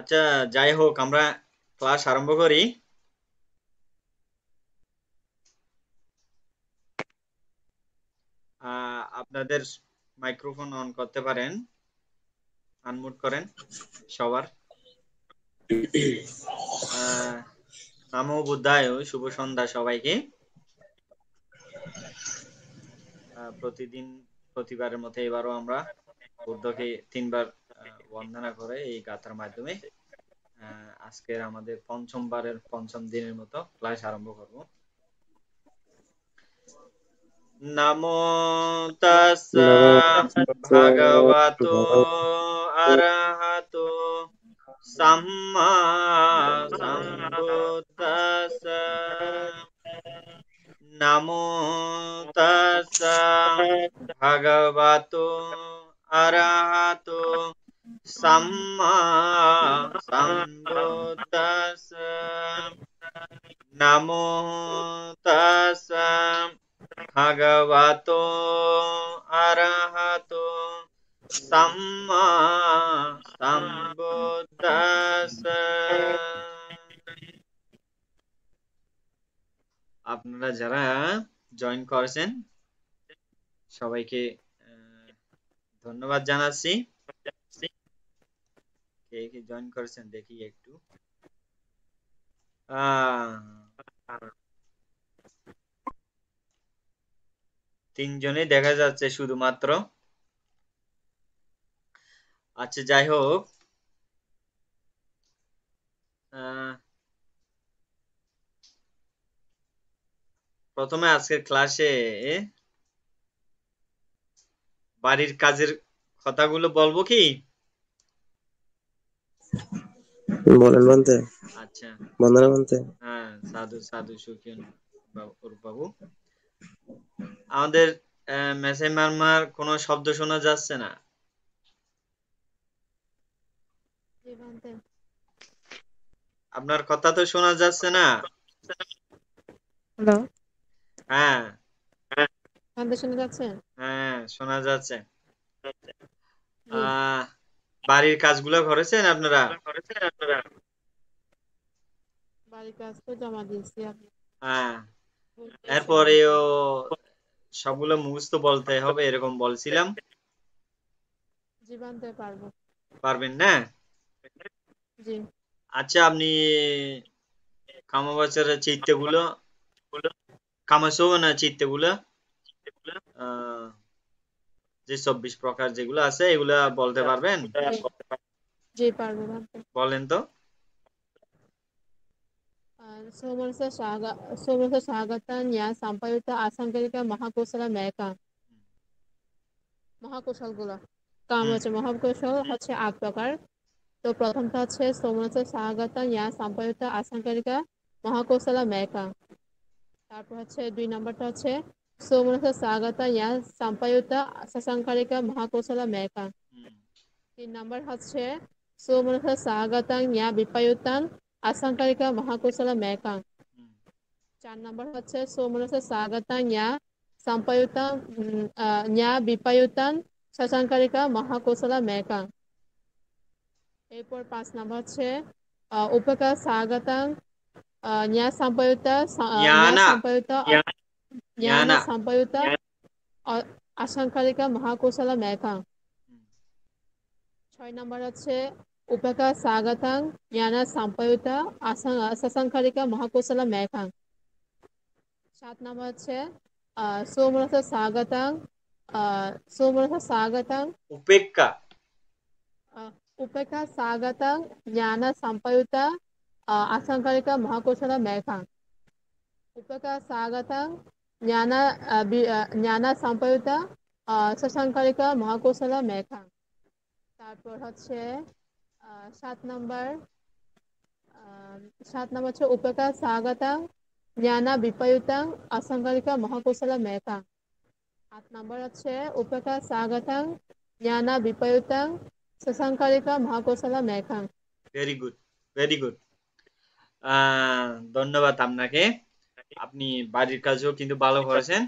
আচ্ছা যাই হোক আমরা ক্লাস আরম্ভ করি আপনাদের মাইক্রোফোন অন করতে পারেন আনমুট করেন সবার নামো বুদ্ধায় শুভ সন্ধ্যা সবাইকে প্রতিদিন প্রতিবারের মতো এবারও আমরা বুদ্ধকে তিনবার বন্দনা করে এই গাথার মাধ্যমে আজকের আমাদের পঞ্চমবারের পঞ্চম দিনের মতো ক্লাস আরম্ভ করব নমো তস্সা ভগবতো নমো তস্সা ভগবতো සම්මා සම්බුද්දස්ස නමෝ තස්ස අරහතෝ සම්මා සම්බුද්දස්ස আপনারা যারা জয়েন করেছেন সবাইকে ধন্যবাদ জানাচ্ছি কে কে জয়েন করেছেন দেখি একটু তিনজনই দেখা যাচ্ছে শুধুমাত্র আচ্ছা যাই হোক প্রথমে আজকের ক্লাসে বাড়ির কাজের কথাগুলো বলবো কি বলেন బంతే আচ্ছা వందనం అంతే হ্যাঁ সাধু সাধু সুখিয়ন বাবু আমাদের মেসাই মারমার কোন শব্দ শোনা যাচ্ছে না আপনার কথা তো শোনা যাচ্ছে না হ্যালো হ্যাঁ শোনা যাচ্ছে হ্যাঁ শোনা যাচ্ছে আহ বাড়ির কাজগুলো করেছেন আপনারা হ্যাঁ। বলতে হবে এরকম বলছিলাম পারবেন না আচ্ছা আপনি কামাবাচারের চিত্তগুলো কামাসো না চিত্তগুলো আহ যে চব্বিশ প্রকার যেগুলো আছে এগুলা বলতে পারবেন বলেন তো సోమరస মহাকৌশল গুলো কাম হচ্ছে মহাকৌশল হচ্ছে আট প্রকার তো প্রথমটা হচ্ছে সম্পাদিত মহাকৌশলা মেকা তারপর হচ্ছে দুই নম্বরটা হচ্ছে सोमनसा स्वागतं या संपयुत असंकरीक महाकुसला मेका 3 नंबर হচ্ছে সোমনসা স্বাগতং ঞা বিপয়ুতং অসঙ্করিক মহাকোসলা মেকা 4 নাম্বার হচ্ছে সোমনসা স্বাগতং ঞা সম্পয়ুতং ঞা বিপয়ুতং অসঙ্করিক মহাকোসলা মেকা এই পর 5 নাম্বার হচ্ছে উপকা স্বাগতং ঞা সম্পয়ুতং ঞা সম্পয়ুতং ज्ञान संपयुत और असंकलिक महाकोशल मेघा छय नंबर अच्छे ज्ञान संपयुत महाकोशल मेघा सात नंबर अच्छे सोमरस स्वागत सोमरस स्वागत उपेक्का उपेक्का स्वागत ज्ञान संपयुत असंकलिक महाकोशल मेघा उपक स्वागत জ্ঞানা জ্ঞানা সম্পযুক্ত সসংকালিকা মহাকোসলা মেখান তারপর হচ্ছে 7 নাম্বার 7 নাম্বার হচ্ছে উপকার স্বাগত জ্ঞানা বিপয়ুত অসসংকালিকা মহাকোসলা মেখান 8 নাম্বার হচ্ছে উপকার স্বাগত জ্ঞানা বিপয়ুত সসংকালিকা মহাকোসলা মেখান ভেরি গুড ভেরি গুড ধন্যবাদ আপনাকে আপনি বাড়ির কাজও কিন্তু ভালো করেছেন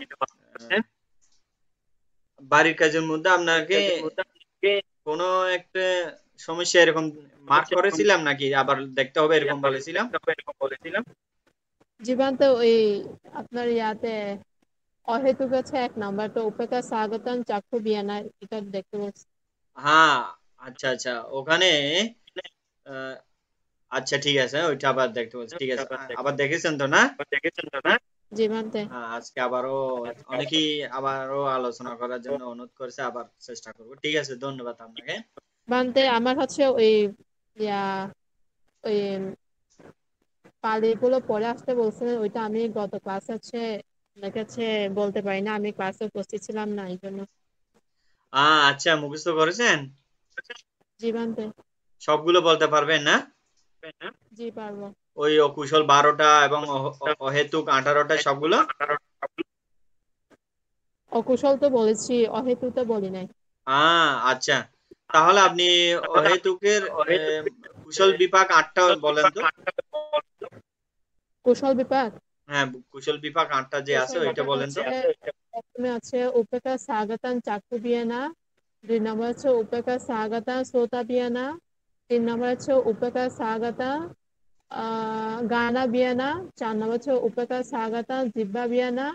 বাড়ির কাজের মধ্যে আপনাকে কোনো একটা সমস্যা এরকম মার্ক করেছিলাম নাকি আবার দেখতে হবে এরকম বলেছিলাম বলেছিলাম জীবন তো ওই আপনার ইয়াতে অহেতুক আছে এক নাম্বার তো উপেক্ষা স্বাগতম চাক্ষু বিয়ানা এটা দেখতে হ্যাঁ আচ্ছা আচ্ছা ওখানে আচ্ছা ঠিক আছে ওইটা আবার দেখতে বলছি ঠিক আছে আবার দেখেছেন তো না দেখেছেন তো না আজকে আবারও অনেকেই আবারও আলোচনা করার জন্য অনুরোধ করেছে আবার চেষ্টা করব ঠিক আছে ধন্যবাদ আপনাকে মানতে আমার হচ্ছে ওই ইয়া ওই গুলো পরে আসতে বলছিলেন ওইটা আমি গত ক্লাস আছে আপনার কাছে বলতে পারি না আমি ক্লাসে উপস্থিত ছিলাম না এই জন্য আচ্ছা মুখস্থ করেছেন জি সবগুলো বলতে পারবেন না হ্যাঁ? ওই অকুশল বারোটা এবং অহেতুক আঠারোটা সবগুলো অকুশল তো বলেছি অহেতু তো বলি নাই আচ্ছা তাহলে আপনি অহেতুকের কুশল বিপাক আটটা বলেন তো কুশল বিপাক হ্যাঁ কুশল বিপাক আটটা যে আছে ওইটা বলেন তো প্রথমে আছে উপেকা স্বাগতান চাকু বিয়ানা দুই নম্বর আছে উপেকা স্বাগতান শ্রোতা বিয়ানা তিন নম্বর হচ্ছে উপেকা স্বাগতা গানা বিয়ানা চার নম্বর হচ্ছে উপেকা স্বাগতা জিব্বা বিয়ানা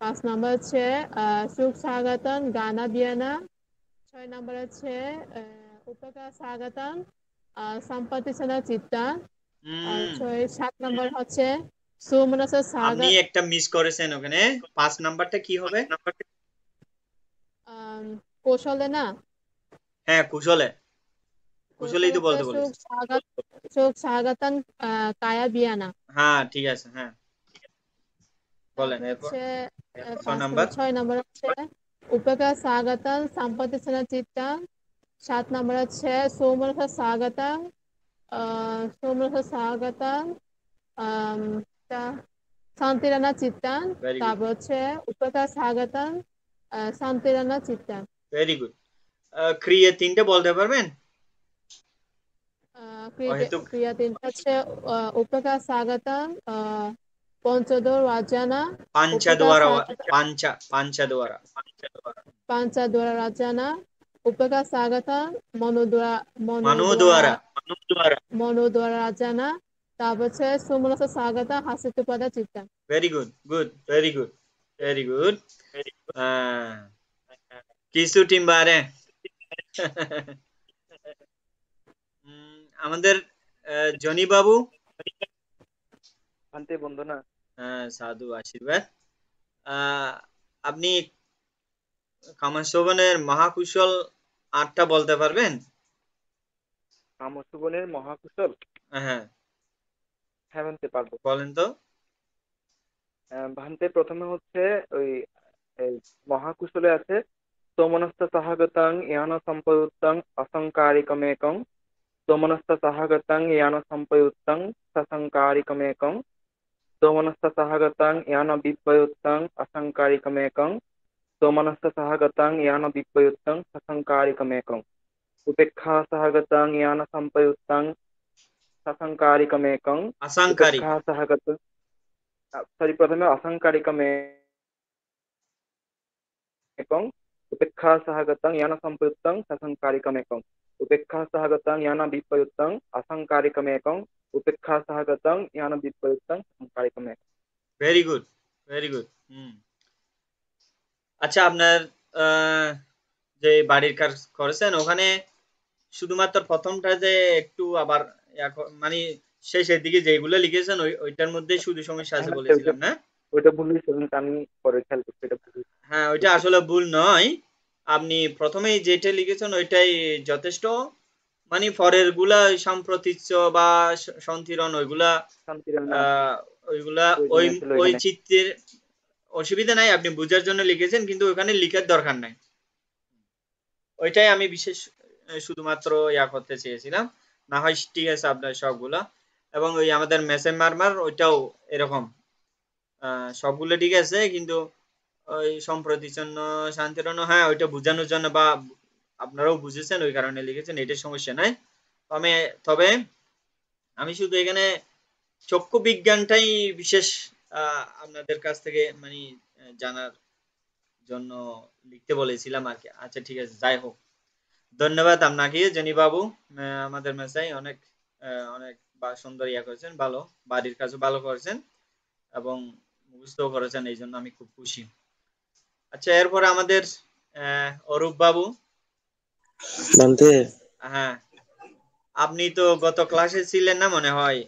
পাঁচ নম্বর হচ্ছে সুখ স্বাগতন গানা বিয়ানা ছয় নম্বর হচ্ছে উপেকা স্বাগতন সম্পত্তি সেনা চিত্তা ছয় সাত নম্বর হচ্ছে সুমনসা স্বাগত একটা মিস করেছেন ওখানে পাঁচ নম্বরটা কি হবে কৌশলে না হ্যাঁ কৌশলে কুশলেই তো বলতে বলেছে হ্যাঁ ঠিক আছে হ্যাঁ বলেন এরপর নাম্বার নাম্বার সাত নাম্বার শান্তিরানা চিত্তান তারপর হচ্ছে উপেকা স্বাগতা শান্তিরানা চিত্তান ভেরি গুড ক্রিয়া তিনটে বলতে পারবেন क्रियतेभ्यश्च उपकासागतं पञ्चदोरवाचना पञ्चद्वारा पञ्च पञ्चद्वारा पञ्चद्वारा रचना उपकासागतं मनोद्वारा मनोद्वारा मनोद्वारा रचना তারপরে সুমুলস স্বাগত হাসিত পদা চিত্তা very good good very good very good কিছু টিম বারে আমাদের জনি বাবু আনতে বন্ধু না হ্যাঁ সাধু আশীর্বাদ আপনি কামাশোভনের মহাকুশল আটটা বলতে পারবেন কামাশোভনের মহাকুশল হ্যাঁ হ্যাঁ বলতে হ্যাঁ, পারবো বলেন তো ভান্তে প্রথমে হচ্ছে ওই মহাকুশলে আছে সোমনস্ত সহগতং ইয়ান সম্পদুত্তং অসংকারিকমেকং यान संपयुक्त ससंकारिकमेक स्वमनस्तसहगतं यानसम्पयुक्तं ससङ्कारिकमेकं स्वमनस्तसहगतं यानविप्रयुक्तम् असङ्कारिकमेकं स्वमनस्तसहगतं यानविप्रयुक्तं ससङ्कारिकमेकम् उपेक्षासहगतं यानसम्पयुक्तं ससङ्कारिकमेकं सहगत सॉरी प्रथम असंकारिकमेक उपेक्षा सहगत यान संपयुक्त ससंकारिकमेक උපේක්ඛාසහගතං ইয়ানা විප්‍රයුත්තං අසංකාරිකමේකං උපේක්ඛාසහගතං යාන විප්‍රයුත්තං සංකාරිකමේ very good very good hmm. আচ্ছা আপনার যে বাড়ির কাজ করেছেন ওখানে শুধুমাত্র প্রথমটা যে একটু আবার মানে শেষের দিকে যেগুলো লিখেছেন ওইটার মধ্যে শুধু সমস্যা আছে বলেছিলাম না ওইটা ভুল আমি পরে খেয়াল হ্যাঁ ওইটা আসলে ভুল নয় আপনি প্রথমেই যেটা লিখেছেন ওইটাই যথেষ্ট মানে পরের গুলা সাম্প্রতিচ্য বা সন্তিরণ ওইগুলা ওইগুলা ওই ওই চিত্রের অসুবিধা নাই আপনি বুঝার জন্য লিখেছেন কিন্তু ওখানে লিখার দরকার নাই ওইটাই আমি বিশেষ শুধুমাত্র ইয়া করতে চেয়েছিলাম না হয় ঠিক আছে আপনার সবগুলা এবং ওই আমাদের মেসেম মারমার ওইটাও এরকম সবগুলো ঠিক আছে কিন্তু ওই সম্প্রতির জন্য শান্তির জন্য হ্যাঁ ওইটা বোঝানোর জন্য বা আপনারাও বুঝেছেন ওই কারণে লিখেছেন এটা সমস্যা নাই তবে তবে আমি শুধু এখানে চক্ষু বিজ্ঞানটাই বিশেষ আপনাদের কাছ থেকে মানে জানার জন্য লিখতে বলেছিলাম আর কি আচ্ছা ঠিক আছে যাই হোক ধন্যবাদ আপনাকে জনি বাবু আমাদের মেসাই অনেক অনেক বা সুন্দর ইয়া করেছেন ভালো বাড়ির কাজও ভালো করেছেন এবং মুখস্থ করেছেন এই জন্য আমি খুব খুশি আচ্ছা এরপরে আমাদের অরূপ বাবু হ্যাঁ আপনি তো গত ক্লাসে ছিলেন না মনে হয়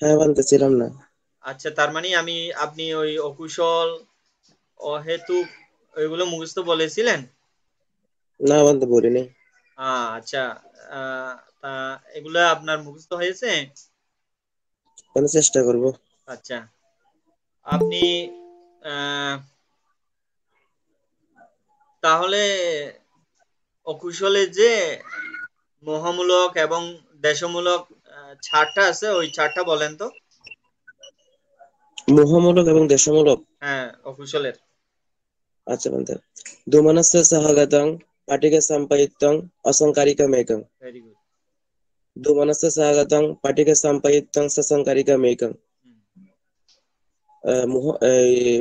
হ্যাঁ ছিলাম না আচ্ছা তার মানে আমি আপনি ওই অকুশল অহেতু ওইগুলো মুখস্থ বলেছিলেন না বানতে বলিনি আচ্ছা তা এগুলো আপনার মুখস্থ হয়েছে চেষ্টা করব আচ্ছা আপনি আহ তাহলে অকুশলে যে মহামূলক এবং দেশমূলক ছাড়টা আছে ওই ছাড়টা বলেন তো মহামূলক এবং দেশমূলক হ্যাঁ অকুশলের আচ্ছা বন্ধু দুমানস্য সহগতং পাটিকে সম্পায়িতং অসংকারিকমেকং ভেরি গুড দুমানস্য সহগতং পাটিকে সসংকারিকা মেকং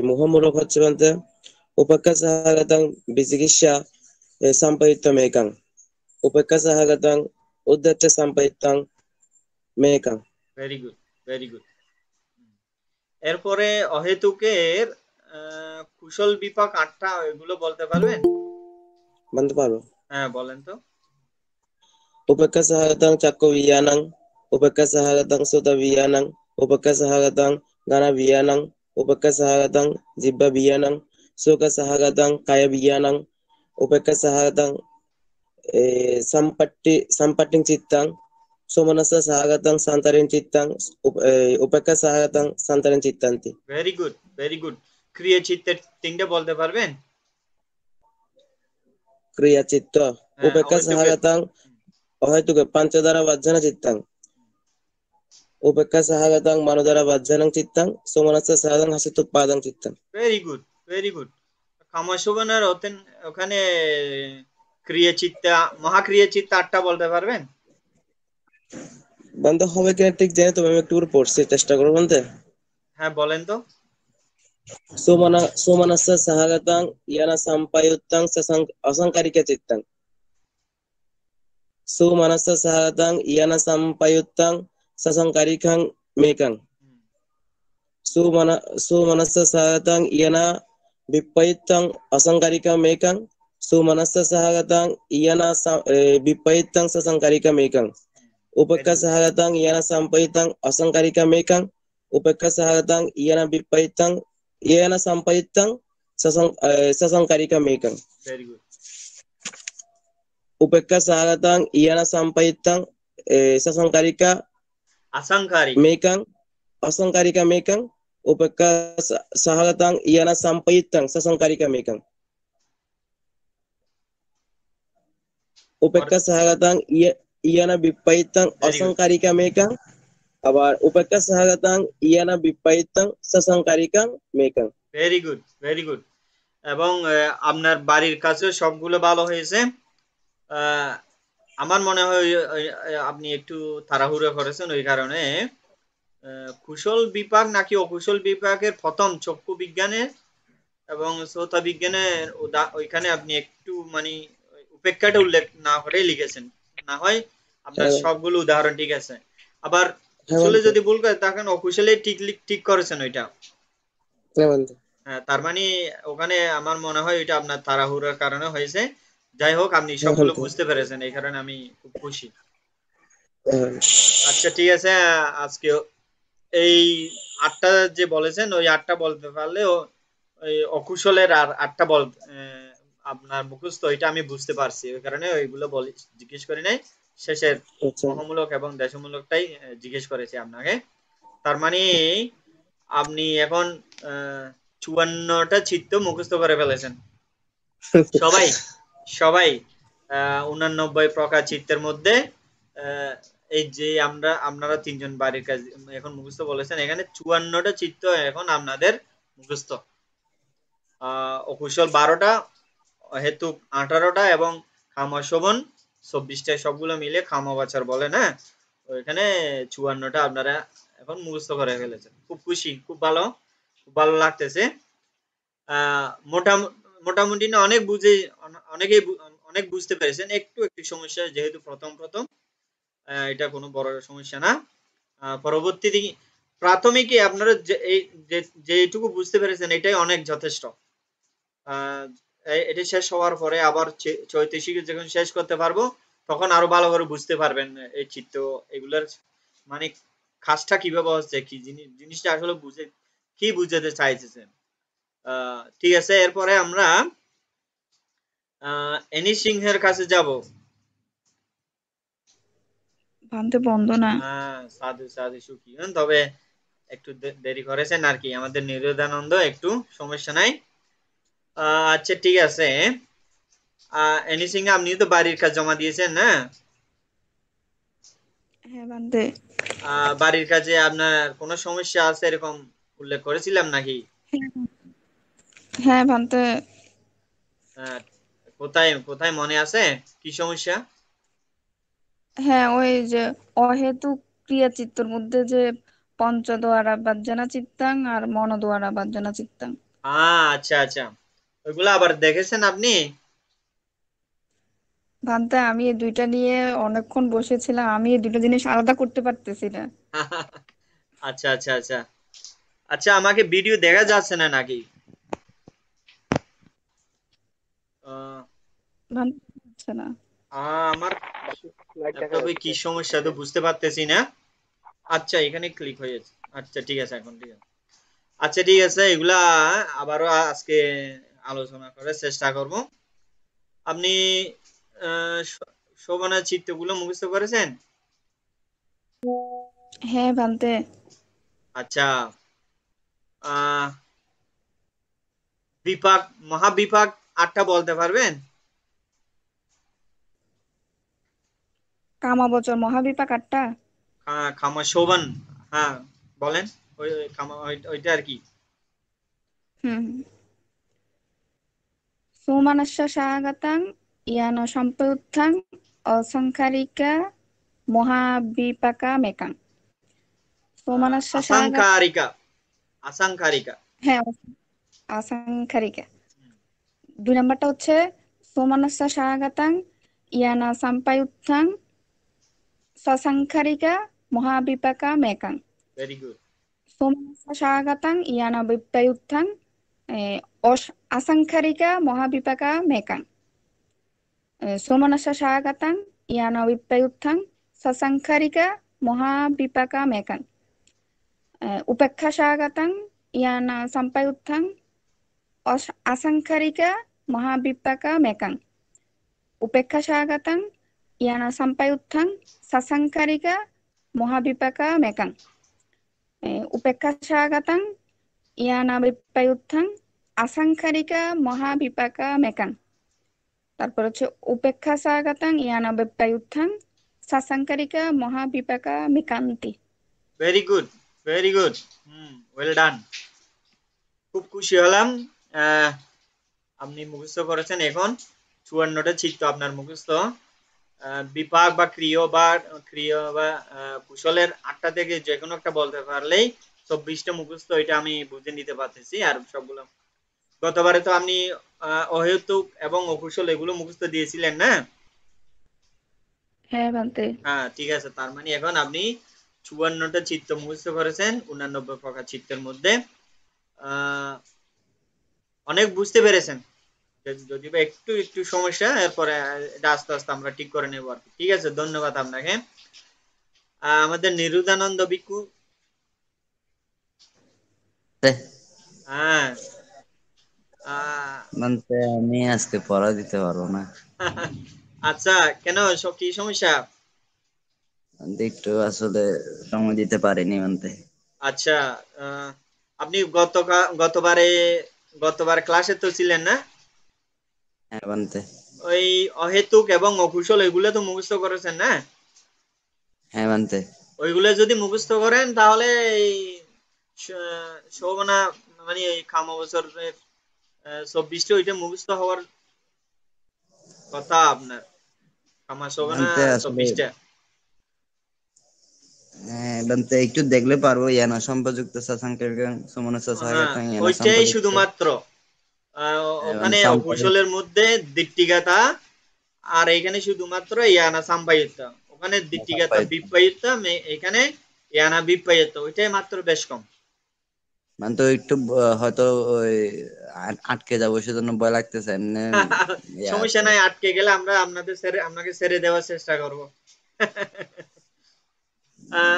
মহামূলক হচ্ছে বন্ধু উপেক্ষাসাহারতং বিচিকিৎসা সম্পাদিত মেকাং উপেক্ষাসাহারতং উদ্ধত্ত সম্পাদিতং মেকাং ভেরি গুড ভেরি গুড এরপরে অহেতুকের কুশল বিপাক আটটা এগুলো বলতে পারবেন বলতে পারবো হ্যাঁ বলেন তো উপেক্ষাসাহারতং চক্ষু বিয়ানং উপেক্ষাসাহারতং শ্রুত বিয়ানং উপেক্ষাসাহারতং গানা বিয়ানং উপেক্ষাসাহারতং জিব্বা বিয়ানং සෝක සහගතං කය විඥානං උපේක්ඛ සහගතං සම්පට්ටි සම්පට්ටිං චිත්තං සෝමනස සහගතං සන්තරෙන් චිත්තං උපේක්ඛ සහගතං සන්තරෙන් চিত্তಂತಿ ভেরি গুড ভেরি গুড ক্রিয়া চিত্তের তিনটা বলতে পারবেন ক্রিয়া চিত্ত উপেক্ষা সহাগতং অহেতুক পাঞ্চ দ্বারা বাজ্যান চিত্তাং উপেক্ষা সহাগতং মানু দ্বারা বাজ্যান চিত্তাং সোমনাস্য সহাগতং হাসিত উৎপাদন চিত্তাং ভেরি গুড ভেরি গুড কামাশোভনার ওখানে ক্রিয়াচিত্তা মহাক্রিয়াচিত্তা আটটা বলতে পারবেন বন্ধু হবে কি ঠিক জানি তবে আমি একটু পড়ছি চেষ্টা করবো বলতে হ্যাঁ বলেন তো সোমানা সোমানাস্য সহগতং ইয়ানা সাম্পায়ুত্তাং অসংকারিক চিত্তং সুমনস্য সহগতং ইয়ানা সম্পায়ুত্তং সসংকারিকাং মেকং সুমন সুমনস্য সহগতং ইয়ানা bipaitang asankarika mekang manasa sahagatang iana e, bipaitang ka mekang upaka sahagatang iana sampaitang ka mekang upaka sahagatang iana bipaitang iana sampaitang sasang e, sasankarika mekang very sahagatang iana sampaitang e, Asangkari. asangkari mekang ka mekang upeka sahalatang iyana sampayitang sasangkarikam ikam. উপেক্ষা সাহাগাতাং ইয়ানা বিপায়িতাং অসংকারিকা মেকাং আবার উপেক্ষা সাহাগাতাং ইয়ানা বিপায়িতাং সসংকারিকাং মেকাং ভেরি গুড এবং আপনার বাড়ির কাছে সবগুলো ভালো হয়েছে আমার মনে হয় আপনি একটু তাড়াহুড়ো করেছেন ওই কারণে কুশল বিপাক নাকি অকুশল বিপাকের প্রথম চক্ষু বিজ্ঞানের এবং শ্রোতা বিজ্ঞানের ওইখানে আপনি একটু মানে উপেক্ষাটা উল্লেখ না করে লিখেছেন না হয় আপনার হ্যাঁ। সবগুলো উদাহরণ ঠিক আছে আবার হ্যাঁ, কুশলে যদি ভুল করে এখন অকুশলে ঠিক ঠিক করেছেন ওইটা হ্যাঁ, হ্যাঁ তার মানে ওখানে আমার মনে হয় ওইটা আপনার তাড়াহুড়ার কারণে হয়েছে যাই হোক আপনি সবগুলো বুঝতে পেরেছেন এই কারণে আমি খুব খুশি আচ্ছা ঠিক আছে আজকে এই আটটা যে বলেছেন ওই আটটা বলতে পারলে ওই অকুশলের আর আটটা বল আপনার মুখস্থ এটা আমি বুঝতে পারছি ওই কারণে ওইগুলো বলি জিজ্ঞেস করি নাই শেষের আচ্ছা। মহমূলক এবং দেশমূলকটাই জিজ্ঞেস করেছি আপনাকে তার মানে আপনি এখন চুয়ান্নটা চিত্ত মুখস্থ করে ফেলেছেন সবাই সবাই উনানব্বই প্রকার চিত্তের মধ্যে এই যে আমরা আপনারা তিনজন বাড়ির কাজ এখন মুখস্থ বলেছেন এখানে চুয়ান্নটা চিত্র এখন আপনাদের মুখস্থ আহ অকুশল বারোটা হেতু আঠারোটা এবং খামা শোভন চব্বিশটা সবগুলো মিলে খামাবাচার বলে না হ্যাঁ? এখানে চুয়ান্নটা আপনারা এখন মুখস্থ করে ফেলেছেন খুব খুশি খুব ভালো খুব ভালো লাগতেছে মোটামুটি না অনেক বুঝে অনেকেই অনেক বুঝতে পেরেছেন একটু একটু সমস্যা যেহেতু প্রথম প্রথম এটা কোনো বড় সমস্যা না দিকে প্রাথমিকে আপনারা যেটুকু বুঝতে পেরেছেন এটাই অনেক যথেষ্ট এটা শেষ হওয়ার পরে আবার চৈতশিকে যখন শেষ করতে পারবো তখন আরো ভালো করে বুঝতে পারবেন এই চিত্র এগুলার মানে খাসটা কিভাবে হচ্ছে কি জিনিস জিনিসটা আসলে বুঝে কি বুঝাতে চাইতেছেন ঠিক আছে এরপরে আমরা এনি সিংহের কাছে যাব বান্ধে বন্দনা হ্যাঁ সাধু সাধু সুখী তবে একটু দেরি করেছেন আর কি আমাদের নিরোধানন্দ একটু সমস্যা নাই আচ্ছা ঠিক আছে এনিসিং আপনি তো বাড়ির কাজ জমা দিয়েছেন না হ্যাঁ বান্দে বাড়ির কাজে আপনার কোনো সমস্যা আছে এরকম উল্লেখ করেছিলাম নাকি হ্যাঁ বান্দে কোথায় কোথায় মনে আছে কি সমস্যা হ্যাঁ ওই যে অহেতুক ক্রিয়া চিত্তর মধ্যে যে পঞ্চদোয়ারা বাজ্জানা চিত্তাং আর মনোদোয়ারা বাজ্জানা চিত্তাং আচ্ছা আচ্ছা ওইগুলো আবার দেখেছেন আপনি ভান্তা আমি এই দুইটা নিয়ে অনেকক্ষণ বসেছিলাম আমি এই দুটো জিনিস আলাদা করতে পারতেছি না আচ্ছা আচ্ছা আচ্ছা আচ্ছা আমাকে ভিডিও দেখা যাচ্ছে না নাকি আমার ল্যাপটপে কি সমস্যা তো বুঝতে পারতেছি না আচ্ছা এখানে ক্লিক হয়ে যাচ্ছে আচ্ছা ঠিক আছে এখন ঠিক আছে আচ্ছা ঠিক আছে এগুলা আবারও আজকে আলোচনা করার চেষ্টা করব আপনি শোভনা চিত্রগুলো মুখস্থ করেছেন হ্যাঁ বানতে আচ্ছা বিপাক মহাবিপাক আটটা বলতে পারবেন কামাবচর মহাবিপাক আটটা হ্যাঁ খামা শোভন হ্যাঁ বলেন ওই খামা ওইটা আর কি হুম সুমানস্য ইয়ান অসংখারিকা মহাবিপাকা মেকাং অসংখারিকা অসংখারিকা হ্যাঁ অসংখারিকা দুই নম্বরটা হচ্ছে সোমানস্য স্বাগতাং ইয়ানা উত্থাং ससंखरिक महाभिपक मेकंग सुमसागतं यान विप्रयुक्तं असंखरिक महाभिपक मेकंग सुमनसागतं यान विप्रयुक्तं ससंखरिक महाभिपक मेकंग उपेक्षागतं यान संपयुक्तं असंखरिक महाभिपक मेकंग उपेक्षागतं ইয়ানা সাম্পাই উত্থাং সাসাংকারিকা মহাবিপাকা মেকাং উপেক্ষা স্বাগতাং ইয়ানা বিপাই উত্থান আসাংকারিকা মহাবিপাকা মেকাং তারপর হচ্ছে উপেক্ষা স্বাগতাং ইয়ানা বিপাই উত্থাং সাসাংকারিকা মহাবিপাকা মেকান্তি very good very good well done খুব খুশি হলাম আপনি মুখস্থ করেছেন এখন চুয়ান্নটা চিত্ত আপনার মুখস্থ বিপাক বা ক্রিয় বা ক্রিয় বা কুশলের আটটা থেকে যে কোনো একটা বলতে পারলেই চব্বিশটা মুখস্থ এটা আমি বুঝে নিতে পারতেছি আর সবগুলো গতবারে তো আপনি অহেতুক এবং অকুশল এগুলো মুখস্থ দিয়েছিলেন না হ্যাঁ ভান্তে হ্যাঁ ঠিক আছে তার মানে এখন আপনি চুয়ান্নটা চিত্ত মুখস্থ করেছেন উনানব্বই প্রকার চিত্তের মধ্যে অনেক বুঝতে পেরেছেন যদি বা একটু একটু সমস্যা এরপরে আস্তে আস্তে আমরা ঠিক করে নেবো আর ঠিক আছে ধন্যবাদ আপনাকে আমাদের নিরুদানন্দ বিকু হ্যাঁ মানে আমি আজকে পড়া দিতে পারবো না আচ্ছা কেন সব কি সমস্যা একটু আসলে সময় দিতে পারিনি মানতে আচ্ছা আপনি গতকাল গতবারে গতবার ক্লাসে তো ছিলেন না হ্যাঁ বানতে ওই অহেতুক এবং অকুশল এগুলো তো মুখস্থ করেছেন না হ্যাঁ বানতে ওইগুলো যদি মুখস্থ করেন তাহলে এই শোভনা মানে এই অবসরের চব্বিশটা ওইটা মুখস্থ হওয়ার কথা আপনার খামা শোভনা চব্বিশটা হ্যাঁ, একটু দেখলে পারবো ইয়ানা সম্পযুক্ত হ্যাঁ, ওইটাই শুধুমাত্র ওখানে হ্যাঁ, মানে অকুশলের মধ্যে দিকটিগাতা আর এখানে শুধুমাত্র ইয়ানা সাম্পাইত ওখানে দিকটিগাতা মে এখানে ইয়ানা বিপায়ুতা ওইটাই মাত্র বেশ কম মানে তো একটু হয়তো আটকে যাবো সেজন্য ভয় লাগতেছে সমস্যা নাই আটকে গেলে আমরা আপনাদের ছেড়ে আপনাকে ছেড়ে দেওয়ার চেষ্টা করব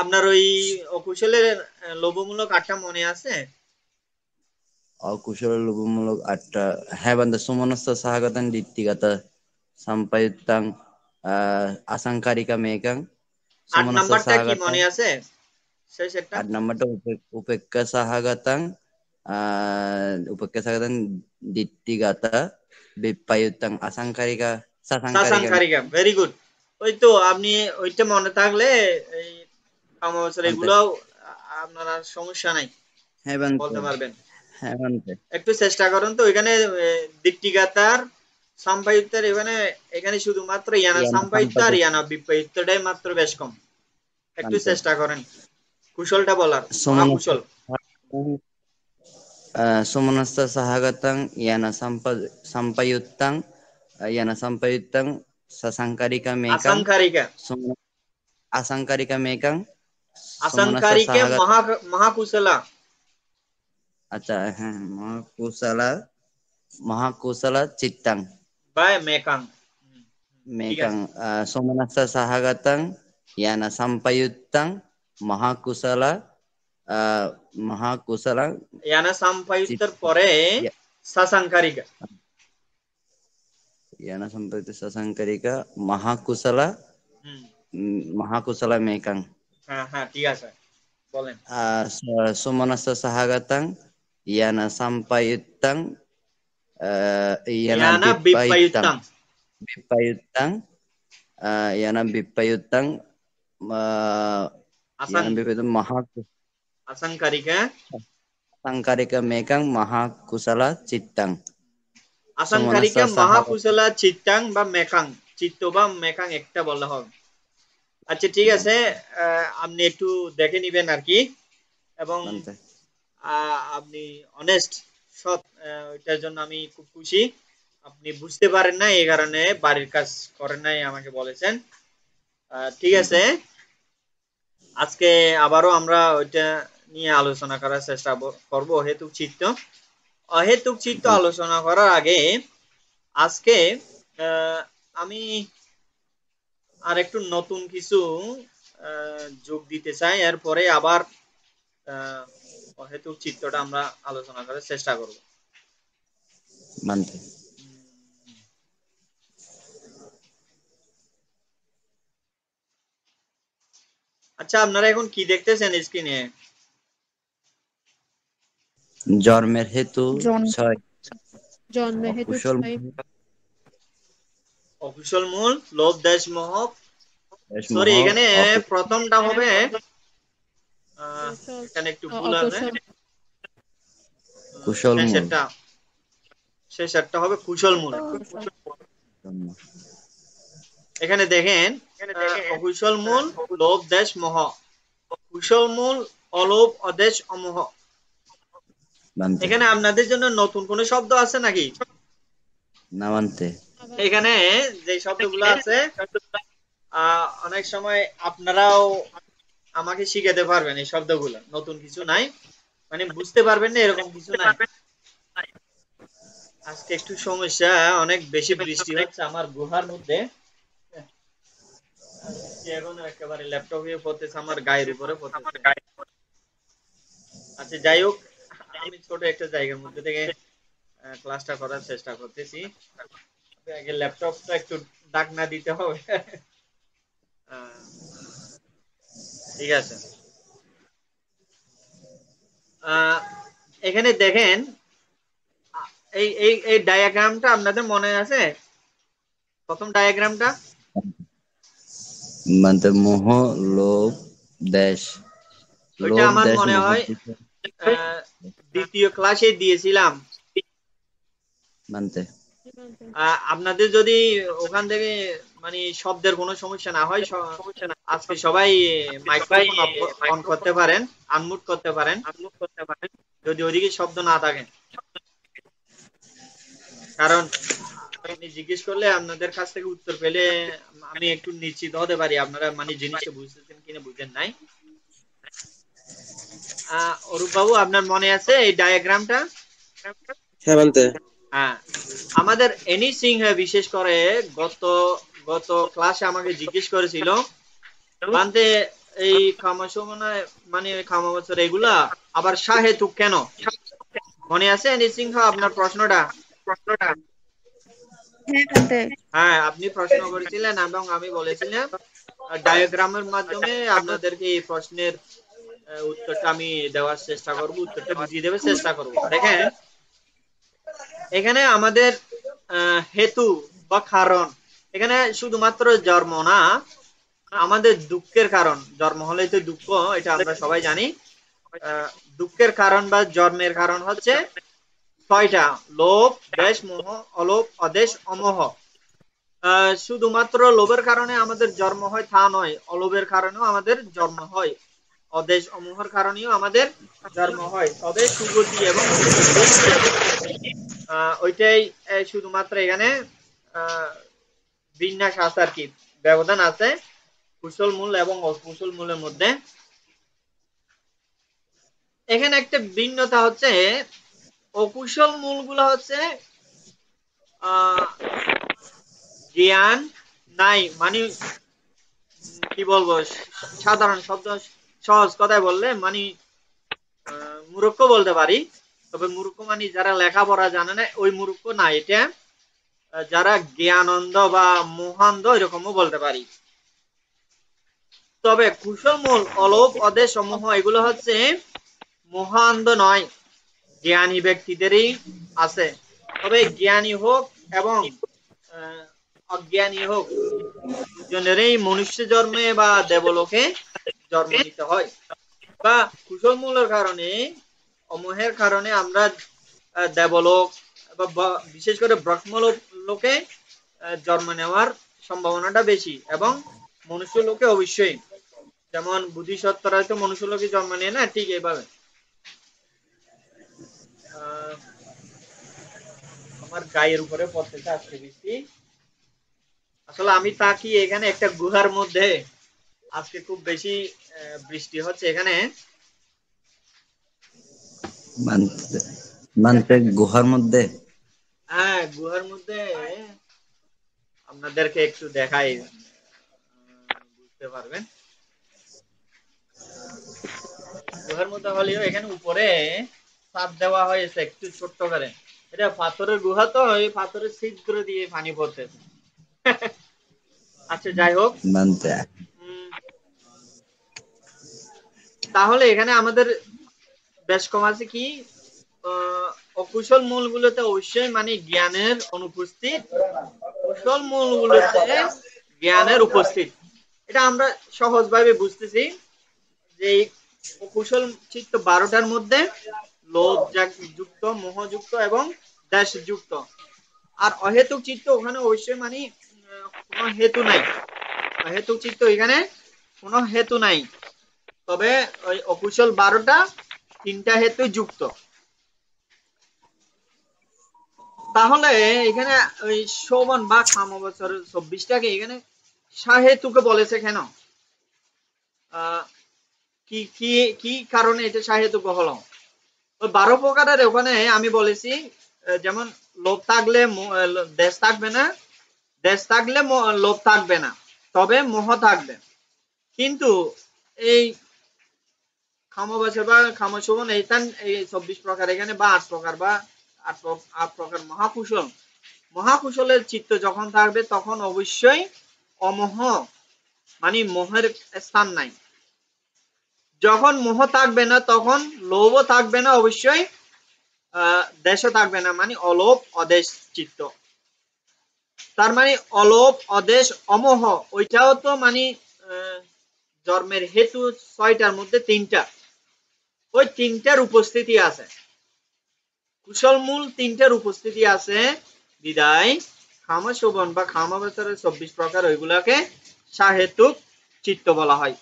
আপনার ওই অকুশলের লোভমূলক আটটা মনে আছে অকুশল লোভমূলক আটটা হ্যাঁ বান্দা সুমনস্ত সাহাগতান দিত্তিগত সম্পায়ুক্তাং আসাংকারিকা মেকাং সুমনস্ত সাহাগতাং মনে আট নম্বরটা উপেক্ষা সাহাগতাং উপেক্ষা সাহাগতাং দিত্তিগতা বিপায়ুত্তাং আসাংকারিকা সাসাংকারিকা ভেরি গুড ওই তো আপনি ওইটা মনে থাকলে এই আচ্ছা। আপনার সমস্যা নাই হ্যাঁ বলতে পারবেন একটু চেষ্টা করুন তো ওইখানে দিকটিকাতার সাম্পায়িত্বের এখানে এখানে শুধুমাত্র ইয়ানা সাম্পায়িত্য আর ইয়ানা বিপায়িত্বটাই মাত্র বেশ কম একটু চেষ্টা করেন কুশলটা বলার কুশল সুমনস্ত সহাগতং ইয়ানা সম্পায়ুত্তং ইয়ানা সম্পায়ুত্তং সসংকারিকমেকং আসংকারিকা আসংকারিকমেকং আসংকারিকে মহা মহাকুশলা আচ্ছা হ্যাঁ মহাকুশালা মহাকুশালা চিত্তাং বাই মেকাং মেকাং সোমনাসা সাহাগাতাং ইয়ানা সাম্পায়ুত্তাং মহাকুশালা মহাকুশালা ইয়ানা সাম্পায়ুত্তর পরে সাসাংকারিকা ইয়ানা সাম্পায়ুত্তর সাসাংকারিকা মহাকুশালা মহাকুশালা মেকাং হ্যাঁ হ্যাঁ ঠিক আছে বলেন সুমনাসা সাহাগাতাং iya na sampai utang uh, eh, iya na bipay utang bipay utang uh, eh, iya na bipay utang uh, asang bipay utang maha asang karika asang karika mekang maha kusala cittang asang karika maha kusala cittang ba mekang cito ba mekang ekta bolla Aci tiga se, আছে আপনি একটু দেখে নিবেন আর আপনি honest সৎ ওইটার জন্য আমি খুব খুশি আপনি বুঝতে পারেন না এই কারণে বাড়ির কাজ করেন নাই আমাকে বলেছেন ঠিক আছে আজকে আবারও আমরা ওইটা নিয়ে আলোচনা করার চেষ্টা করব অহেতুক চিত্ত অহেতুক চিত্ত আলোচনা করার আগে আজকে আমি আর একটু নতুন কিছু যোগ দিতে চাই এরপরে আবার অহেতুক চিত্রটা আমরা আলোচনা করার চেষ্টা করব মানতে আচ্ছা আপনারা এখন কি দেখতেছেন স্ক্রিনে জন্মের হেতু ছয় জন্মের হেতু অকুশল মূল লোভ দেশ মোহ সরি এখানে প্রথমটা হবে এখানে একটু ভুল আছে কুশল হবে আচ্ছা। কুশল মূল এখানে দেখেন কুশল মূল লোভ দেশ মহ কুশল মূল অলোভ অদেশ অমহ এখানে আপনাদের জন্য নতুন কোন শব্দ আছে নাকি না মানতে এখানে যে শব্দগুলো আছে অনেক সময় আপনারাও আমাকে শিখাতে পারবেন এই শব্দগুলো নতুন কিছু নাই মানে বুঝতে পারবেন না এরকম কিছু নাই আজকে একটু সমস্যা অনেক বেশি বৃষ্টি হচ্ছে আমার গুহার মধ্যে এখন একেবারে ল্যাপটপে পড়তেছে আমার গায়ের উপরে পড়তেছে আচ্ছা যাই হোক আমি ছোট একটা জায়গার মধ্যে থেকে ক্লাসটা করার চেষ্টা করতেছি আগে ল্যাপটপটা একটু ডাক না দিতে হবে আহ ঠিক আছে এখানে দেখেন এই এই এই ডায়াগ্রামটা আপনাদের মনে আছে প্রথম ডায়াগ্রামটা মানে মোহ লোভ দেশ ওইটা আমার মনে মানে হয় দ্বিতীয় ক্লাসে দিয়েছিলাম মানতে আপনাদের যদি ওখান থেকে মানে শব্দের কোনো সমস্যা না হয় আজকে সবাই মাইক্রোফোন অন করতে পারেন আনমুট করতে পারেন করতে পারেন যদি ওইদিকে শব্দ না থাকে কারণ আপনি জিজ্ঞেস করলে আপনাদের কাছ থেকে উত্তর পেলে আমি একটু নিশ্চিত হতে পারি আপনারা মানে জিনিসটা বুঝতেছেন কিনা বুঝেন নাই অরূপ বাবু আপনার মনে আছে এই ডায়াগ্রামটা হ্যাঁ, হ্যাঁ আমাদের এনি সিংহ বিশেষ করে গত গত ক্লাসে আমাকে জিজ্ঞেস করেছিল বানতে এই খামা মানে খামা এগুলা আবার সাহেতু কেন মনে আছে নিসিংহ আপনার প্রশ্নটা প্রশ্নটা হ্যাঁ, হ্যাঁ আপনি প্রশ্ন করেছিলেন এবং আমি বলেছিলাম ডায়াগ্রামের মাধ্যমে আপনাদেরকে এই প্রশ্নের উত্তরটা আমি দেওয়ার চেষ্টা করব উত্তরটা বুঝিয়ে দেওয়ার চেষ্টা করব দেখেন এখানে আমাদের হেতু বা কারণ এখানে শুধুমাত্র জন্ম না আমাদের দুঃখের কারণ জন্ম হলেই তো দুঃখ এটা আমরা সবাই জানি দুঃখের কারণ বা জন্মের কারণ হচ্ছে ছয়টা লোভ দেশ মোহ অলোভ অদেশ অমোহ শুধুমাত্র লোভের কারণে আমাদের জন্ম হয় তা নয় অলোভের কারণেও আমাদের জন্ম হয় অদেশ অমোহর কারণেও আমাদের জন্ম হয় তবে সুগতি এবং ওইটাই শুধুমাত্র এখানে আহ বিন্যাস আছে আর কি ব্যবধান আছে কুশল মূল এবং অকুশল মূলের মধ্যে এখানে একটা ভিন্নতা হচ্ছে অকুশল মূলগুলো হচ্ছে জ্ঞান নাই মানে কি বলবো সাধারণ শব্দ সহজ কথায় বললে মানে মূর্খ বলতে পারি তবে মূর্খ মানে যারা লেখাপড়া জানে না ওই মূর্খ না এটা যারা জ্ঞানন্দ বা মোহান্দ এরকমও বলতে পারি তবে কুশল মূল অলোপ অদেশ সমূহ এগুলো হচ্ছে মোহান্দ নয় জ্ঞানী ব্যক্তিদেরই আছে তবে জ্ঞানী হোক এবং অজ্ঞানী হোক দুজনেরই মনুষ্য জন্মে বা দেবলোকে জন্ম নিতে হয় বা কুশল মূলের কারণে অমোহের কারণে আমরা দেবলোক বা বিশেষ করে ব্রহ্মলোক লোকে জন্ম নেওয়ার সম্ভাবনাটা বেশি এবং মনুষ্য লোকে অবশ্যই যেমন বুদ্ধি সত্তরা তো মনুষ্য লোকে জন্ম নেয় না ঠিক এইভাবে আমার গায়ের উপরে পড়তেছে আজকে বৃষ্টি আসলে আমি তাকি এখানে একটা গুহার মধ্যে আজকে খুব বেশি বৃষ্টি হচ্ছে এখানে মানতে গুহার মধ্যে হ্যাঁ গুহার মধ্যে আপনাদেরকে একটু দেখাই বুঝতে পারবেন গুহার মধ্যে হলেও এখানে উপরে ছাদ দেওয়া হয়েছে একটু ছোট্ট করে এটা পাথরের গুহা তো এই পাথরের ছিদ্র দিয়ে পানি পড়তেছে আচ্ছা যাই হোক তাহলে এখানে আমাদের বেশ কম আছে কি অকুশল মূলগুলোতে অবশ্যই মানে জ্ঞানের অনুপস্থিত কুশল মূলগুলোতে জ্ঞানের উপস্থিত এটা আমরা সহজভাবে বুঝতেছি যে অকুশল চিত্ত বারোটার মধ্যে লোভ যুক্ত মোহযুক্ত এবং দেশযুক্ত আর অহেতুক চিত্ত ওখানে অবশ্যই মানে কোনো হেতু নাই অহেতুক চিত্ত এখানে কোনো হেতু নাই তবে ওই অকুশল বারোটা তিনটা হেতু যুক্ত তাহলে এখানে ওই শোভন বা সাম্যবছর চব্বিশটাকে এখানে শাহে তুকে বলেছে কেন কি কি কি কারণে এটা সাহেতুক হলো ওই বারো প্রকারের ওখানে আমি বলেছি যেমন লোভ থাকলে দেশ থাকবে না দেশ থাকলে লোভ থাকবে না তবে মোহ থাকবে কিন্তু এই খামবাসে বা খামশোভন এইখান এই চব্বিশ প্রকার এখানে বা আট প্রকার বা আট প্রকার মহাকুশল মহাকুশলের চিত্ত যখন থাকবে তখন অবশ্যই অমোহ মানে মোহের স্থান নাই যখন মোহ থাকবে না তখন লোভ থাকবে না অবশ্যই দেশ থাকবে না মানে অলোভ অদেশ চিত্ত তার মানে অলোভ অদেশ অমোহ ওইটাও তো মানে জন্মের হেতু ছয়টার মধ্যে তিনটা ওই তিনটার উপস্থিতি আছে কুশল মূল তিনটার উপস্থিতি আছে বিদায় খামা শোভন বা খামা বেচারের চব্বিশ প্রকার ওইগুলাকে সাহেতুক চিত্ত বলা হয়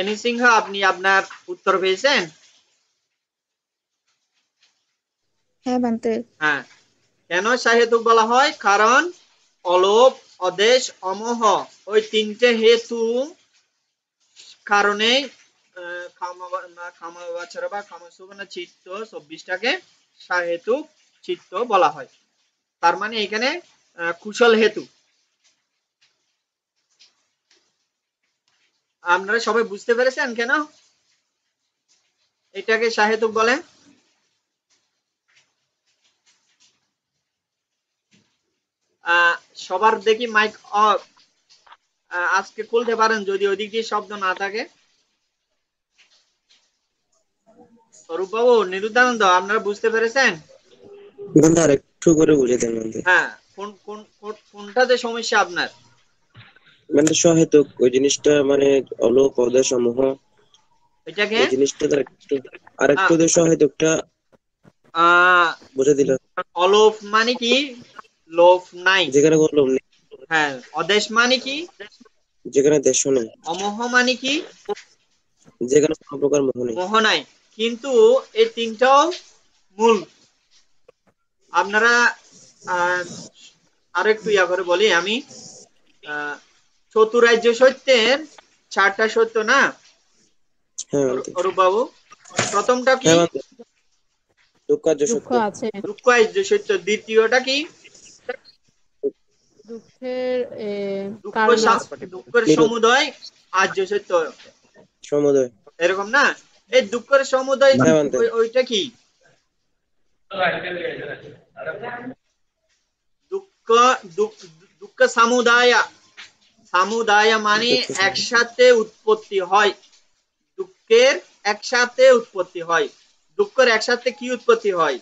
এনি সিংহ আপনি আপনার উত্তর পেয়েছেন হ্যাঁ, হ্যাঁ কেন সাহেতুক বলা হয় কারণ অলোপ অদেশ অমোহ ওই তিনটে হেতু কারণে খামা খামা বাচ্চারা বা খামা শোভনের চিত্ত চব্বিশটাকে সাহেতুক চিত্ত বলা হয় তার মানে এখানে কুশল হেতু আপনারা সবাই বুঝতে পেরেছেন কেন এটাকে সাহেতুক বলে সবার দেখি মাইক অফ আজকে খুলতে পারেন যদি ওইদিক দিয়ে শব্দ না থাকে স্বরূপ বাবু নিরুদানন্দ আপনারা বুঝতে পেরেছেন আর একটু করে বুঝে দেন হ্যাঁ কোন কোন কোনটাতে সমস্যা আপনার মানে সহেতুক ওই জিনিসটা মানে অলো পদ সমূহ এটাকে ওই জিনিসটা একটু আর একটু সহেতুকটা বুঝে দিল অলোপ মানে কি লোভ নাই যেখানে কোনো নেই হ্যাঁ অদেশ মানে কি যেখানে দেশ নেই অমোহ মানে কি যেখানে কোনো প্রকার মোহ নেই মোহ নাই কিন্তু এই তিনটাও মূল আপনারা আর একটু ইয়া করে বলি আমি চতুরাজ্য সত্যের চারটা সত্য না হ্যাঁ, অরূপ বাবু প্রথমটা কি হ্যাঁ, দুঃখাজ্য সত্য দ্বিতীয়টা কি দুঃখের দুঃখের সমুদয় আর্য সত্য সমুদয় এরকম না এই দুঃখের সমুদায় মানে ওইটা কি দুঃখ দুঃখ সামুদায় সামুদায় মানে একসাথে উৎপত্তি হয় দুঃখের একসাথে উৎপত্তি হয় দুঃখের একসাথে কি উৎপত্তি হয়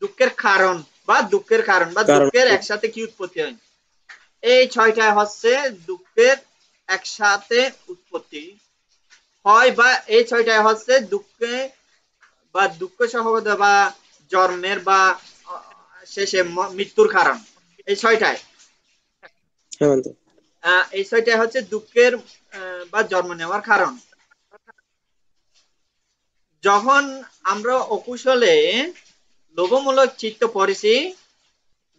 দুঃখের কারণ বা দুঃখের কারণ বা দুঃখের একসাথে কি উৎপত্তি হয় এই ছয়টা হচ্ছে দুঃখের একসাথে উৎপত্তি হয় বা এই ছয়টাই হচ্ছে দুঃখে বা দুঃখ সহগত বা জন্মের বা শেষে মৃত্যুর কারণ এই এই ছয়টাই হচ্ছে দুঃখের বা জন্ম নেওয়ার কারণ যখন আমরা অকুশলে লোভমূলক চিত্ত পড়েছি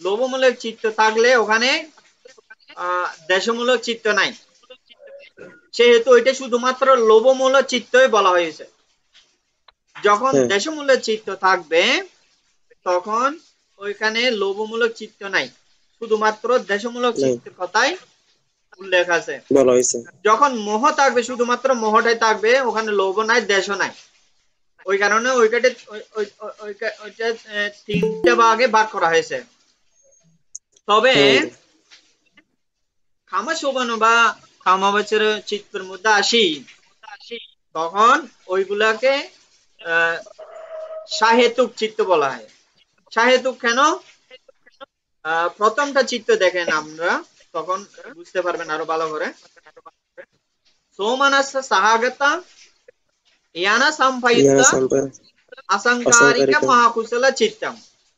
লোভমূলক চিত্ত থাকলে ওখানে দেশমূলক চিত্ত নাই সেহেতু এটা শুধুমাত্র লোভমূল্য চিত্তই বলা হয়েছে যখন দেশমূলক চিত্ত থাকবে তখন ওইখানে লোভমূলক চিত্ত নাই শুধুমাত্র দেশমূলক চিত্তের কথাই উল্লেখ আছে যখন মোহ থাকবে শুধুমাত্র মোহটাই থাকবে ওখানে লোভ নাই দেশ নাই ওই কারণে ওইটাতে ওইটা তিনটা ভাগে ভাগ করা হয়েছে তবে খামা শোভানো বা কামাবচের চিত্রের মধ্যে আসি তখন ওইগুলাকে সাহেতুক চিত্ত বলা হয় সাহেতুক কেন প্রথমটা চিত্ত দেখেন আমরা তখন বুঝতে পারবেন আরো ভালো করে সোমানাস ইয়ানা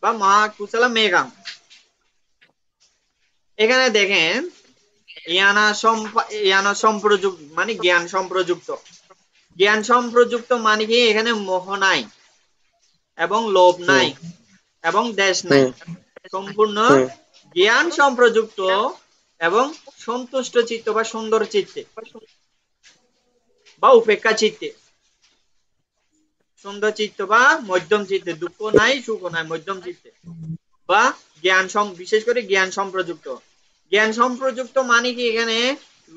বা মেঘাম এখানে দেখেন সম্প্রযুক্ত মানে জ্ঞান সম্প্রযুক্ত জ্ঞান সম্প্রযুক্ত মানে কি এখানে মোহ নাই এবং লোভ নাই এবং দেশ নাই সম্পূর্ণ জ্ঞান সম্প্রযুক্ত এবং সন্তুষ্ট চিত্ত বা সুন্দর চিত্তে বা উপেক্ষা চিত্তে সুন্দর চিত্ত বা মধ্যম চিত্তে দুঃখ নাই সুখ নাই মধ্যম চিত্তে বা জ্ঞান বিশেষ করে জ্ঞান সম্প্রযুক্ত জ্ঞান সম্প্রযুক্ত মানে কি এখানে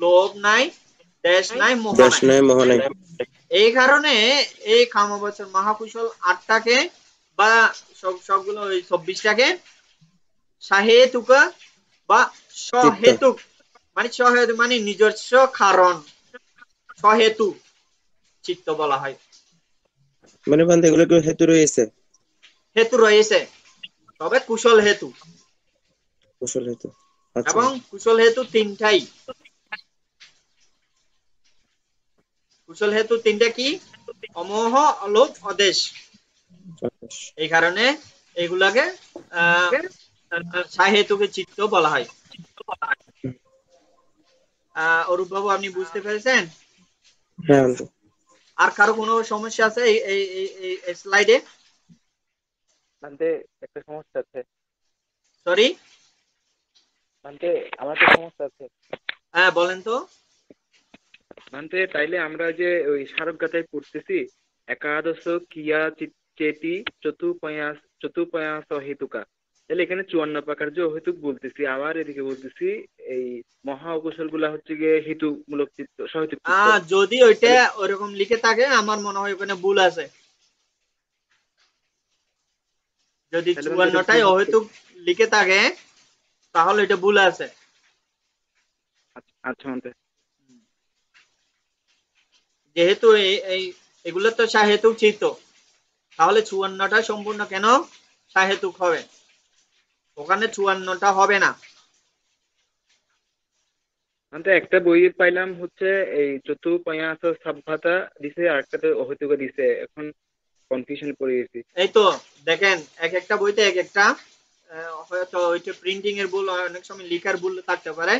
লোভ নাই দেশ নাই মোহ নাই এই কারণে এই খামাবচন মহাকুশল আটটাকে বা সব সবগুলো ওই চব্বিশটাকে সাহেতুক বা সহেতুক মানে সহেতু মানে নিজস্ব কারণ সহেতু চিত্ত বলা হয় মানে বান্ধে এগুলো হেতু রয়েছে হেতু রয়েছে তবে কুশল হেতু কুশল হেতু আচ্ছা। এবং কুশল হেতু তিনটাই কুশল হেতু তিনটা কি অমোহ অলোপ অদেশ এই কারণে এগুলাকে সাহেতুকে চিত্ত বলা হয় অরূপ বাবু আপনি বুঝতে পেরেছেন হ্যাঁ, আর কারো কোনো সমস্যা আছে এই এই স্লাইডে একটা সমস্যা আছে সরি মানতে আমার তো সমস্যা আছে হ্যাঁ বলেন তো মানতে তাইলে আমরা যে ওই স্মারকগাথায় পড়তেছি একাদশ কিয়া চেতি চতুপয়াস চতুপয়াস হেতুকা তাহলে এখানে চুয়ান্ন প্রকার যে অহেতুক বলতেছি আবার এদিকে বলতেছি এই মহা অকুশল গুলা হচ্ছে গিয়ে হেতুমূলক চিত্ত সহেতুক যদি ওইটা ওরকম লিখে থাকে আমার মনে হয় ওখানে ভুল আছে যদি চুয়ান্নটাই অহেতুক লিখে থাকে তাহলে এটা ভুল আছে আচ্ছা, আচ্ছা, আচ্ছা। যেহেতু এগুলো তো সাহেতুক চিত তাহলে চুয়ান্নটা সম্পূর্ণ কেন সাহেতুক হবে ওখানে চুয়ান্নটা হবে না একটা বই পাইলাম হচ্ছে এই চতুর্থ এই তো দেখেন এক একটা বইতে এক একটা হয়তো ওইটা প্রিন্টিং এর ভুল হয় অনেক সময় লিখার ভুল থাকতে পারে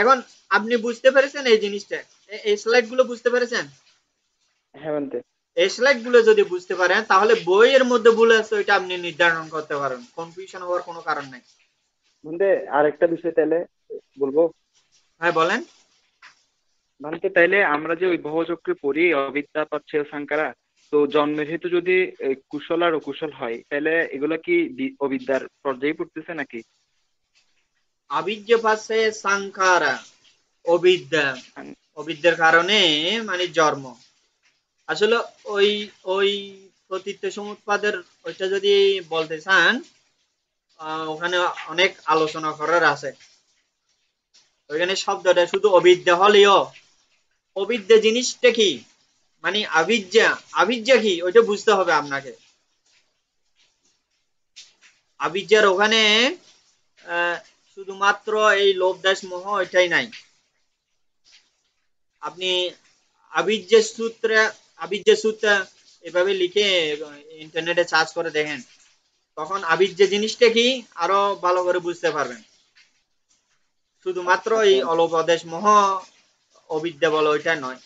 এখন আপনি বুঝতে পেরেছেন এই জিনিসটা এই স্লাইড গুলো বুঝতে পেরেছেন হ্যাঁ, এই স্লাইড গুলো যদি বুঝতে পারেন তাহলে বইয়ের মধ্যে ভুল আছে ওইটা আপনি নির্ধারণ করতে পারেন কনফিউশন হওয়ার কোনো কারণ নাই বন্ধে আরেকটা বিষয় তাহলে বলবো হ্যাঁ বলেন মানে তাইলে আমরা যে ওই বহুচক্রে পড়ি অবিদ্যা পাচ্ছে সাংকারা তো জন্মের হেতু যদি কুশল আর অকুশল হয় তাহলে এগুলা কি অবিদ্যার পর্যায়ে পড়তেছে নাকি অবিদ্যা অবিদ্যার কারণে মানে জন্ম আসলে ওই ওই সমুৎপাদের ওইটা যদি বলতে চান ওখানে অনেক আলোচনা করার আছে ওইখানে শব্দটা শুধু অবিদ্যা হলেও অবিদ্যা জিনিসটা কি মানে আবিজ্ঞা আবিজ্ঞা কি ওইটা বুঝতে হবে আপনাকে আবিজ্ঞার ওখানে শুধুমাত্র এই লোভ দাস মোহ ওইটাই নাই আপনি আবিজ্ঞা সূত্রে আবিজ্ঞা সূত্র এভাবে লিখে ইন্টারনেটে সার্চ করে দেখেন তখন আবিজ্ঞা জিনিসটা কি আরো ভালো করে বুঝতে পারবেন শুধুমাত্র এই আচ্ছা। অলোপদেশ মোহ অবিদ্যা বলো ওইটা নয়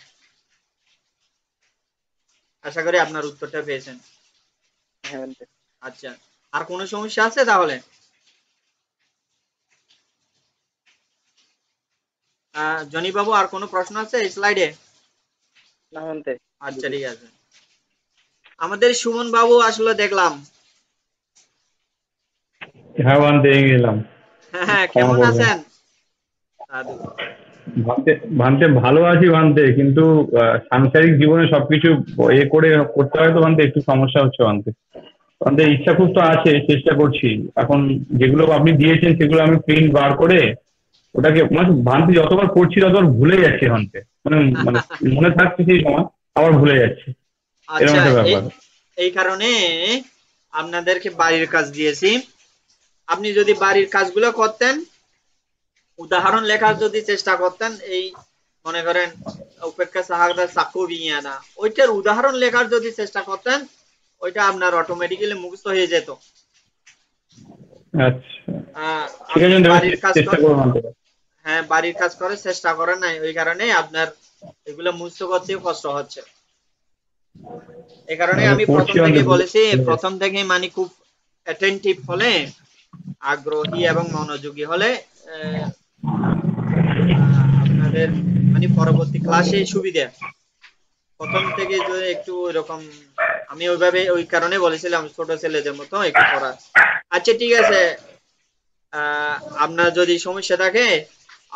আশা করি আপনার উত্তরটা পেয়েছেন হ্যাঁ, হ্যাঁ। আচ্ছা আর কোনো সমস্যা আছে তাহলে জনি বাবু আর কোনো প্রশ্ন আছে স্লাইডে আচ্ছা ঠিক আছে আমাদের সুমন বাবু আসলে দেখলাম হ্যাঁ, হ্যাঁ কেমন আছেন ভাবতে ভাবতে ভালো আছি ভাবতে কিন্তু সাংসারিক জীবনে সবকিছু এ করে করতে হয় তো ভাবতে একটু সমস্যা হচ্ছে ভাবতে ভাবতে ইচ্ছা খুব তো আছে চেষ্টা করছি এখন যেগুলো আপনি দিয়েছেন সেগুলো আমি প্রিন্ট বার করে ওটাকে মানে ভাবতে যতবার করছি ততবার ভুলে যাচ্ছে ভাবতে মানে মানে মনে থাকছে সেই সময় আবার ভুলে যাচ্ছে এরকম আচ্ছা, একটা ব্যাপার এই কারণে আপনাদেরকে বাড়ির কাজ দিয়েছি আপনি যদি বাড়ির কাজগুলো করতেন উদাহরণ লেখার যদি চেষ্টা করতেন এই মনে করেন উপেক্ষা সাহাগদার সাকু বিয়ানা ওইটার উদাহরণ লেখার যদি চেষ্টা করতেন ওইটা আপনার অটোমেটিক্যালি মুখস্থ হয়ে যেত আচ্ছা। হ্যাঁ বাড়ির কাজ করে চেষ্টা করেন নাই ওই কারণে আপনার এগুলো মুখস্থ করতে কষ্ট হচ্ছে এই কারণে আমি প্রথম থেকে বলেছি প্রথম থেকে মানে খুব অ্যাটেন্টিভ হলে আগ্রহী এবং মনোযোগী হলে আমাদের মানে পরবর্তী ক্লাসে সুবিধা প্রথম থেকে যদি একটু ওইরকম আমি ওইভাবে ওই কারণে বলেছিলাম ছোট ছেলেদের মতো একটু পড়া আচ্ছা ঠিক আছে আপনার যদি সমস্যা থাকে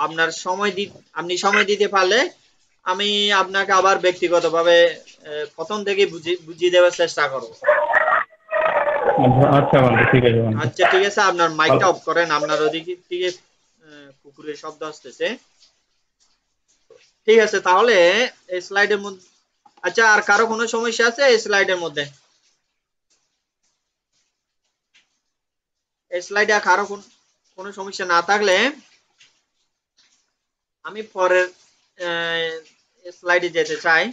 আপনার সময় দি আপনি সময় দিতে পারলে আমি আপনাকে আবার ব্যক্তিগতভাবে প্রথম থেকে বুঝিয়ে দেওয়ার চেষ্টা করবো আচ্ছা ঠিক আছে আচ্ছা ঠিক আছে আপনার মাইকটা অফ করেন আপনার ওদিকে থেকে কুকুরের শব্দ আসতেছে ঠিক আছে তাহলে এই স্লাইডের মধ্যে আচ্ছা আর কারো কোনো সমস্যা আছে এই স্লাইডের মধ্যে এই স্লাইডে কারো কোনো সমস্যা না থাকলে আমি পরের স্লাইডে যেতে চাই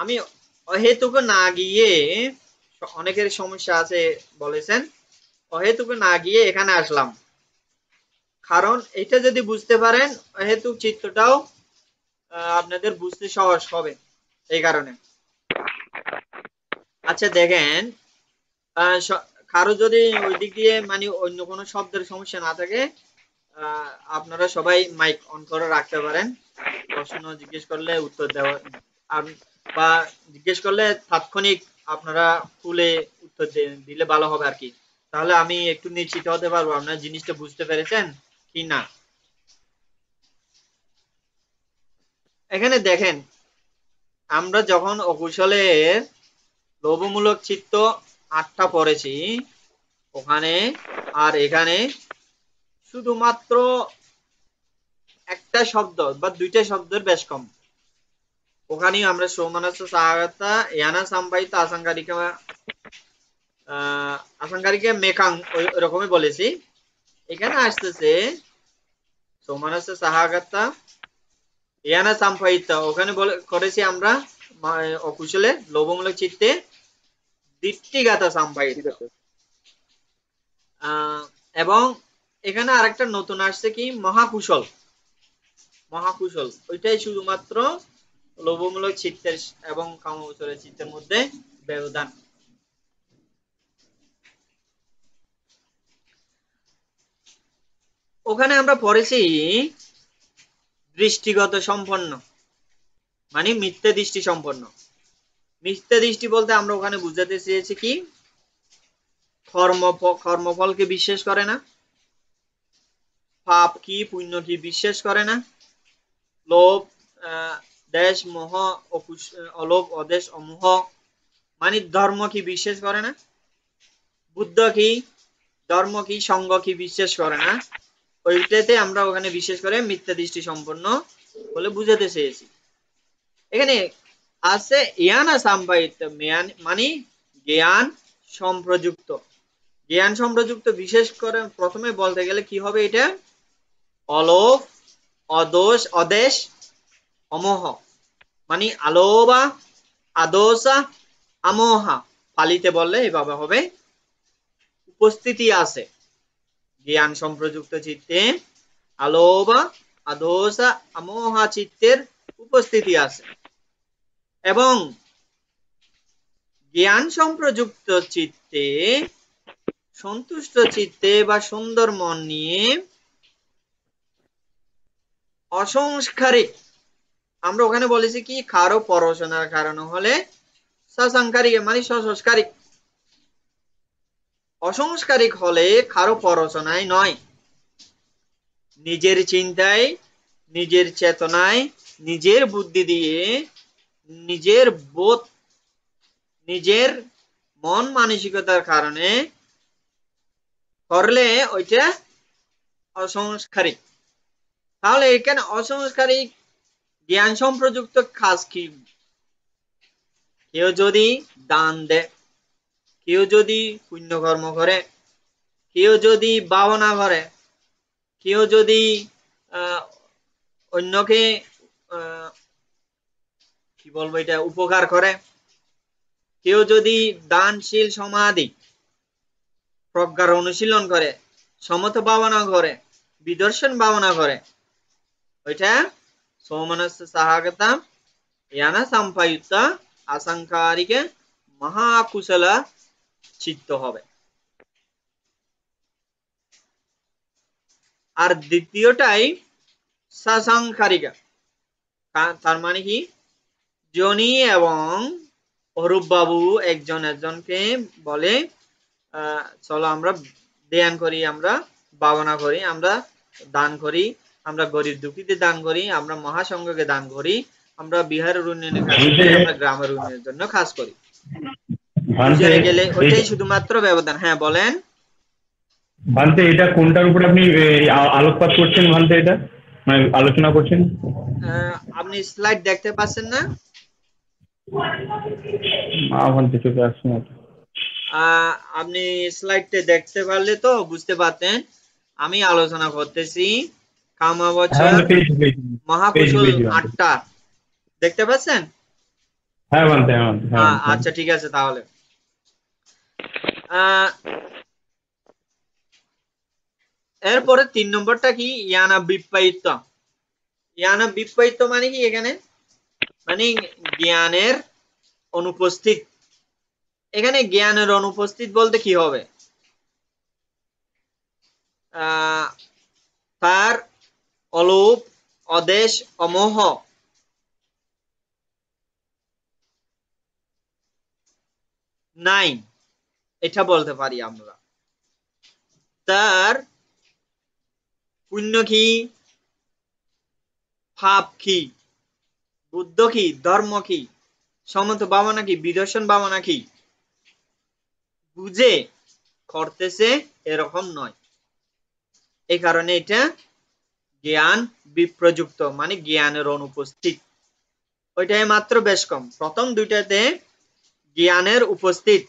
আমি অহেতুকে না গিয়ে অনেকের সমস্যা আছে বলেছেন অহেতুকে না গিয়ে এখানে আসলাম কারণ এটা যদি বুঝতে পারেন হেতু চিত্রটাও আপনাদের বুঝতে সহজ হবে এই কারণে আচ্ছা দেখেন কারো যদি ওই দিক দিয়ে মানে অন্য কোনো শব্দের সমস্যা না থাকে আপনারা সবাই মাইক অন করে রাখতে পারেন প্রশ্ন জিজ্ঞেস করলে উত্তর দেওয়া বা জিজ্ঞেস করলে তাৎক্ষণিক আপনারা খুলে উত্তর দিলে ভালো হবে আর কি তাহলে আমি একটু নিশ্চিত হতে পারবো আপনারা জিনিসটা বুঝতে পেরেছেন কি না এখানে দেখেন আমরা যখন অকুশলের লোভমূলক চিত্ত আটটা পড়েছি ওখানে আর এখানে শুধুমাত্র একটা শব্দ বা দুইটা শব্দের বেশ কম ওখানেই আমরা সৌমানস্য সহায়তা ইয়ানা আসাঙ্গারিকা আশঙ্কারিকা আশঙ্কারিকা মেকাং ওই রকমই বলেছি এখানে আসতেছে সমান আছে সাহাগাত্তা ইয়ানা সাম্পায়িতা ওখানে বলে করেছি আমরা অকুশলে লোভমূলক চিত্তে দৃষ্টিগাতা সাম্পায়িতা এবং এখানে আরেকটা নতুন আসছে কি মহাকুশল মহাকুশল ওইটাই শুধুমাত্র লোভমূলক চিত্তের এবং কামকুশলের চিত্তের মধ্যে ব্যবধান ওখানে আমরা পড়েছি দৃষ্টিগত সম্পন্ন মানে মিথ্যা দৃষ্টি সম্পন্ন মিথ্যা দৃষ্টি বলতে আমরা ওখানে বুঝাতে চেয়েছি কি কর্ম কর্মফলকে বিশ্বাস করে না পাপ কি পুণ্য কি বিশ্বাস করে না লোভ দেশ মোহ অলোভ অদেশ অমোহ মানে ধর্ম কি বিশ্বাস করে না বুদ্ধ কি ধর্ম কি সঙ্গ কি বিশ্বাস করে না ওইটাতে আমরা ওখানে বিশেষ করে মিথ্যা দৃষ্টি সম্পন্ন বলে বুঝাতে চেয়েছি এখানে আছে ইয়ানা সাম্বায়িত মানে জ্ঞান সম্প্রযুক্ত জ্ঞান সম্প্রযুক্ত বিশেষ করে প্রথমে বলতে গেলে কি হবে এটা অলোভ অদোষ অদেশ অমোহ মানে আলোবা আদোষা আমোহা পালিতে বললে এভাবে হবে উপস্থিতি আছে জ্ঞান সম্প্রযুক্ত চিত্তে আলোবা আদোষ আমোহা চিত্তের উপস্থিতি আছে এবং জ্ঞান সম্প্রযুক্ত চিত্তে সন্তুষ্ট চিত্তে বা সুন্দর মন নিয়ে অসংস্কারে আমরা ওখানে বলেছি কি খারো পড়াশোনার কারণ হলে সসংকারী মানে সসংস্কারী অসংস্কারিক হলে কারো পরচনায় নয় নিজের চিন্তায় নিজের চেতনায় নিজের বুদ্ধি দিয়ে নিজের বোধ নিজের মন মানসিকতার কারণে করলে ওইটা অসংস্কারিক তাহলে এখানে অসংস্কারিক জ্ঞান সম্প্রযুক্ত কাজ কি কেউ যদি দান দেয় কেউ যদি পুণ্য কর্ম করে কেউ যদি বাহনা করে কেউ যদি অন্যকে কি বলবো এটা উপকার করে কেউ যদি দানশীল সমাধি প্রজ্ঞার অনুশীলন করে সমত ভাবনা করে বিদর্শন ভাবনা করে ওইটা সৌমনস সাহাগতাম ইয়ানা সম্পায়ুক্ত আশঙ্কারিকে মহাকুশলা চিত্ত হবে আর দ্বিতীয়টাই সাসাংখারিকা তার মানে কি জনি এবং বাবু একজন একজনকে বলে চলো আমরা দেয়ান করি আমরা ভাবনা করি আমরা দান করি আমরা গরিব দুঃখীতে দান করি আমরা মহাসংঘকে দান করি আমরা বিহারের উন্নয়নের কাজ করি আমরা গ্রামের উন্নয়নের জন্য কাজ করি ভিজনে গেলে ওইটাই শুধুমাত্র ব্যবধান হ্যাঁ বলেন ভান্তে এটা কোনটার উপরে আপনি আলোকপাত করছেন ভান্তে এটা মানে আলোচনা করছেন আপনি স্লাইড দেখতে পাচ্ছেন না ভান্তে চলে আসছে না আপনি স্লাইডটা দেখতে পারলে তো বুঝতে পারতেন আমি আলোচনা করতেছি কামাবচন হ্যাঁ, মহাকুশল আটটা দেখতে পাচ্ছেন হ্যাঁ, হ্যাঁ, হ্যাঁ আচ্ছা ঠিক আছে তাহলে এরপরে তিন নম্বরটা কি ইয়ানা বিপায়িত ইয়ানা বিপায়িত মানে কি এখানে মানে জ্ঞানের অনুপস্থিত এখানে জ্ঞানের অনুপস্থিত বলতে কি হবে তার অলোপ অদেশ অমোহ নাইন এটা বলতে পারি আমরা তার পুণ্য কি পাপ কি বুদ্ধ কি ধর্ম কি সমত ভাবনা কি বিদর্শন ভাবনা কি বুঝে করতেছে এরকম নয় এই কারণে এটা জ্ঞান বিপ্রযুক্ত মানে জ্ঞানের অনুপস্থিত ওইটাই মাত্র বেশ কম প্রথম দুইটাতে জ্ঞানের উপস্থিত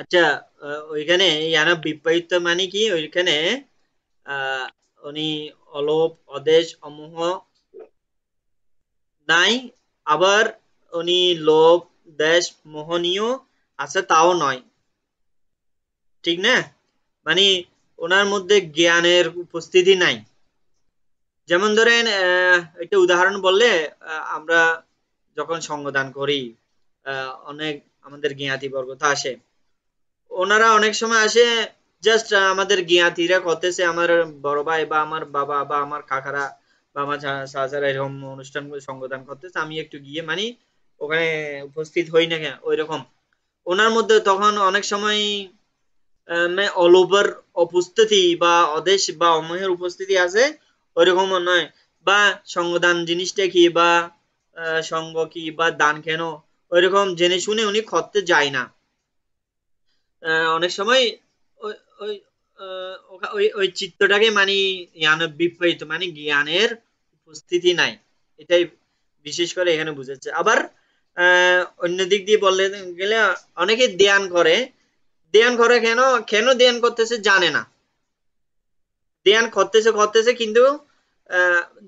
আচ্ছা ওইখানে ইয়ানা বিপরীত মানে কি ওইখানে উনি অলোপ অদেশ অমোহ নাই আবার উনি লোভ দেশ মোহনীয় আছে তাও নয় ঠিক না মানে ওনার মধ্যে জ্ঞানের উপস্থিতি নাই যেমন ধরেন একটা উদাহরণ বললে আমরা যখন সঙ্গদান করি অনেক আমাদের জ্ঞাতি তা আসে ওনারা অনেক সময় আসে জাস্ট আমাদের জ্ঞাতিরা করতেছে আমার বড় ভাই বা আমার বাবা বা আমার কাকারা বা আমার সাহাজারা এরকম অনুষ্ঠান সংগঠন করতেছে আমি একটু গিয়ে মানে ওখানে উপস্থিত হই না ওই রকম ওনার মধ্যে তখন অনেক সময় অল ওভার মানে উপস্থিতি বা অদেশ বা অময়ের উপস্থিতি আছে ওইরকম নয় বা সংগদান জিনিসটা কি বা সঙ্গ কি বা দান কেন ওইরকম জেনে শুনে উনি করতে যায় না অনেক সময় ওই ওই ওই মানে জ্ঞান বিপরীত মানে জ্ঞানের উপস্থিতি নাই এটাই বিশেষ করে এখানে বুঝেছে আবার অন্য দিক দিয়ে বললে গেলে অনেকে ধ্যান করে ধ্যান করে কেন কেন ধ্যান করতেছে জানে না ধ্যান করতেছে করতেছে কিন্তু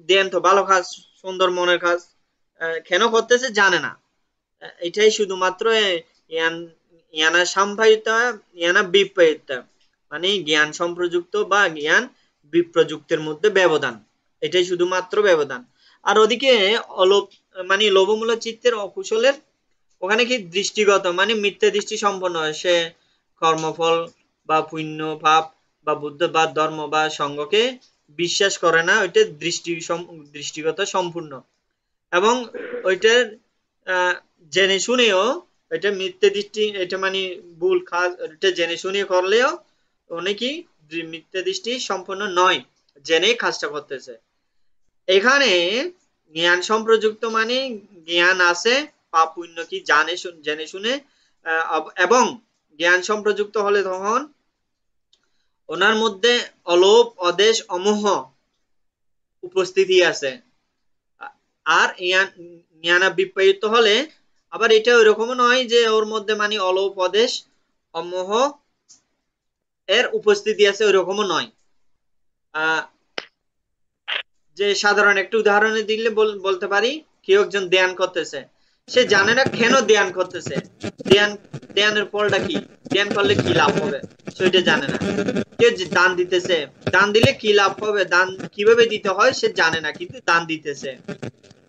ধ্যান তো ভালো কাজ সুন্দর মনের কাজ কেন করতেছে জানে না এটাই শুধুমাত্র জ্ঞান জ্ঞানা সাম্ভায়িতা জ্ঞানা বিপ্রায়িতা মানে জ্ঞান সম্প্রযুক্ত বা জ্ঞান বিপ্রযুক্তের মধ্যে ব্যবধান এটাই শুধুমাত্র ব্যবধান আর ওদিকে অলোপ মানে লোভমূলক চিত্তের অকুশলের ওখানে কি দৃষ্টিগত মানে মিথ্যে দৃষ্টি সম্পন্ন সে কর্মফল বা পুণ্য ভাব বা বুদ্ধ বা ধর্ম বা সঙ্গকে বিশ্বাস করে না ওইটা দৃষ্টি দৃষ্টিগত সম্পূর্ণ এবং ওইটার জেনে শুনেও এটা মিথ্যে দৃষ্টি এটা মানে ভুল খাস এটা জেনে শুনিয়ে করলেও অনেকেই মিথ্যে দৃষ্টি সম্পূর্ণ নয় জেনে কাজটা করতেছে এখানে জ্ঞান সম্প্রযুক্ত মানে জ্ঞান আছে পা পুণ্য কি জানে জেনে শুনে এবং জ্ঞান সম্প্রযুক্ত হলে তখন ওনার মধ্যে অলোপ অদেশ অমোহ উপস্থিতি আছে আর জ্ঞান জ্ঞানাবিপ্রায়িত হলে আবার এটা ওইরকমও নয় যে ওর মধ্যে মানে অলৌপদেশ অমোহ এর উপস্থিতি আছে ওইরকমও নয় যে সাধারণ একটু উদাহরণে দিলে বলতে পারি কেউ একজন ধ্যান করতেছে সে জানে না কেন ধ্যান করতেছে ধ্যান ধ্যানের ফলটা কি ধ্যান করলে কি লাভ হবে সেটা জানে না কেউ দান দিতেছে দান দিলে কি লাভ হবে দান কিভাবে দিতে হয় সে জানে না কিন্তু দান দিতেছে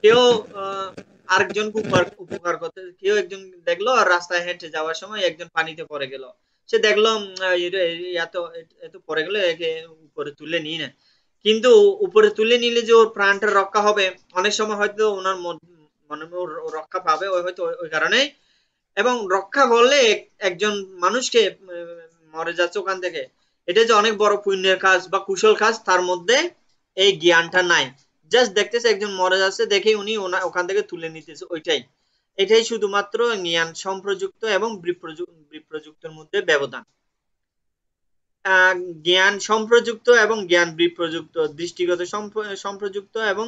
কেউ আরেকজনকে উপকার উপকার করতে কেউ একজন দেখলো আর রাস্তায় হেঁটে যাওয়ার সময় একজন পানিতে পড়ে গেল সে দেখলো এত এত পড়ে গেলো একে উপরে তুলে নিই না কিন্তু উপরে তুলে নিলে যে ওর প্রাণটা রক্ষা হবে অনেক সময় হয়তো ওনার মনে রক্ষা পাবে ওই হয়তো ওই কারণে এবং রক্ষা হলে একজন মানুষকে মরে যাচ্ছে ওখান থেকে এটা যে অনেক বড় পুণ্যের কাজ বা কুশল কাজ তার মধ্যে এই জ্ঞানটা নাই জাস্ট দেখতেছে একজন মরে যাচ্ছে দেখে উনি ওখান থেকে তুলে নিতেছে ওইটাই এটাই শুধুমাত্র জ্ঞান সম্প্রযুক্ত এবং বিপ্রযুক্তের মধ্যে ব্যবধান জ্ঞান সম্প্রযুক্ত এবং জ্ঞান বিপ্রযুক্ত দৃষ্টিগত সম্প্রযুক্ত এবং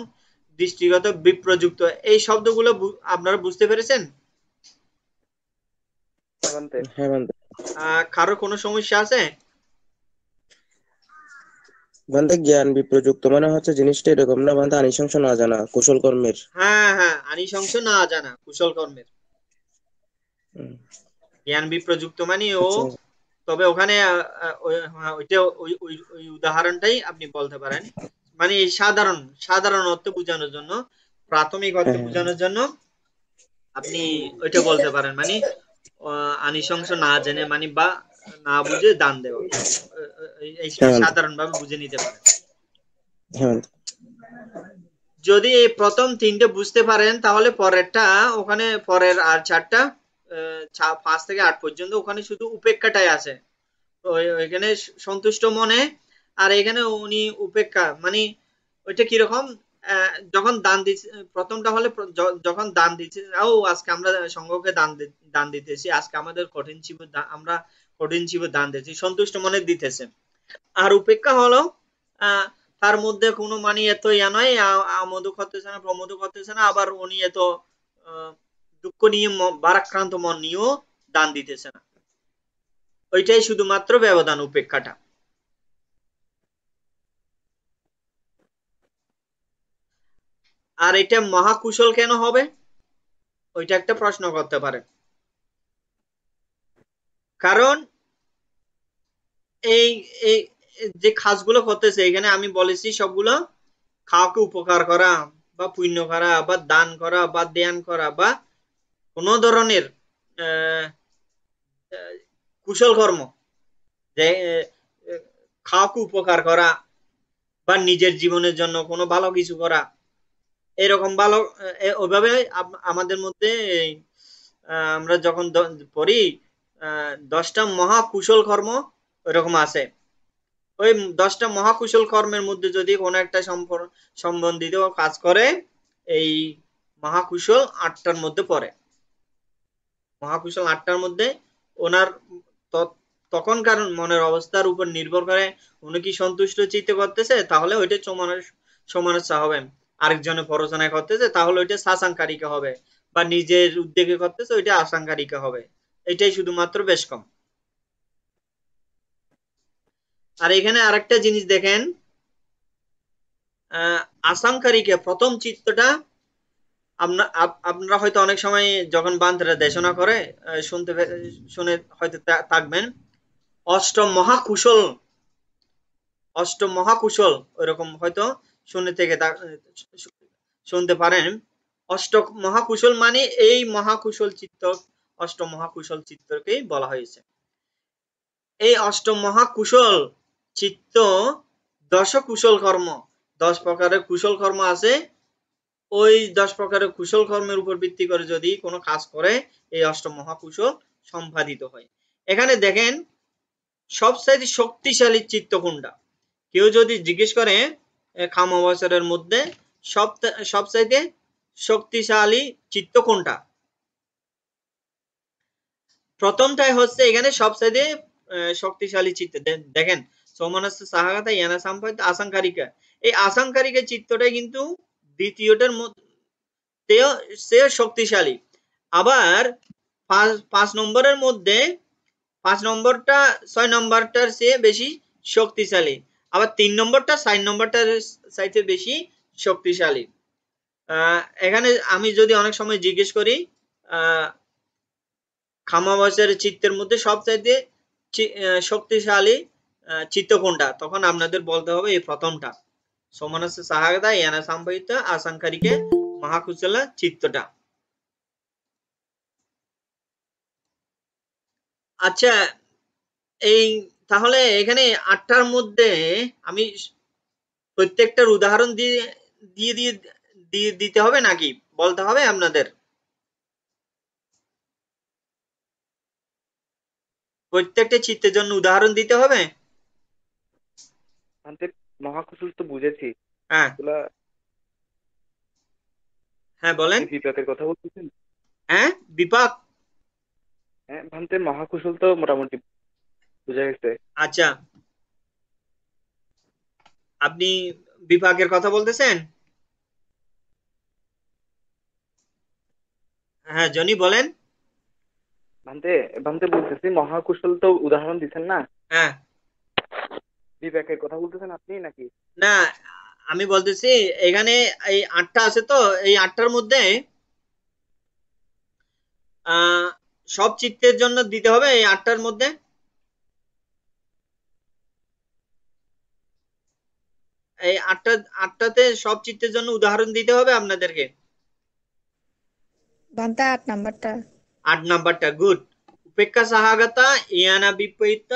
দৃষ্টিগত বিপ্রযুক্ত এই শব্দগুলো আপনারা বুঝতে পেরেছেন হ্যাঁ, কারো কোনো সমস্যা আছে বান্ধা জ্ঞান বিপ্রযুক্ত মানে হচ্ছে জিনিসটা এরকম না বান্ধা আনিশংস না জানা কুশল কর্মের হ্যাঁ হ্যাঁ আনিশংস না জানা কুশল কর্মের জ্ঞান বিপ্রযুক্ত মানে ও আচ্ছা। তবে ওখানে হ্যাঁ, ওইটা ওই উদাহরণটাই আপনি বলতে পারেন মানে সাধারণ সাধারণ অর্থ বোঝানোর জন্য প্রাথমিক অর্থ হ্যাঁ। বোঝানোর জন্য আপনি ওইটা বলতে পারেন মানে আনিশংস না জেনে মানে বা না বুঝে দান দেওয়া হ্যাঁ। সাধারণভাবে বুঝে নিতে পারে হ্যাঁ। যদি এই প্রথম তিনটে বুঝতে পারেন তাহলে পরেরটা ওখানে পরের আর চারটা পাঁচ থেকে আট পর্যন্ত ওখানে শুধু উপেক্ষাটাই আছে এখানে সন্তুষ্ট মনে আর এখানে উনি উপেক্ষা মানে ওইটা কিরকম যখন দান দিচ্ছে প্রথমটা হলে যখন দান দিচ্ছে ও আজকে আমরা সংঘকে দান দান দিতেছি আজকে আমাদের কঠিন ছিল আমরা কঠিন জীব দান দিয়েছে সন্তুষ্ট মনে দিতেছে আর উপেক্ষা হলো তার মধ্যে কোনো মানে এত ইয়া নয় আমোদও করতেছে না প্রমোদও করতেছে না আবার উনি এত দুঃখ নিয়ে বারাক্রান্ত মন নিয়েও দান দিতেছে না ওইটাই শুধুমাত্র ব্যবধান উপেক্ষাটা আর এটা মহাকুশল কেন হবে ওইটা একটা প্রশ্ন করতে পারে কারণ এই এই যে খাসগুলো করতেছে এখানে আমি বলেছি সবগুলো কাউকে উপকার করা বা পুণ্য করা বা দান করা বা দেয়ান করা বা কোন ধরনের কুশল কর্ম যে খাওয়াকে উপকার করা বা নিজের জীবনের জন্য কোনো ভালো কিছু করা এরকম ভালো ওইভাবে আমাদের মধ্যে আমরা যখন পড়ি দশটা মহাকুশল কর্ম ওইরকম আছে ওই দশটা মহাকুশল কর্মের মধ্যে যদি কোনো একটা সম্বন্ধিত কাজ করে এই মহাকুশল আটটার মধ্যে পড়ে মহাকুশল আটটার মধ্যে ওনার তখনকার মনের অবস্থার উপর নির্ভর করে উনি কি সন্তুষ্ট চিত্তে করতেছে তাহলে ওইটা সমালোচনা হবে আরেকজনে প্ররোচনা করতেছে তাহলে ওইটা সাসাংকারিকা হবে বা নিজের উদ্যোগে করতেছে ওইটা আসাংকারিকা হবে এটাই শুধুমাত্র বেশ কম আর এখানে আরেকটা জিনিস দেখেন আসামকারীকে প্রথম চিত্রটা আপনারা হয়তো অনেক সময় যখন বান্ধরা দেশনা করে শুনতে শুনে হয়তো থাকবেন অষ্টম মহাকুশল অষ্টম মহাকুশল ওইরকম হয়তো শুনে থেকে শুনতে পারেন অষ্ট মহাকুশল মানে এই মহাকুশল চিত্র অষ্টম মহাকুশল চিত্রকেই বলা হয়েছে এই অষ্টম মহাকুশল চিত্ত দশ কুশল কর্ম দশ প্রকারের কুশল কর্ম আছে ওই দশ প্রকারের কুশল কর্মের উপর ভিত্তি করে যদি কোনো কাজ করে এই অষ্টম মহাকুশল সম্পাদিত হয় এখানে দেখেন সবচাইতে শক্তিশালী চিত্ত কোনটা কেউ যদি জিজ্ঞেস করে খাম অবসরের মধ্যে সব সবচাইতে শক্তিশালী চিত্ত কোনটা প্রথমটাই হচ্ছে এখানে সবচেয়ে শক্তিশালী চিত্র দেখেন সোমনস্য সাহাগাতা ইয়ানা সাম্পাদিত আসাংকারিকা এই আসাংকারিকা চিত্রটাই কিন্তু দ্বিতীয়টার মধ্যে সে শক্তিশালী আবার পাঁচ নম্বরের মধ্যে পাঁচ নম্বরটা ছয় নম্বরটার চেয়ে বেশি শক্তিশালী আবার তিন নম্বরটা সাইন নম্বরটার সাইতে বেশি শক্তিশালী এখানে আমি যদি অনেক সময় জিজ্ঞেস করি আহ খামাবাসের চিত্তের মধ্যে সবচাইতে শক্তিশালী চিত্ত কোনটা তখন আপনাদের বলতে হবে এই প্রথমটা সমানস্য সাহাগতা ইয়ানা সম্ভাবিত আশঙ্কারীকে মহাকুশলা চিত্তটা আচ্ছা এই তাহলে এখানে আটটার মধ্যে আমি প্রত্যেকটার উদাহরণ দিয়ে দিয়ে দিয়ে দিতে হবে নাকি বলতে হবে আপনাদের প্রত্যেকটা চিত্রের জন্য উদাহরণ দিতে হবে মহাকুশল তো বুঝেছি হ্যাঁ হ্যাঁ বলেন বিপাকের কথা বলতেছেন হ্যাঁ বিপাক হ্যাঁ ভান্তে মহাকুশল তো মোটামুটি বুঝা গেছে আচ্ছা আপনি বিপাকের কথা বলতেছেন হ্যাঁ জনি বলেন ভান্তে ভান্তে বলতেছি মহাকুশল তো উদাহরণ দিচ্ছেন না হ্যাঁ বিবেকের কথা বলতেছেন আপনি নাকি না আমি বলতেছি এখানে এই আটটা আছে তো এই আটটার মধ্যে সব চিত্তের জন্য দিতে হবে এই আটটার মধ্যে এই আটটা আটটাতে সব চিত্তের জন্য উদাহরণ দিতে হবে আপনাদেরকে ভান্তা আট নাম্বারটা আট নাম্বারটা গুড উপেক্ষা সাহাগতা ইয়ানা বিপরীত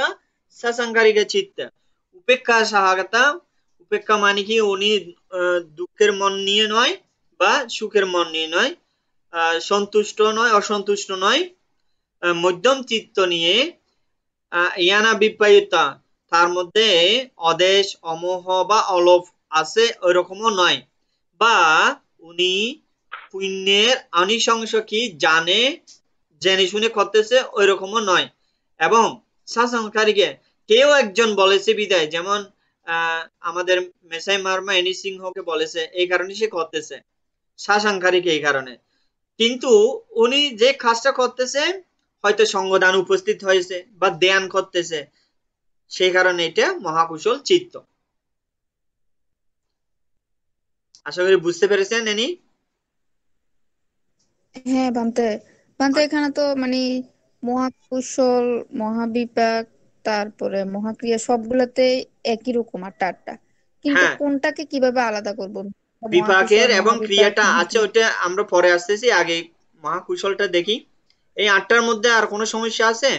সাসংকারিকা চিত্ত উপেক্ষা সাহাগতা উপেক্ষা মানে কি উনি দুঃখের মন নিয়ে নয় বা সুখের মন নিয়ে নয় সন্তুষ্ট নয় অসন্তুষ্ট নয় মধ্যম চিত্ত নিয়ে ইয়ানা বিপায়ুতা তার মধ্যে অদেশ অমোহ বা অলভ আছে ওইরকমও নয় বা উনি পুণ্যের আনিশংস কি জানে জেনে শুনে করতেছে ওই রকমও নয় এবং শাসনকারীকে কেউ একজন বলেছে বিদায় যেমন আমাদের মেসাই মার্মা এনি সিংহকে বলেছে এই কারণে সে করতেছে শাসনকারীকে এই কারণে কিন্তু উনি যে কাজটা করতেছে হয়তো সঙ্গদান উপস্থিত হয়েছে বা দেয়ান করতেছে সেই কারণে এটা মহাকুশল চিত্ত আশা করি বুঝতে পেরেছেন এনি হ্যাঁ বামতে মানে এখানে তো মানে মহাকুশল মহাবিপাক তারপরে মহাক্রিয়া সবগুলোতে একই রকম আর টাটা কিন্তু হ্যাঁ। কোনটাকে কিভাবে আলাদা করব বিপাকের এবং ক্রিয়াটা আছে ওটা আমরা পরে আসতেছি আগে মহাকুশলটা দেখি এই আটটার মধ্যে আর কোনো সমস্যা আছে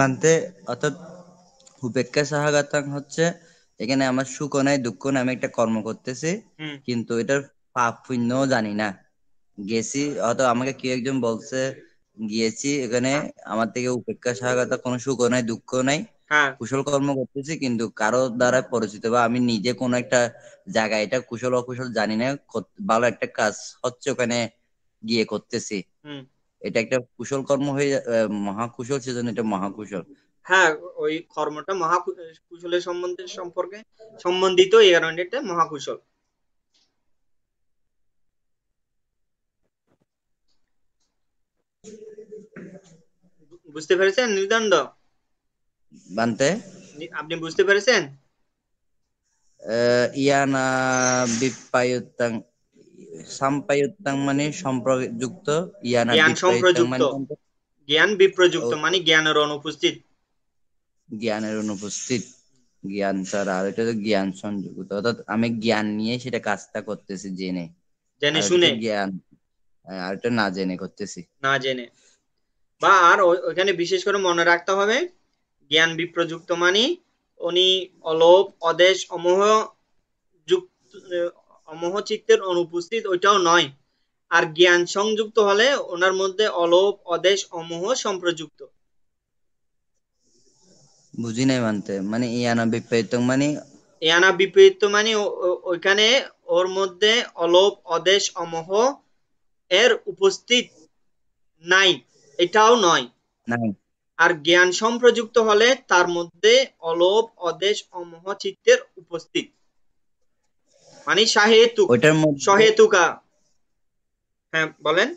মানতে অর্থাৎ উপেক্ষা সহাগতাং হচ্ছে এখানে আমার সুখ নাই দুঃখ নাই আমি একটা কর্ম করতেছি কিন্তু এটার পাপ পুণ্য জানি না গেছি হয়তো আমাকে কেউ একজন বলছে গিয়েছি এখানে আমার থেকে উপেক্ষা সহায়তা কোনো সুখ নাই দুঃখ নাই হ্যাঁ। কুশল কর্ম করতেছি কিন্তু কারো দ্বারা পরিচিত বা আমি নিজে কোন একটা জায়গায় এটা কুশল অকুশল জানি না ভালো একটা কাজ হচ্ছে ওখানে গিয়ে করতেছি এটা একটা কুশল কর্ম হয়ে মহাকুশল সেজন্য এটা মহাকুশল হ্যাঁ ওই কর্মটা মহাকুশলের সম্বন্ধে সম্পর্কে সম্বন্ধিত এই কারণে এটা মহাকুশল বুঝতে পেরেছেন নীলদণ্ড বানতে আপনি বুঝতে পেরেছেন ইয়ানা বিপায়ুত্তাং সাম্পায়ুত্তাং মানে সম্পর্কযুক্ত ইয়ানা জ্ঞান মানে সম্প্রযুক্ত জ্ঞান বিপ্রযুক্ত মানে জ্ঞানের অনুপস্থিত জ্ঞানের অনুপস্থিত জ্ঞান ছাড়া আর এটা তো জ্ঞান সংযুক্ত অর্থাৎ আমি জ্ঞান নিয়ে সেটা কাজটা করতেছি জেনে জেনে শুনে জ্ঞান আর এটা না জেনে করতেছি না জেনে বা আর ওখানে বিশেষ করে মনে রাখতে হবে জ্ঞান বিপ্রযুক্ত মানে উনি অলোপ অদেশ অমোহ যুক্ত অমোহ চিত্তের অনুপস্থিত ওইটাও নয় আর জ্ঞান সংযুক্ত হলে ওনার মধ্যে অলোপ অদেশ অমোহ সম্প্রযুক্ত বুঝি নাই মানতে মানে ইয়ানা বিপরীত মানে ইয়ানা বিপরীত মানে ওইখানে ওর মধ্যে অলোপ অদেশ অমোহ এর উপস্থিত নাই এটাও নয় আর জ্ঞান সম্প্রযুক্ত হলে তার মধ্যে অলোভ অদেশ অমহ চিত্তের উপস্থিত মানে সাহেতু সহেতুকা হ্যাঁ বলেন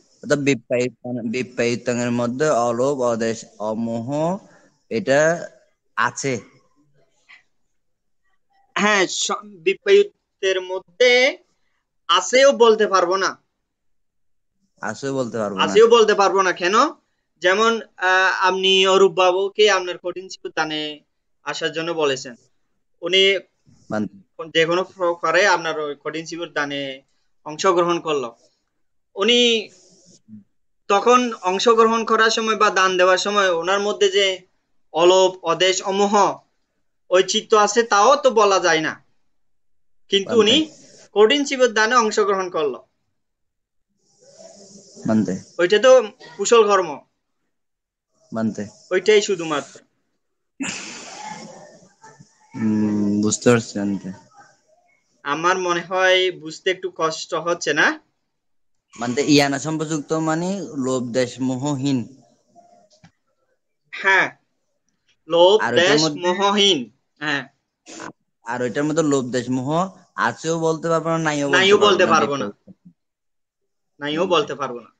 বিপ্পায়িতাঙ্গের মধ্যে অলোভ অদেশ অমোহ এটা আছে হ্যাঁ বিপ্পায়ুতের মধ্যে আছেও বলতে পারবো না আছেও বলতে পারবো না আছেও বলতে পারবো না কেন যেমন আপনি অরূপ বাবুকে আপনার কঠিন দানে আসার জন্য বলেছেন উনি মানে যে কোনো করে আপনার ওই কঠিন শিবির দানে অংশগ্রহণ করলো উনি তখন অংশগ্রহণ করার সময় বা দান দেওয়ার সময় ওনার মধ্যে যে অলোপ অদেশ অমোহ ওই চিত্ত আছে তাও তো বলা যায় না কিন্তু মানে উনি কঠিন শিবির দানে অংশগ্রহণ করলো মানে ওইটা তো কুশল কর্ম মানতে ওইটাই শুধুমাত্র বুঝতে পারছি মানতে আমার মনে হয় বুঝতে একটু কষ্ট হচ্ছে না মানে ইয়ানা সম্পযুক্ত মানে লোভ দেশ মোহহীন হ্যাঁ লোভ দেশ মোহহীন হ্যাঁ আর ওইটার মধ্যে লোভ দেশ মোহ আছেও বলতে পারবো না নাইও নাইও বলতে পারবো না নাইও বলতে পারবো না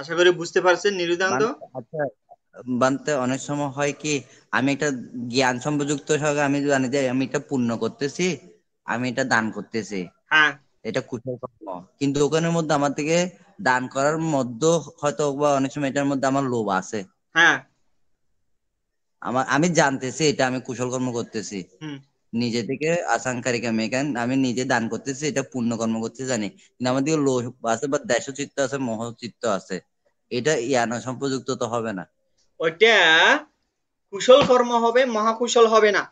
আশা করি বুঝতে পারছেন নিরুদান্ত আচ্ছা বানতে অনেক সময় হয় কি আমি একটা জ্ঞান সম্পযুক্ত সহকারে আমি জানি যে আমি এটা পূর্ণ করতেছি আমি এটা দান করতেছি হ্যাঁ এটা কুশল কর্ম কিন্তু ওখানের মধ্যে আমার থেকে দান করার মধ্যে হয়তো বা অনেক সময় এটার মধ্যে আমার লোভ আছে হ্যাঁ আমার আমি জানতেছি এটা আমি কুশল কর্ম করতেছি নিজে থেকে আসাঙ্কারিক আমি এখানে আমি নিজে দান করতেছি এটা পূর্ণ কর্ম করতে জানি কিন্তু আমার দিকে লোভ আছে বা দেশ চিত্ত আছে মহ চিত্ত আছে এটা ইয়ানো সম্পযুক্ত তো হবে না ওইটা কুশল কর্ম হবে মহাকুশল হবে না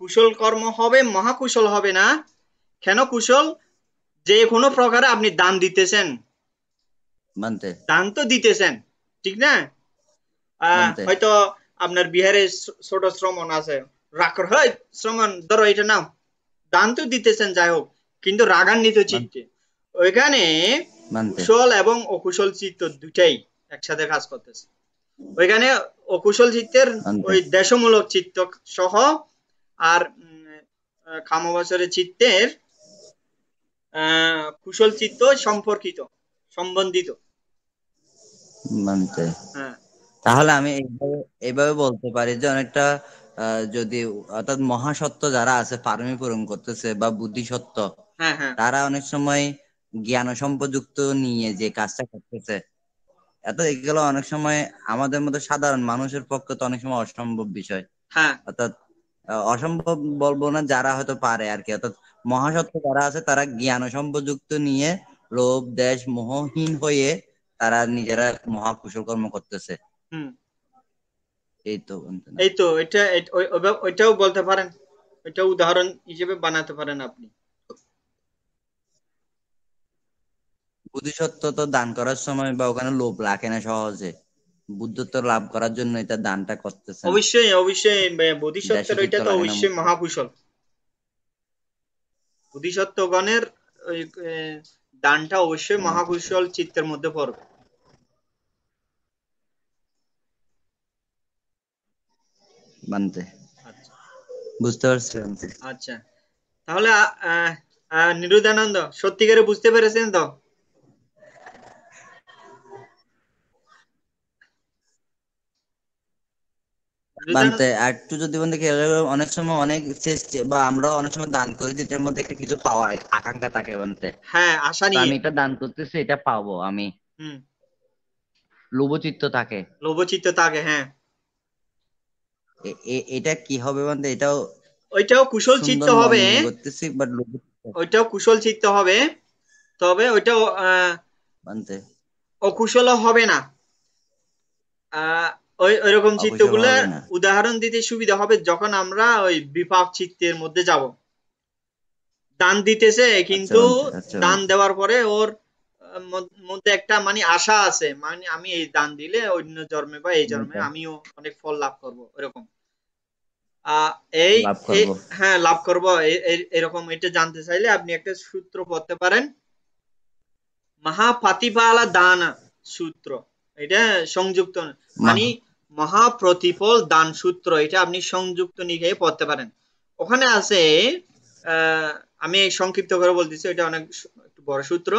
কুশল কর্ম হবে মহাকুশল হবে না কেন কুশল যে কোনো প্রকারে আপনি দান দিতেছেন মানতে দান তো দিতেছেন ঠিক না হয়তো আপনার বিহারে ছোট শ্রমণ আছে রাখর হয় শ্রমণ ধরো এটা নাও দান তো দিতেছেন যাই হোক কিন্তু রাগান্বিত চিত্তে ওইখানে কুশল এবং অকুশল চিত্র দুটাই একসাথে কাজ করতেছে ওইখানে অকুশল চিত্রের ওই দেশমূলক চিত্র সহ আর খামাবাসরের চিত্রের কুশল চিত্র সম্পর্কিত সম্বন্ধিত মানতে হ্যাঁ। তাহলে আমি এইভাবে বলতে পারি যে অনেকটা যদি অর্থাৎ মহাসত্ত্ব যারা আছে ফার্মি পূরণ করতেছে বা বুদ্ধিসত্ত্ব হ্যাঁ, হ্যাঁ। তারা অনেক সময় জ্ঞান সম্পযুক্ত নিয়ে যে কাজটা করতেছে এত এগুলো অনেক সময় আমাদের মতো সাধারণ মানুষের পক্ষে তো অনেক সময় অসম্ভব বিষয় হ্যাঁ। অর্থাৎ অসম্ভব বলবো না যারা হয়তো পারে আর কি অর্থাৎ মহাসত্য যারা আছে তারা জ্ঞান সম্পযুক্ত নিয়ে লোভ দেশ মোহহীন হয়ে তারা নিজেরা মহাকুশল কর্ম করতেছে এই তো এটা ওইটাও বলতে পারেন এটা উদাহরণ হিসেবে বানাতে পারেন আপনি বুদ্ধিসত্ত্ব তো দান করার সময় বা ওখানে লোভ রাখে না সহজে বুদ্ধত্ব লাভ করার জন্য এটা দানটা করতেছে অবশ্যই অবশ্যই বোধিসত্ত্বের ওইটা তো অবশ্যই মহাকুশল বোধিসত্ত্বগণের ওই দানটা অবশ্যই মহাকুশল চিত্তের মধ্যে পড়বে আচ্ছা। বুঝতে পারছি আচ্ছা তাহলে নিরুদানন্দ সত্যিকারে বুঝতে পেরেছেন তো বানতে মানে আর তুই যদি বন্ধু অনেক সময় অনেক চেষ্টা বা আমরা অনেক সময় দান করি যেটার মধ্যে একটা কিছু পাওয়ার আকাঙ্ক্ষা থাকে বানতে হ্যাঁ আশা নিয়ে আমি এটা দান করতেছি এটা পাবো আমি হুম লোভচিত্ত থাকে লোভচিত্ত থাকে হ্যাঁ এটা কি হবে বানতে এটাও ওইটাও কুশল চিত্ত হবে ওইটাও কুশল চিত্ত হবে তবে ওইটাও বানতে অকুশল হবে না আহ ওই ওইরকম চিত্রগুলো উদাহরণ দিতে সুবিধা হবে যখন আমরা ওই বিপাক চিত্রের মধ্যে যাব দান দিতেছে আচ্ছা, কিন্তু আচ্ছা, আচ্ছা। দান দেওয়ার পরে ওর মধ্যে একটা মানে আশা আছে মানে আমি এই দান দিলে অন্য জন্মে বা এই জন্মে আমিও অনেক ফল লাভ করব এরকম এই হ্যাঁ লাভ করব এরকম এটা জানতে চাইলে আপনি একটা সূত্র পড়তে পারেন মহাপাতিপালা দানা সূত্র এটা সংযুক্ত মানে মহাপ্রতিফল দান সূত্র এটা আপনি সংযুক্ত নিয়ে পড়তে পারেন ওখানে আছে আমি সংক্ষিপ্ত করে বলতেছি এটা অনেক বড় সূত্র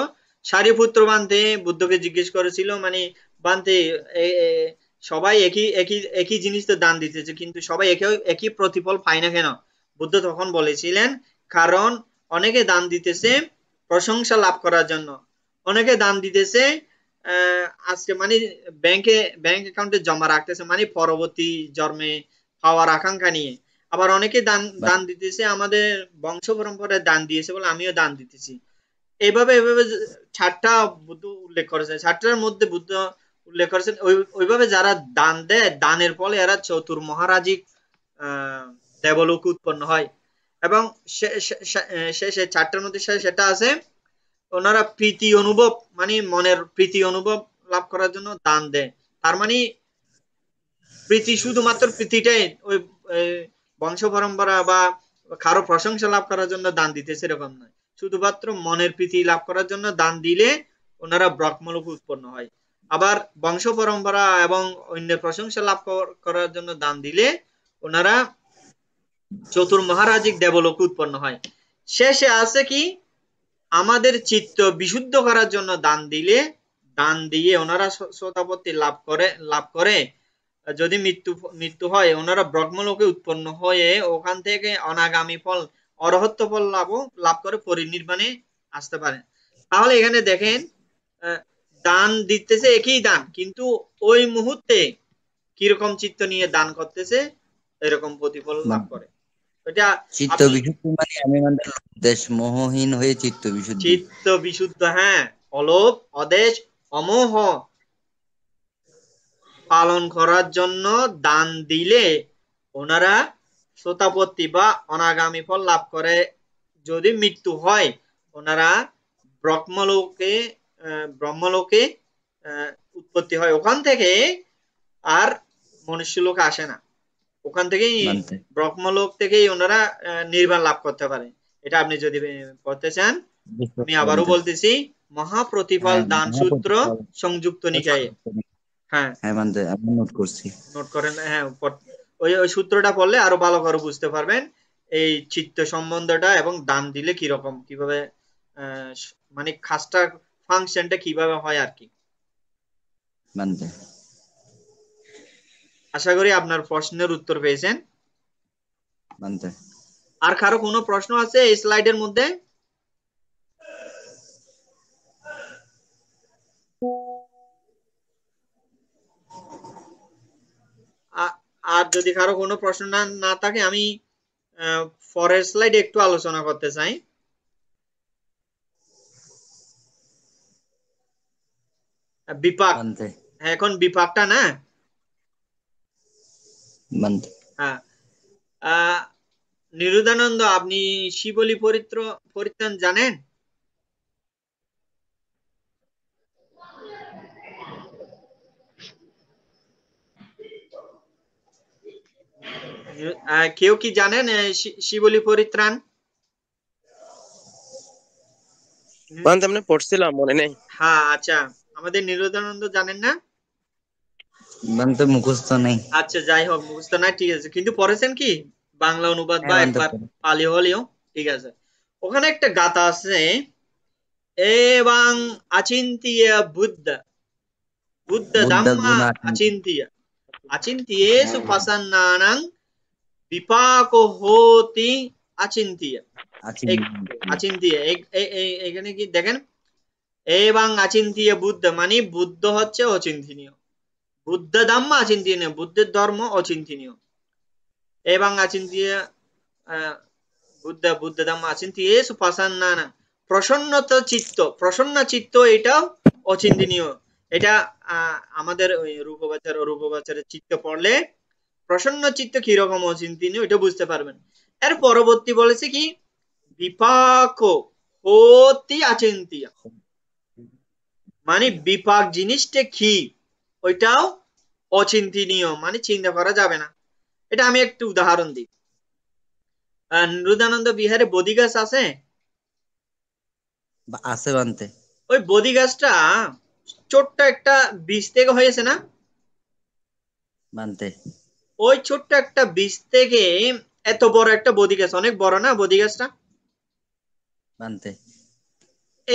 সারিপুত্র বান্ধে বুদ্ধকে জিজ্ঞেস করেছিল মানে বান্ধে সবাই একই একই একই জিনিস তো দান দিতেছে কিন্তু সবাই একে একই প্রতিফল পায় না কেন বুদ্ধ তখন বলেছিলেন কারণ অনেকে দান দিতেছে প্রশংসা লাভ করার জন্য অনেকে দান দিতেছে আজকে মানে ব্যাংকে ব্যাংক অ্যাকাউন্টে জমা রাখতেছে মানে পরবর্তী জন্মে পাওয়ার আকাঙ্ক্ষা নিয়ে আবার অনেকে দান দান দিতেছে আমাদের বংশ পরম্পরায় দান দিয়েছে বলে আমিও দান দিতেছি এইভাবে এভাবে ছাড়টা বুদ্ধ উল্লেখ করেছে ছাড়টার মধ্যে বুদ্ধ উল্লেখ করেছেন ওইভাবে যারা দান দেয় দানের ফলে এরা চতুর মহারাজিক দেবলোক উৎপন্ন হয় এবং শেষে চারটার মধ্যে সেটা আছে ওনারা প্রীতি অনুভব মানে মনের প্রীতি অনুভব লাভ করার জন্য দান দেয় তার মানে প্রীতি শুধুমাত্র প্রীতিটাই ওই বংশ পরম্পরা বা কারো প্রশংসা লাভ করার জন্য দান দিতে সেরকম নয় শুধুমাত্র মনের প্রীতি লাভ করার জন্য দান দিলে ওনারা ব্রহ্মলোক উৎপন্ন হয় আবার বংশ পরম্পরা এবং অন্য প্রশংসা লাভ করার জন্য দান দিলে ওনারা চতুর মহারাজিক দেবলোক উৎপন্ন হয় শেষে আছে কি আমাদের চিত্ত বিশুদ্ধ করার জন্য দান দিলে দান দিয়ে ওনারা শ্রোতাপত্তি লাভ করে লাভ করে যদি মৃত্যু মৃত্যু হয় ওনারা ব্রহ্মলোকে উৎপন্ন হয়ে ওখান থেকে অনাগামী ফল অরহত্ব ফল লাভ লাভ করে পরিনির্বাণে আসতে পারে তাহলে এখানে দেখেন দান দিতেছে একই দান কিন্তু ওই মুহূর্তে কিরকম চিত্ত নিয়ে দান করতেছে এরকম প্রতিফল লাভ করে চিত্ত মানে আমি মানে দেশ মোহহীন হয়ে চিত্ত চিত্ত বিশুদ্ধ হ্যাঁ অদেশ অমোহ পালন করার জন্য দান দিলে ওনারা শ্রোতাপত্তি বা অনাগামী ফল লাভ করে যদি মৃত্যু হয় ওনারা ব্রহ্মলোকে ব্রহ্মলোকে উৎপত্তি হয় ওখান থেকে আর মনুষ্য লোক আসে না ওখান থেকেই ব্রহ্মলোক থেকেই ওনারা নির্বাণ লাভ করতে পারে এটা আপনি যদি করতে চান আমি আবারও বলতেছি মহাপ্রতিফল হ্যাঁ, দান সূত্র সংযুক্ত নিকায়ে হ্যাঁ, হ্যাঁ নোট করছি নোট করেন হ্যাঁ ওই ওই সূত্রটা পড়লে আরো ভালো করে বুঝতে পারবেন এই চিত্ত সম্বন্ধটা এবং দান দিলে কি রকম কিভাবে মানে খাসটা ফাংশনটা কিভাবে হয় আর কি মানতে আশা করি আপনার প্রশ্নের উত্তর পেয়েছেন আর কারো কোনো প্রশ্ন আছে এই স্লাইডের মধ্যে আর যদি কারো কোনো প্রশ্ন না থাকে আমি পরের স্লাইড একটু আলোচনা করতে চাই বিপাক এখন বিপাকটা না হ্যাঁ। নিরুদানন্দ আপনি শিবলি পরিত্র পরিত্রাণ জানেন কেউ কি জানেন শিবলি পরিত্রাণ পড়ছিলাম মনে নেই হ্যাঁ আচ্ছা আমাদের নিরুদানন্দ জানেন না নন তো মুখস্থ নাই আচ্ছা যাই হোক মুখস্থ নাই ঠিক আছে কিন্তু পড়েছেন কি বাংলা অনুবাদ বা Pali holo holo ঠিক আছে ওখানে একটা গাতা আছে এব ัง অচিন্ত্য বুদ্ধ বুদ্ধ dhamma অচিন্ত্য অচিন্ত্য এসু পসন্নানং විපාකෝ හෝতি অচিন্ত্য অচিন্ত্য এখানে কি দেখেন এব ัง অচিন্ত্য বুদ্ধ মনি বুদ্ধ হচ্ছে অচিন্ত্য বুদ্ধ ধাম্ম আচিন্তনীয় বুদ্ধের ধর্ম অচিন্তনীয় এবং আচিন্তীয় বুদ্ধ বুদ্ধ ধাম্ম আচিন্তীয় সুপাসান্নান প্রসন্নত চিত্ত প্রসন্ন চিত্ত এটাও অচিন্তনীয় এটা আমাদের ওই রূপবাচার রূপবাচারের চিত্ত পড়লে প্রসন্ন চিত্ত কিরকম অচিন্তনীয় এটা বুঝতে পারবেন এর পরবর্তী বলেছে কি বিপাক অতি আচিন্তিয়া মানে বিপাক জিনিসটা কি ওইটাও অচিন্তনীয় মানে চিন্তা করা যাবে না এটা আমি একটু উদাহরণ দিই নিরুদানন্দ বিহারে বদি গাছ আছে আছে বানতে ওই বদি গাছটা ছোট্ট একটা বীজ থেকে হয়েছে না বানতে ওই ছোট্ট একটা বীজ থেকে এত বড় একটা বদি গাছ অনেক বড় না বদি গাছটা বানতে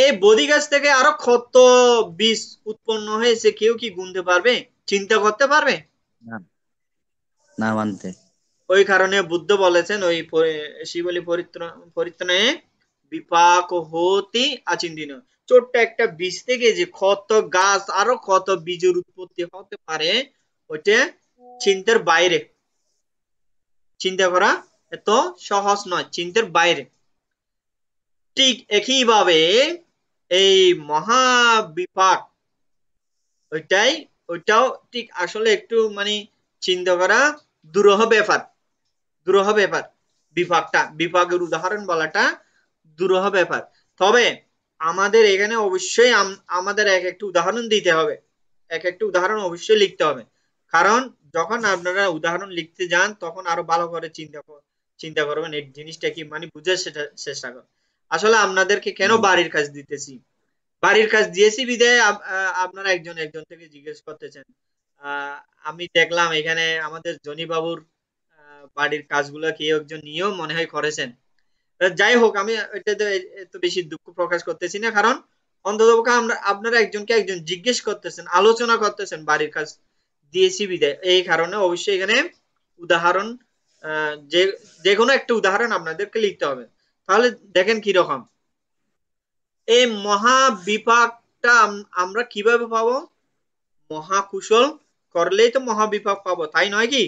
এই বদি গাছ থেকে আরো ক্ষত বীজ উৎপন্ন হয়েছে কেউ কি গুনতে পারবে চিন্তা করতে পারবে না মানতে ওই কারণে বুদ্ধ বলেছেন ওই শিবলি পরিত্রণে বিপাক হতি আচিন্তিন ছোট্ট একটা বীজ থেকে যে ক্ষত গাছ আরো ক্ষত বীজের উৎপত্তি হতে পারে ওইটা চিন্তার বাইরে চিন্তা করা এত সহজ নয় চিন্তার বাইরে ঠিক একইভাবে এই মহাবিপাক ওইটাই ওইটাও ঠিক আসলে একটু মানে চিন্তা করা দুরহ ব্যাপার দুরহ ব্যাপার বিপাকটা বিপাকের উদাহরণ বলাটা দুরহ ব্যাপার তবে আমাদের এখানে অবশ্যই আমাদের এক একটা উদাহরণ দিতে হবে এক একটা উদাহরণ অবশ্যই লিখতে হবে কারণ যখন আপনারা উদাহরণ লিখতে যান তখন আরো ভালো করে চিন্তা চিন্তা করবেন এই জিনিসটা কি মানে বুঝার চেষ্টা করবেন আসলে আপনাদেরকে কেন বাড়ির কাজ দিতেছি বাড়ির কাজ দিয়েছি বিদায় আপনারা একজন একজন থেকে জিজ্ঞেস করতেছেন আমি দেখলাম এখানে আমাদের জনি বাবুর বাড়ির কাজগুলো কেউ একজন নিয়েও মনে হয় করেছেন যাই হোক আমি এটাতে এত বেশি দুঃখ প্রকাশ করতেছি না কারণ অন্তত আমরা আপনারা একজনকে একজন জিজ্ঞেস করতেছেন আলোচনা করতেছেন বাড়ির কাজ দিয়েছি বিদায় এই কারণে অবশ্যই এখানে উদাহরণ যে যে কোনো একটা উদাহরণ আপনাদেরকে লিখতে হবে তাহলে দেখেন কি রকম এই মহা বিপাকটা আমরা কিভাবে পাবো মহাকুশল করলেই তো মহা বিপাক পাবো তাই নয় কি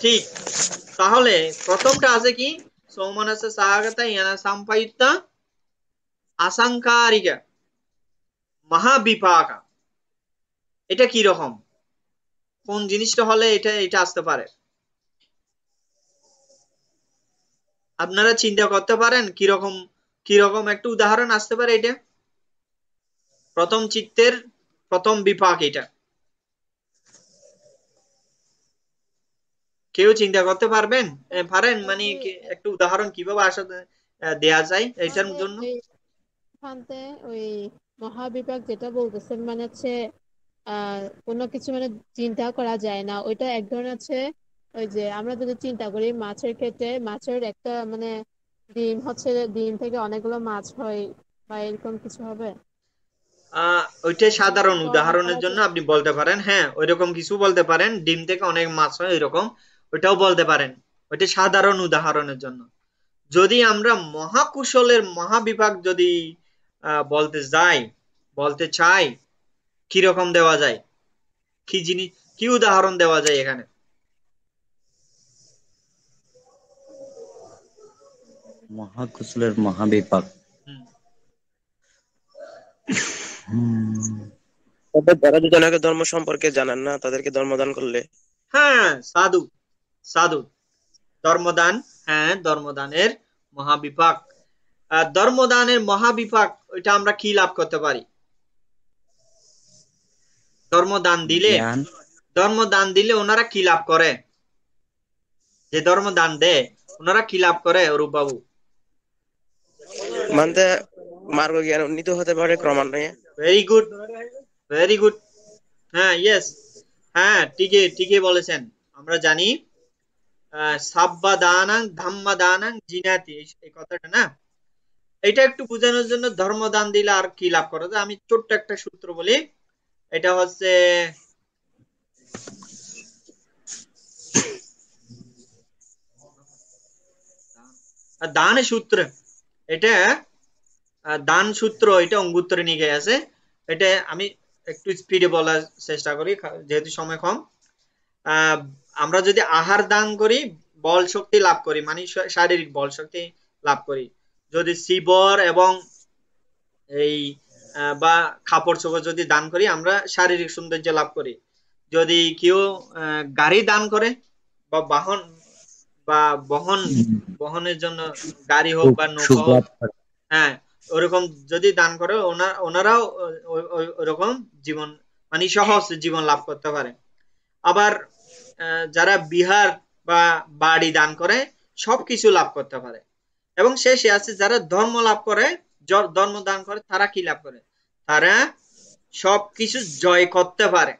ঠিক তাহলে প্রথমটা আছে কি সৌমনস্য সাহাগত ইয়ানা সম্পায়িত এটা কি রকম কোন জিনিসটা হলে এটা এটা আসতে পারে আপনারা চিন্তা করতে পারেন কিরকম কিরকম একটা উদাহরণ আসতে পারে এটা প্রথম চিত্তের প্রথম বিপাক এটা কেউ চিন্তা করতে পারবেন পারেন মানে একটু উদাহরণ কিভাবে আসা দেয়া যায় এটার মানে জন্য ওই মহাবিপাক যেটা বলতেছেন মানে হচ্ছে কোনো কিছু মানে চিন্তা করা যায় না ওইটা এক ধরনের হচ্ছে ওই যে আমরা যদি চিন্তা করি মাছের ক্ষেত্রে মাছের একটা মানে ডিম হচ্ছে ডিম থেকে অনেকগুলো মাছ হয় বা এরকম কিছু হবে ওইটাই সাধারণ উদাহরণের জন্য আপনি বলতে পারেন হ্যাঁ ওইরকম কিছু বলতে পারেন ডিম থেকে অনেক মাছ হয় এরকম ওইটাও বলতে পারেন ওইটা সাধারণ উদাহরণের জন্য যদি আমরা মহাকুশলের মহাবিভাগ যদি বলতে যাই বলতে চাই কিরকম দেওয়া যায় কি জিনিস কি উদাহরণ দেওয়া যায় এখানে মহাকুশলের মহাবিপাক তবে যারা যদি অনেকে ধর্ম সম্পর্কে জানান না তাদেরকে ধর্মদান করলে হ্যাঁ সাধু সাধু ধর্মদান হ্যাঁ ধর্মদানের মহাবিপাক ধর্মদানের মহাবিপাক ওইটা আমরা কি লাভ করতে পারি ধর্মদান দিলে ধর্মদান দিলে ওনারা কি লাভ করে যে ধর্মদান দেয় ওনারা কি লাভ করে অরূপ বাবু মানতে মার্গ জ্ঞান উন্নীত হতে পারে ক্রমান্বয়ে ভেরি গুড ভেরি গুড হ্যাঁ ইয়েস হ্যাঁ ঠিকই ঠিকই বলেছেন আমরা জানি সাব্বা দানাং ধাম্মা দানাং জিনাতি এই কথাটা না এটা একটু বোঝানোর জন্য ধর্ম দান দিলে আর কি লাভ করা যায় আমি ছোট্ট একটা সূত্র বলি এটা হচ্ছে দান সূত্র এটা দান সূত্র এটা অঙ্গুত্তরে নিয়ে আছে এটা আমি একটু স্পিডে বলার চেষ্টা করি যেহেতু সময় কম আমরা যদি আহার দান করি বল শক্তি লাভ করি মানে শারীরিক বল শক্তি লাভ করি যদি শিবর এবং এই বা খাপড় চোপড় যদি দান করি আমরা শারীরিক সৌন্দর্য লাভ করি যদি কেউ গাড়ি দান করে বা বাহন বা বহন বহনের জন্য গাড়ি হোক বা নৌকা হোক হ্যাঁ ওরকম যদি দান করে ওনারাও ওরকম জীবন মানে সহজ জীবন লাভ করতে পারে আবার যারা বিহার বা বাড়ি দান করে সব কিছু লাভ করতে পারে এবং শেষে আছে যারা ধর্ম লাভ করে ধর্ম দান করে তারা কি লাভ করে তারা সব কিছু জয় করতে পারে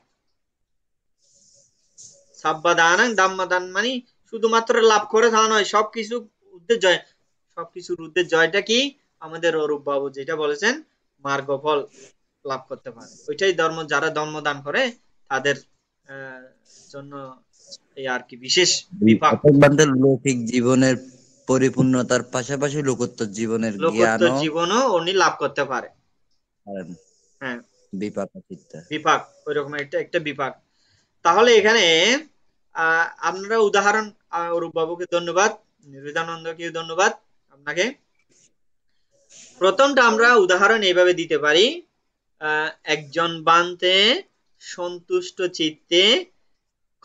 সাব্বা দানাং দাম্মা দান মানে শুধুমাত্র লাভ করে তা নয় সবকিছু ঊর্ধ্বের জয় সবকিছুর উদ্দেশ্য জয়টা কি আমাদের অরূপ বাবু যেটা বলেছেন ফল লাভ করতে পারে ওইটাই ধর্ম যারা ধর্ম দান করে তাদের জন্য এই আর কি বিশেষ লৌকিক জীবনের পরিপূর্ণতার পাশাপাশি লোকোত্তর জীবনের জ্ঞান জীবনও উনি লাভ করতে পারে হ্যাঁ বিপাক বিপাক ওইরকম একটা একটা বিপাক তাহলে এখানে আপনারা উদাহরণ অরূপ বাবুকে ধন্যবাদ রেজানন্দকে ধন্যবাদ আপনাকে প্রথমটা আমরা উদাহরণ এইভাবে দিতে পারি একজন বানতে সন্তুষ্ট চিত্তে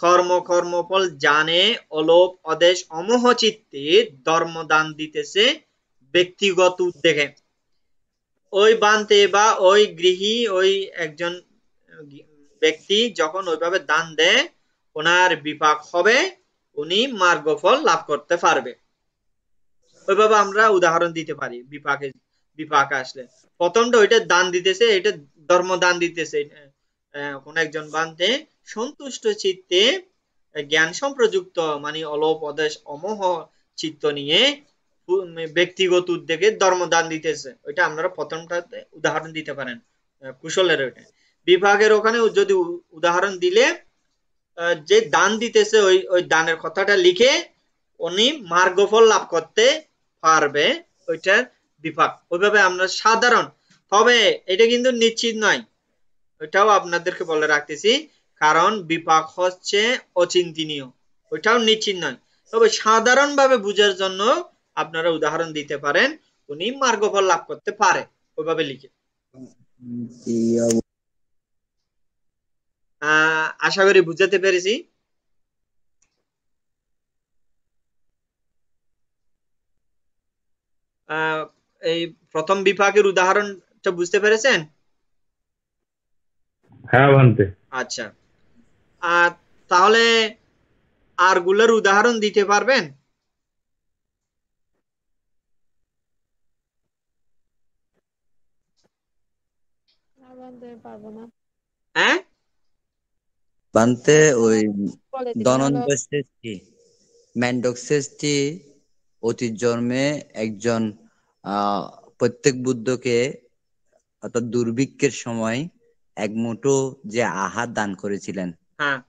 কর্ম কর্মফল জানে অলোপ অদেশ অমোহ চিত্তে ধর্ম দান দিতেছে ব্যক্তিগত উদ্যোগে ওই বানতে বা ওই গৃহী ওই একজন ব্যক্তি যখন ওইভাবে দান দেয় ওনার বিপাক হবে উনি মার্গফল লাভ করতে পারবে ওইভাবে আমরা উদাহরণ দিতে পারি বিপাকে বিপাকে আসলে প্রথমটা ওইটা দান দিতেছে এটা ধর্ম দান দিতেছে কোন একজন বান্তে সন্তুষ্ট চিত্তে জ্ঞান সম্প্রযুক্ত মানে অলোপ অদেশ অমোহ চিত্ত নিয়ে ব্যক্তিগত উদ্যোগে ধর্মদান দিতেছে ওইটা আপনারা প্রথমটাতে উদাহরণ দিতে পারেন কুশলের ওইটা বিভাগের ওখানে যদি উদাহরণ দিলে যে দান দিতেছে ওই ওই দানের কথাটা লিখে উনি মার্গফল লাভ করতে পারবে ওইটার বিভাগ ওইভাবে আমরা সাধারণ তবে এটা কিন্তু নিশ্চিত নয় ওইটাও আপনাদেরকে বলে রাখতেছি কারণ বিপাক হচ্ছে অচিন্তনীয় ওইটাও নিশ্চিত নয় তবে সাধারণভাবে বুঝার জন্য আপনারা উদাহরণ দিতে পারেন উনি মার্গফল লাভ করতে পারে ওইভাবে লিখে আশা করি বুঝাতে পেরেছি এই প্রথম বিভাগের উদাহরণটা বুঝতে পেরেছেন হ্যাঁ, আচ্ছা আর তাহলে আর গুলোর উদাহরণ দিতে পারবেন পারবো না হ্যাঁ বানতে ওই ধনঞ্জয় শ্রেষ্ঠী অতীত জন্মে একজন প্রত্যেক বুদ্ধকে অর্থাৎ দুর্ভিক্ষের সময় এক মুঠো যে আহার দান করেছিলেন হ্যাঁ।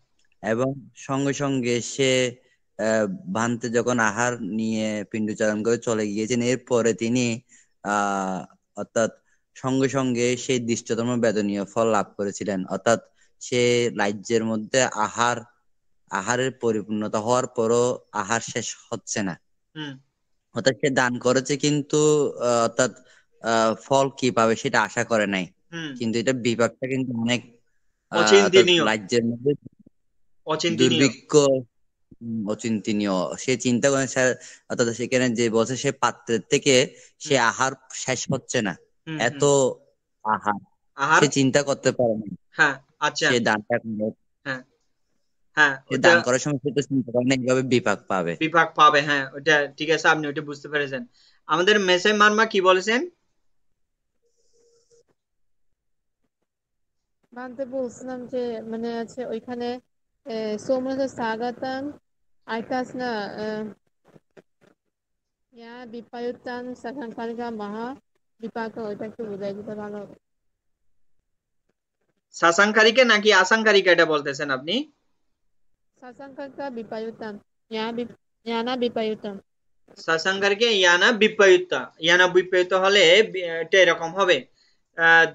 এবং সঙ্গে সঙ্গে সে ভান্তে যখন আহার নিয়ে পিণ্ডচারণ করে চলে গিয়েছেন এরপরে তিনি আহ অর্থাৎ সঙ্গে সঙ্গে সেই দৃষ্টতম বেদনীয় ফল লাভ করেছিলেন অর্থাৎ সে রাজ্যের মধ্যে আহার আহারের পরিপূর্ণতা হওয়ার পরও আহার শেষ হচ্ছে না অর্থাৎ সে দান করেছে কিন্তু অর্থাৎ ফল কি পাবে সেটা আশা করে নাই কিন্তু এটা বিভাগটা কিন্তু অনেক রাজ্যের মধ্যে দুর্ভিক্ষ অচিন্তনীয় সে চিন্তা করে অর্থাৎ সেখানে যে বসে সে পাত্রের থেকে সে আহার শেষ হচ্ছে না এত আহার সে চিন্তা করতে পারে না হ্যাঁ। আচ্ছা। হ্যাঁ। হ্যাঁ, হ্যাঁ, আমাদের মেসে কি বলেছেন মানতে বলছিলাম যে মানে আছে ওইখানে সোমনাথ স্বাগতম আইতাস না ইয়া বিপায়ুতান সাখান পালিকা মহা বিপাক ওইটা একটু বোঝাই দিতে ভালো সাসাংকারিকে নাকি আসাংকারিকা এটা বলতেছেন আপনি হলে এরকম হবে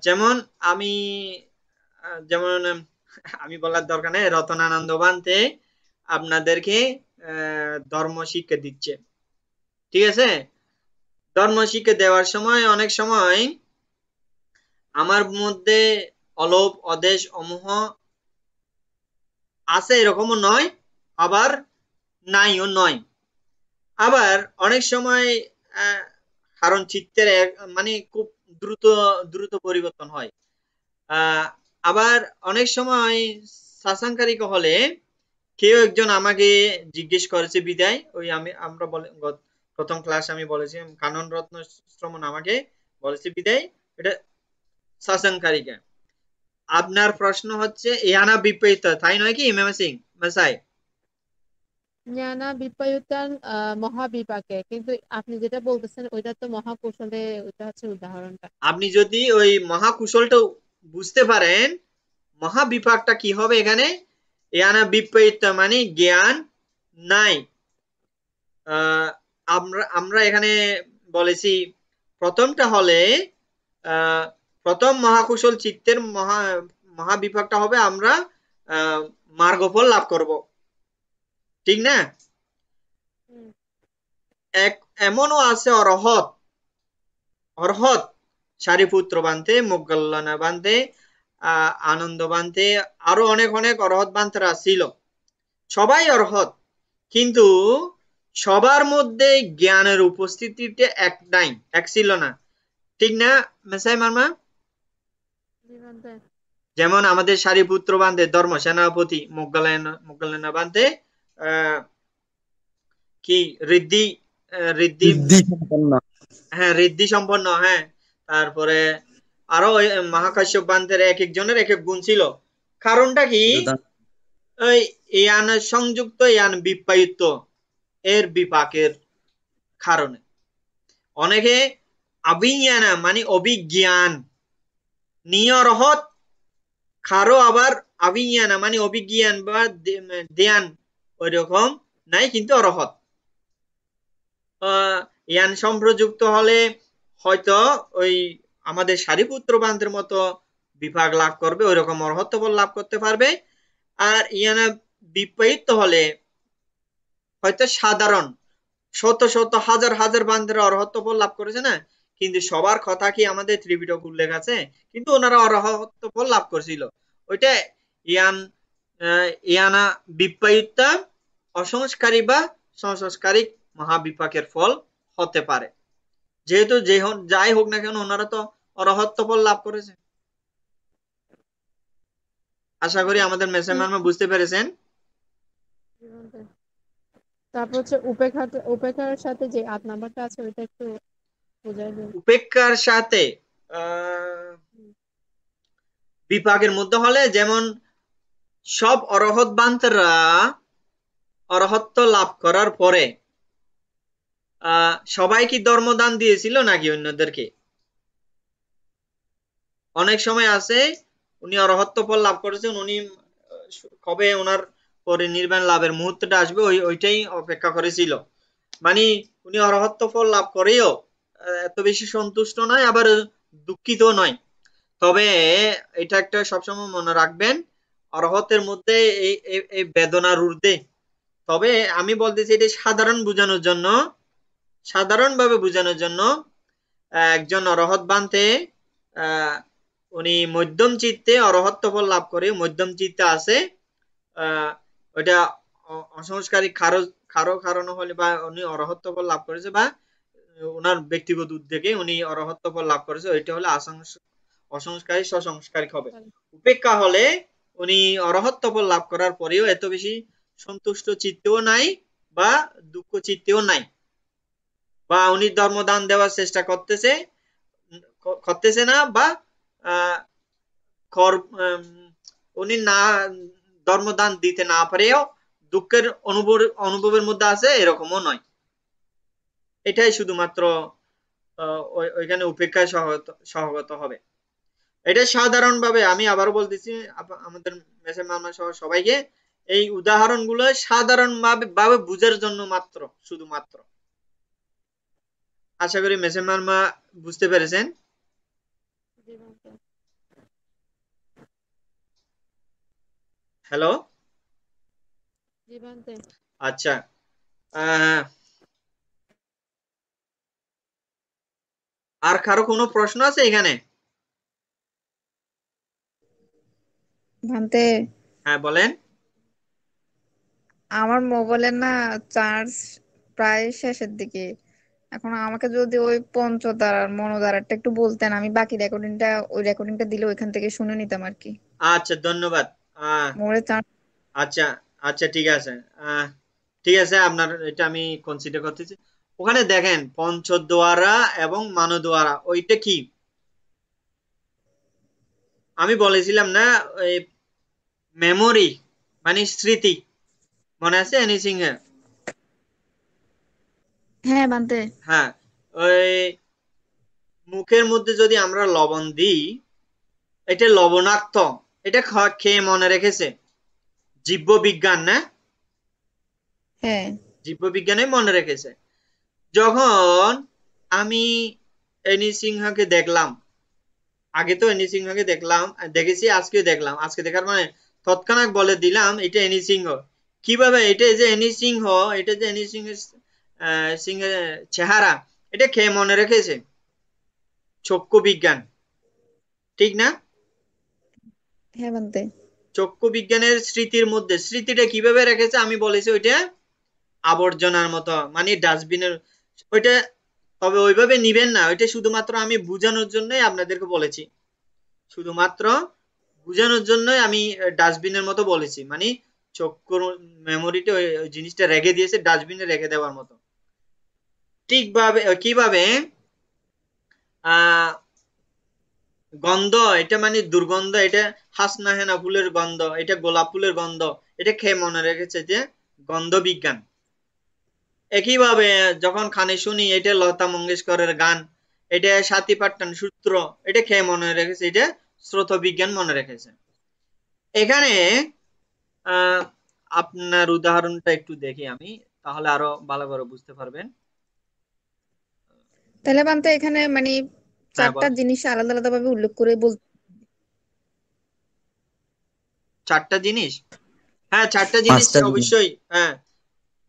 যেমন আমি যেমন আমি বলার দরকার নেই রতনানন্দ বান্তে আপনাদেরকে ধর্ম শিক্ষা দিচ্ছে ঠিক আছে ধর্ম শিক্ষা দেওয়ার সময় অনেক সময় আমার মধ্যে অলোভ অদেশ অমোহ আছে এরকমও নয় আবার নাইও নয় আবার অনেক সময় কারণ চিত্তের মানে খুব দ্রুত দ্রুত পরিবর্তন হয় আবার অনেক সময় সাসাংকারিক হলে কেউ একজন আমাকে জিজ্ঞেস করেছে বিদায় ওই আমি আমরা বলে প্রথম ক্লাস আমি বলেছি কানন রত্ন শ্রমণ আমাকে বলেছে বিদায় এটা সাসাংকারিকা আপনার প্রশ্ন হচ্ছে ইয়ানা বিপরীত তাই নয় কি ইমাম সিং মাসাই জ্ঞানা বিপরীতান মহাবিপাকে কিন্তু আপনি যেটা বলতেছেন ওইটা তো মহাকুশলে ওইটা হচ্ছে উদাহরণটা আপনি যদি ওই মহাকুশলটা বুঝতে পারেন মহাবিপাকটা কি হবে এখানে ইয়ানা বিপরীত মানে জ্ঞান নাই আমরা আমরা এখানে বলেছি প্রথমটা হলে আহ প্রথম মহাকুশল চিত্তের মহা মহাবিভাগটা হবে আমরা মার্গফল লাভ করব ঠিক না এক এমনও আছে অরহত অরহত সারিপুত্র বান্ধে মোগল্লানা বান্ধে আনন্দ বান্ধে আরো অনেক অনেক অরহত বান্ধরা ছিল সবাই অরহত কিন্তু সবার মধ্যে জ্ঞানের উপস্থিতিতে এক নাই এক ছিল না ঠিক না মেসাই মারমা যেমন আমাদের সারিপুত্র বান্ধে ধর্ম সেনাপতি মোগ্গালায়ন বান্ধে কি ঋদ্ধি ঋদ্ধি হ্যাঁ ঋদ্ধি সম্পন্ন হ্যাঁ তারপরে আরো বান্ধের এক একজনের এক এক গুণ ছিল কারণটা কি ওই ইয়ান সংযুক্ত ইয়ান বিপায়িত এর বিপাকের কারণে অনেকে আবি মানে অভিজ্ঞান নিয় খারো আবার আবিজ্ঞানা মানে অভিজ্ঞান বা দেয়ান ওই রকম নাই কিন্তু রহত ইয়ান সম্প্রযুক্ত হলে হয়তো ওই আমাদের সারিপুত্র বান্ধের মতো বিভাগ লাভ করবে ওই রকম অর্হত্বফল লাভ করতে পারবে আর ইয়ানা বিপরীত হলে হয়তো সাধারণ শত শত হাজার হাজার বান্ধের অর্হত্বফল লাভ করেছে না কিন্তু সবার কথা কি আমাদের ত্রিপিটক উল্লেখ আছে কিন্তু ওনারা অরহত্ব ফল লাভ করছিল ওইটা ইয়ান ইয়ানা বিপায়ুত্তা অসংস্কারী বা সংস্কারিক মহাবিপাকের ফল হতে পারে যেহেতু যে যাই হোক না কেন ওনারা তো অরহত্ব ফল লাভ করেছে আশা করি আমাদের মেসেজ মানে বুঝতে পেরেছেন তারপর হচ্ছে উপেক্ষার উপেক্ষার সাথে যে আট নাম্বারটা আছে ওইটা একটু উপেক্ষার সাথে বিপাকের মধ্যে হলে যেমন সব অরহত বান্তরা অরহত্ব লাভ করার পরে সবাই কি ধর্মদান দিয়েছিল নাকি অন্যদেরকে অনেক সময় আছে উনি অরহত্ব ফল লাভ করেছেন উনি কবে ওনার পরে নির্বাণ লাভের মুহূর্তটা আসবে ওই ওইটাই অপেক্ষা করেছিল মানে উনি অরহত্ব ফল লাভ করেও এত বেশি সন্তুষ্ট নয় আবার দুঃখিত নয় তবে এটা একটা সবসময় মনে রাখবেন অরহতের মধ্যে এই বেদনার ঊর্ধ্বে তবে আমি বলতেছি এটা সাধারণ বোঝানোর জন্য সাধারণভাবে বোঝানোর জন্য একজন অরহত বানতে উনি মধ্যম চিত্তে ফল লাভ করে মধ্যম চিত্তে আছে ওইটা অসংস্কারী খারো খারো কারণ হলে বা উনি ফল লাভ করেছে বা ওনার ব্যক্তিগত উদ্যোগে উনি অরহত্ব ফল লাভ করেছে ওইটা হলে অসংস্কারী সসংস্কারী হবে হ্যাঁ। উপেক্ষা হলে উনি অরহত্ব ফল লাভ করার পরেও এত বেশি সন্তুষ্ট চিত্তেও নাই বা দুঃখ চিত্তেও নাই বা উনি ধর্মদান দেওয়ার চেষ্টা করতেছে করতেছে না বা উনি না ধর্মদান দিতে না পারেও দুঃখের অনুভব অনুভবের মধ্যে আছে এরকমও নয় এটাই শুধুমাত্র ওইখানে উপেক্ষায় সহগত হবে এটা সাধারণভাবে আমি আবার বলতেছি আমাদের মেসে মামা সহ সবাইকে এই উদাহরণগুলো সাধারণভাবে ভাবে বুঝার জন্য মাত্র শুধুমাত্র আশা করি মেসে মামা বুঝতে পেরেছেন হ্যালো আচ্ছা আহ কারো কোনো প্রশ্ন আছে এখানে ভান্তে হ্যাঁ বলেন আমার মোবাইলে না চার্জ প্রায় শেষের দিকে এখন আমাকে যদি ওই পঞ্চতারার মনোধারাটা একটু বলতেন আমি বাকি রেকর্ডিংটা ওই রেকর্ডিংটা দিলে ওইখান থেকে শুনে নিতাম আর কি আচ্ছা ধন্যবাদ আচ্ছা আচ্ছা ঠিক আছে ঠিক আছে আপনার এটা আমি কনসিডার করতেছি ওখানে দেখেন পঞ্চদোয়ারা এবং মানদোয়ারা ওইটা কি আমি বলেছিলাম না মেমোরি মানে স্মৃতি মনে আছে এনি সিং হ্যাঁ মানতে হ্যাঁ ওই মুখের মধ্যে যদি আমরা লবণ দিই এটা লবণাক্ত এটা খেয়ে মনে রেখেছে জীববিজ্ঞান না হ্যাঁ জীববিজ্ঞানে মনে রেখেছে যখন আমি এনি সিংহাকে দেখলাম আগে তো এনি সিংহকে দেখলাম দেখেছি আজকে দেখলাম আজকে দেখার মানে তৎক্ষণাৎ বলে দিলাম এটা এনি সিংহ কিভাবে এটা যে এনি সিংহ এটা যে এনি সিংহ সিংহ চেহারা এটা খেয়ে মনে রেখেছে চক্ষু বিজ্ঞান ঠিক না চক্ষু বিজ্ঞানের স্মৃতির মধ্যে স্মৃতিটা কিভাবে রেখেছে আমি বলেছি ওইটা আবর্জনার মতো মানে ডাস্টবিনের ওইটা তবে ওইভাবে নিবেন না ওইটা শুধুমাত্র আমি বোঝানোর জন্যই আপনাদেরকে বলেছি শুধুমাত্র বোঝানোর জন্যই আমি ডাস্টবিনের মতো বলেছি মানে চক্কর মেমোরিতে ওই জিনিসটা রেখে দিয়েছে ডাস্টবিনে রেখে দেওয়ার মতো ঠিকভাবে কিভাবে গন্ধ এটা মানে দুর্গন্ধ এটা হাসনাহেনা ফুলের গন্ধ এটা গোলাপ ফুলের গন্ধ এটা খেয়ে মনে রেখেছে যে গন্ধ বিজ্ঞান একইভাবে যখন খানে শুনি এটা লতা মঙ্গেশকরের গান এটা সাথী পাট্টান সূত্র এটা খেয়ে মনে রেখেছে এটা স্রোত বিজ্ঞান মনে রেখেছে এখানে আপনার উদাহরণটা একটু দেখি আমি তাহলে আরো ভালো করে বুঝতে পারবেন তাহলে বান্তা এখানে মানে হ্যাঁ, চারটা জিনিস আলাদা আলাদা ভাবে উল্লেখ করে বল চারটা জিনিস হ্যাঁ চারটা জিনিস অবশ্যই হ্যাঁ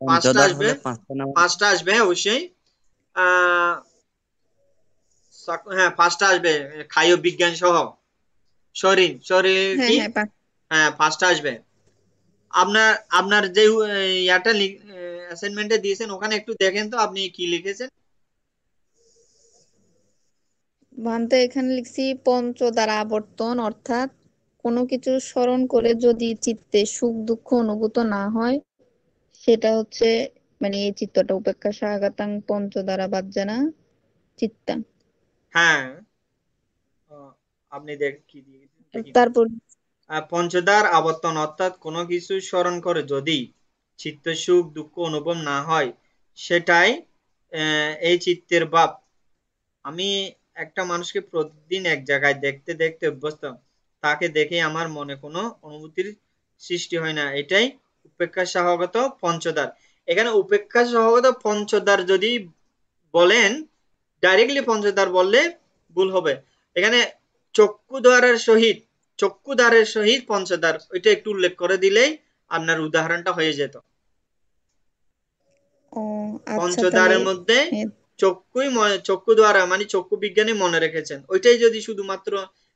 পাঁচটা আসবে হ্যাঁ, অবশ্যই হ্যাঁ পাঁচটা আসবে বিজ্ঞান সহ সরি শরীর হ্যাঁ, হ্যাঁ, হ্যাঁ পাঁচটা আসবে আপনার আপনার যে ইয়াটা অ্যাসাইনমেন্টে দিয়েছেন ওখানে একটু দেখেন তো আপনি কি লিখেছেন ভান্তে এখানে লিখছি পঞ্চদ্বারা আবর্তন অর্থাৎ কোনো কিছু স্মরণ করে যদি চিত্তে সুখ দুঃখ অনুভূত না হয় সেটা হচ্ছে মানে এই চিত্তটা উপেক্ষা সাগাতাং পঞ্চ দ্বারা বাদ জানা চিত্তাং হ্যাঁ আপনি দেখ কি তারপর পঞ্চদার আবর্তন অর্থাৎ কোনো কিছু স্মরণ করে যদি চিত্ত সুখ দুঃখ অনুভব না হয় সেটাই এই চিত্তের বাপ আমি একটা মানুষকে প্রতিদিন এক জায়গায় দেখতে দেখতে অভ্যস্ত তাকে দেখে আমার মনে কোনো অনুভূতির সৃষ্টি হয় না এটাই উপেক্ষা সহগত পঞ্চদার এখানে উপেক্ষা সহগত পঞ্চদার যদি বলেন ডাইরেক্টলি পঞ্চদার বললে ভুল হবে এখানে চক্ষুদ্বারের সহিত চক্ষুদ্বারের সহিত পঞ্চদার ওইটা একটু উল্লেখ করে দিলেই আপনার উদাহরণটা হয়ে যেত আচ্ছা পঞ্চদ্বারের মধ্যে চক্ষুই চক্ষু দ্বারা মানে চক্ষু বিজ্ঞানী মনে রেখেছেন ওইটাই যদি শুধুমাত্র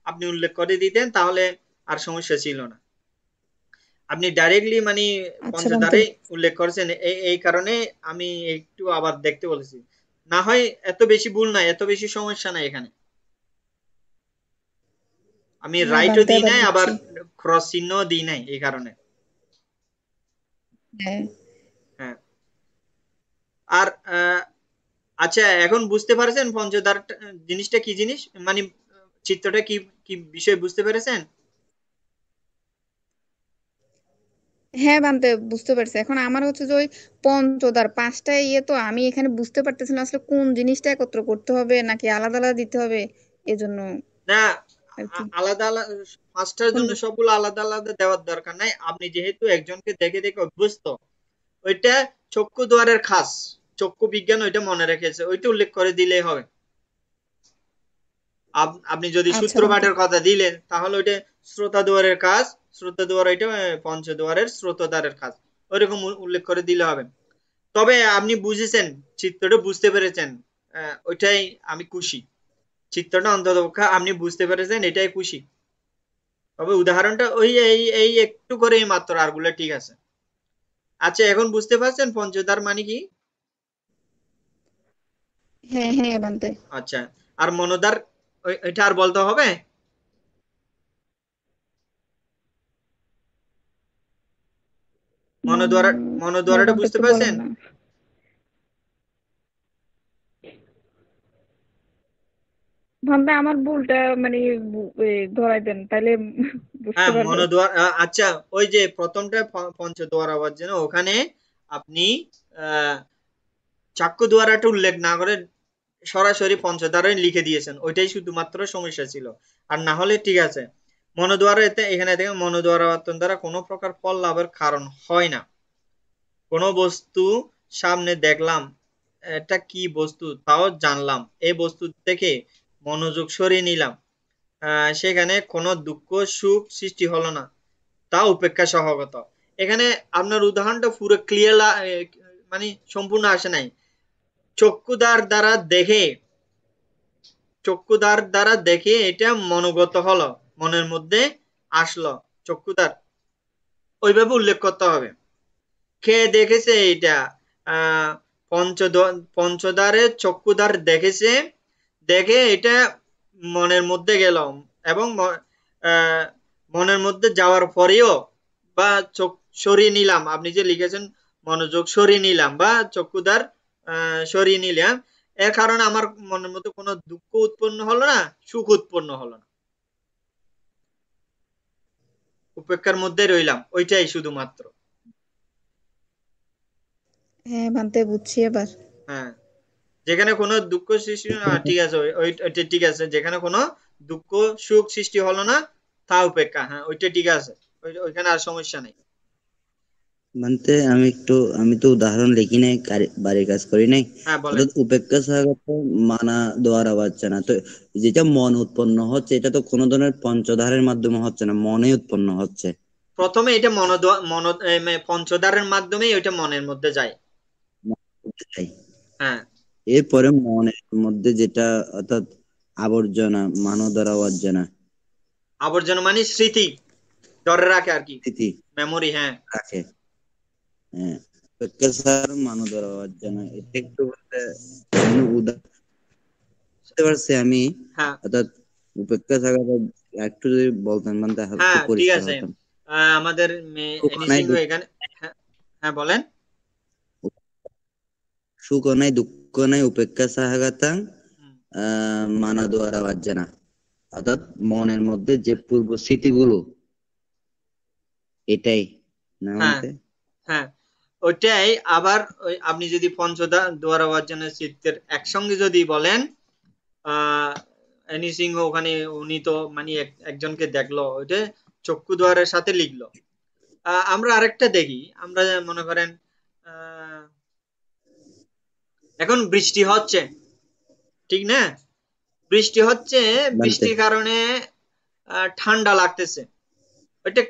আপনি উল্লেখ করে দিতেন তাহলে আর সমস্যা ছিল না আপনি ডাইরেক্টলি মানে আচ্ছা, পঞ্চদারে উল্লেখ করেছেন এই কারণে আমি একটু আবার দেখতে বলেছি না হয় এত বেশি ভুল নাই এত বেশি সমস্যা নাই এখানে আমি রাইটও দিই নাই আবার ক্রস চিহ্ন দিই নাই এই কারণে হ্যাঁ, হ্যাঁ। আর আচ্ছা এখন বুঝতে পারছেন পঞ্চদার জিনিসটা কি জিনিস মানে চিত্রটা কি কি বিষয় বুঝতে পেরেছেন হ্যাঁ বানতে বুঝতে পারছি এখন আমার হচ্ছে যে ওই পঞ্চদার পাঁচটা ইয়ে তো আমি এখানে বুঝতে পারতেছি না আসলে কোন জিনিসটা একত্র করতে হবে নাকি আলাদা আলাদা দিতে হবে এজন্য না আলাদা আলাদা পাঁচটার জন্য সবগুলো আলাদা আলাদা দেওয়ার দরকার নাই আপনি যেহেতু একজনকে দেখে দেখে অভ্যস্ত ওইটা চক্ষু দ্বারের খাস চক্ষু বিজ্ঞান ওইটা মনে রেখেছে ওইটা উল্লেখ করে দিলেই হবে আপনি যদি আচ্ছা, সূত্রপাঠের কথা দিলেন তাহলে ওইটা শ্রোতা দুয়ারের কাজ শ্রোত দুয়ার এটা পঞ্চদুয়ারের শ্রোতদারের কাজ ওইরকম উল্লেখ করে দিলে হবে তবে আপনি বুঝেছেন চিত্রটা বুঝতে পেরেছেন ওইটাই আমি খুশি চিত্রটা অন্ততপক্ষে আপনি বুঝতে পেরেছেন এটাই খুশি তবে উদাহরণটা ওই এই এই একটু করে মাত্র আর গুলো ঠিক আছে আচ্ছা এখন বুঝতে পারছেন পঞ্চদার মানে কি হ্যাঁ হ্যাঁ আচ্ছা আর মনোদার এটা আর বলতে হবে মনোদ্বারা মনোদ্বারাটা আমার ভুলটা মানে ধরাই দেন তাহলে হ্যাঁ, আচ্ছা ওই যে প্রথমটা পঞ্চদুয়ার আবার যেন ওখানে আপনি চাক্ষু দুয়ারাটা উল্লেখ না করে সরাসরি পঞ্চদ্বারে লিখে দিয়েছেন ওইটাই শুধুমাত্র সমস্যা ছিল আর না হলে ঠিক আছে মনোদ্বারা এখানে দেখেন মনোদ্বারা বার্তন দ্বারা কোনো প্রকার ফল লাভের কারণ হয় না কোন বস্তু সামনে দেখলাম এটা কি বস্তু তাও জানলাম এই বস্তু থেকে মনোযোগ সরিয়ে নিলাম সেখানে কোনো দুঃখ সুখ সৃষ্টি হলো না তা উপেক্ষা সহগত এখানে আপনার উদাহরণটা পুরো ক্লিয়ার মানে সম্পূর্ণ আসে নাই চক্ষুদার দ্বারা দেখে চক্ষুদার দ্বারা দেখে এটা মনোগত হলো মনের মধ্যে আসলো চক্ষুদার ওইভাবে উল্লেখ করতে হবে কে দেখেছে এইটা পঞ্চদারে চক্ষুদার দেখেছে দেখে এটা মনের মধ্যে গেল এবং মনের মধ্যে যাওয়ার পরেও বা সরিয়ে নিলাম আপনি যে লিখেছেন মনোযোগ সরিয়ে নিলাম বা চক্ষুদার সরিয়ে নিলাম এর কারণে আমার মনের মধ্যে কোনো দুঃখ উৎপন্ন হলো না সুখ উৎপন্ন হলো না উপেক্ষার মধ্যে রইলাম ওইটাই শুধুমাত্র হ্যাঁ বুঝছি এবার হ্যাঁ যেখানে কোনো দুঃখ সৃষ্টি হ্যাঁ। ঠিক আছে ওইটা ঠিক আছে যেখানে কোনো দুঃখ সুখ সৃষ্টি হলো না তা উপেক্ষা হ্যাঁ ওইটা ঠিক আছে ওইখানে আর সমস্যা নাই মানতে আমি একটু আমি তো উদাহরণ লিখি নাই বাড়ির কাজ করি নাই হ্যাঁ, উপেক্ষা সহায়ক মানা দোয়ার হচ্ছে না তো যেটা মন উৎপন্ন হচ্ছে এটা তো কোনো ধরনের পঞ্চধারের মাধ্যমে হচ্ছে না মনে উৎপন্ন হচ্ছে প্রথমে এটা মন মন পঞ্চধারের মাধ্যমে এটা মনের মধ্যে যায় হ্যাঁ এরপরে মনের মধ্যে যেটা অর্থাৎ আবর্জনা মানো দ্বারা আবর্জনা আবর্জনা মানে স্মৃতি ধরে রাখে আর কি স্মৃতি মেমোরি হ্যাঁ রাখে వ్యత్యాసాలను হ্যাঁ, మానవద్వరవచన এটা একটু বলতে বুঝতে পারছি আমি হ্যাঁ। অর্থাৎ উপেক্ষা সাহাগাত একটু যদি বলতেন মানে হ্যাঁ, ঠিক আছে আমাদের এখানে হ্যাঁ বলেন সুখ নাই দুঃখ নাই উপেক্ষা সাহাগাতাং মানা দোয়ারা বাজছে না অর্থাৎ মনের মধ্যে যে পূর্ব স্মৃতিগুলো এটাই না হ্যাঁ ওটাই আবার আপনি যদি পঞ্চদা জন্য চিত্রের একসঙ্গে যদি বলেন অ্যানি সিংহ ওখানে উনি তো মানে একজনকে দেখলো ওইটা চক্ষু দোয়ারের সাথে লিখলো আমরা আরেকটা দেখি আমরা মনে করেন এখন বৃষ্টি হচ্ছে ঠিক না বৃষ্টি হচ্ছে মানে বৃষ্টির কারণে ঠান্ডা লাগতেছে ওইটা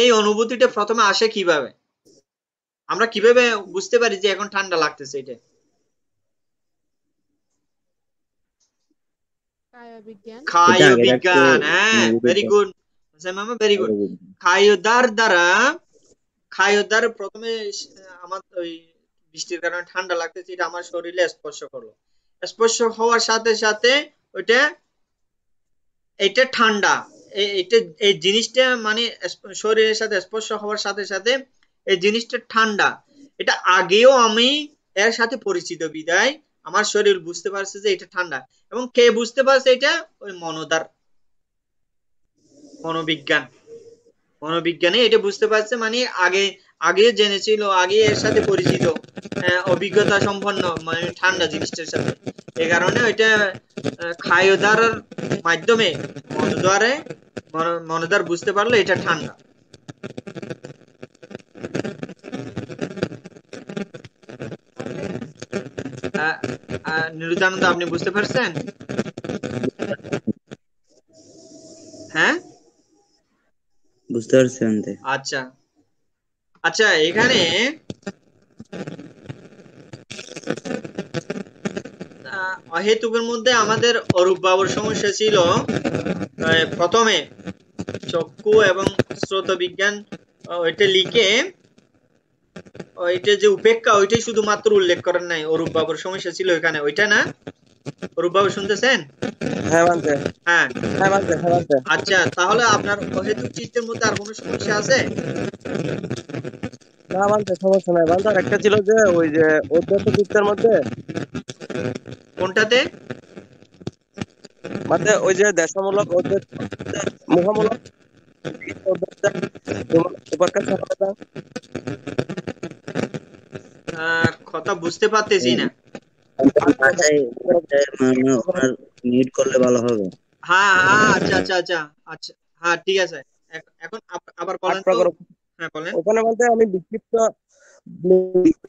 এই অনুভূতিটা প্রথমে আসে কিভাবে আমরা কিভাবে বুঝতে পারি যে এখন ঠান্ডা লাগতেছে এটা ওই বৃষ্টির কারণে ঠান্ডা লাগতেছে এটা আমার শরীরে স্পর্শ করলো স্পর্শ হওয়ার সাথে সাথে ওইটা এটা ঠান্ডা এটা এই জিনিসটা মানে শরীরের সাথে স্পর্শ হওয়ার সাথে সাথে এই জিনিসটা ঠান্ডা এটা আগেও আমি এর সাথে পরিচিত বিদায় আমার শরীর বুঝতে পারছে যে এটা ঠান্ডা এবং কে বুঝতে পারছে এটা ওই মনোদার মনোবিজ্ঞান মনোবিজ্ঞানে এটা বুঝতে পারছে মানে আগে আগে জেনেছিল আগে এর সাথে পরিচিত হ্যাঁ, অভিজ্ঞতা সম্পন্ন মানে ঠান্ডা জিনিসটার সাথে এ কারণে ওইটা খায়দার মাধ্যমে মনোদারে মনোদার বুঝতে পারলো এটা ঠান্ডা নিরুজানন্দ আপনি বুঝতে পারছেন হ্যাঁ বুঝতে পারছেন আচ্ছা আচ্ছা এখানে অহেতুকের মধ্যে আমাদের অরূপ বাবুর সমস্যা ছিল প্রথমে চক্ষু এবং স্রোত বিজ্ঞান ওইটা লিখে ওইটা যে উপেক্ষা ওইটাই শুধুমাত্র উল্লেখ করেন নাই অরূপ বাবুর সমস্যা ছিল ওইখানে ওইটা না অরূপ বাবু শুনতেছেন হ্যাঁ, হ্যাঁ।, হ্যাঁ, হ্যাঁ আচ্ছা তাহলে আপনার অহেতুক চিত্রের মধ্যে আর কোনো সমস্যা আছে না মানতে সমস্যা নাই বান্দার একটা ছিল যে ওই যে অধ্যাত্ম চিত্রের মধ্যে কোনটাতে মানে ওই যে দেশমূলক অধ্যক্ষ মুহামূলক অধ্যক্ষ কথা বুঝতে পারতেছি না করলে ভালো হবে হ্যাঁ হ্যাঁ আচ্ছা আচ্ছা আচ্ছা আচ্ছা হ্যাঁ ঠিক আছে এখন আবার বলেন হ্যাঁ বলেন ওখানে বলতে আমি বিক্ষিপ্ত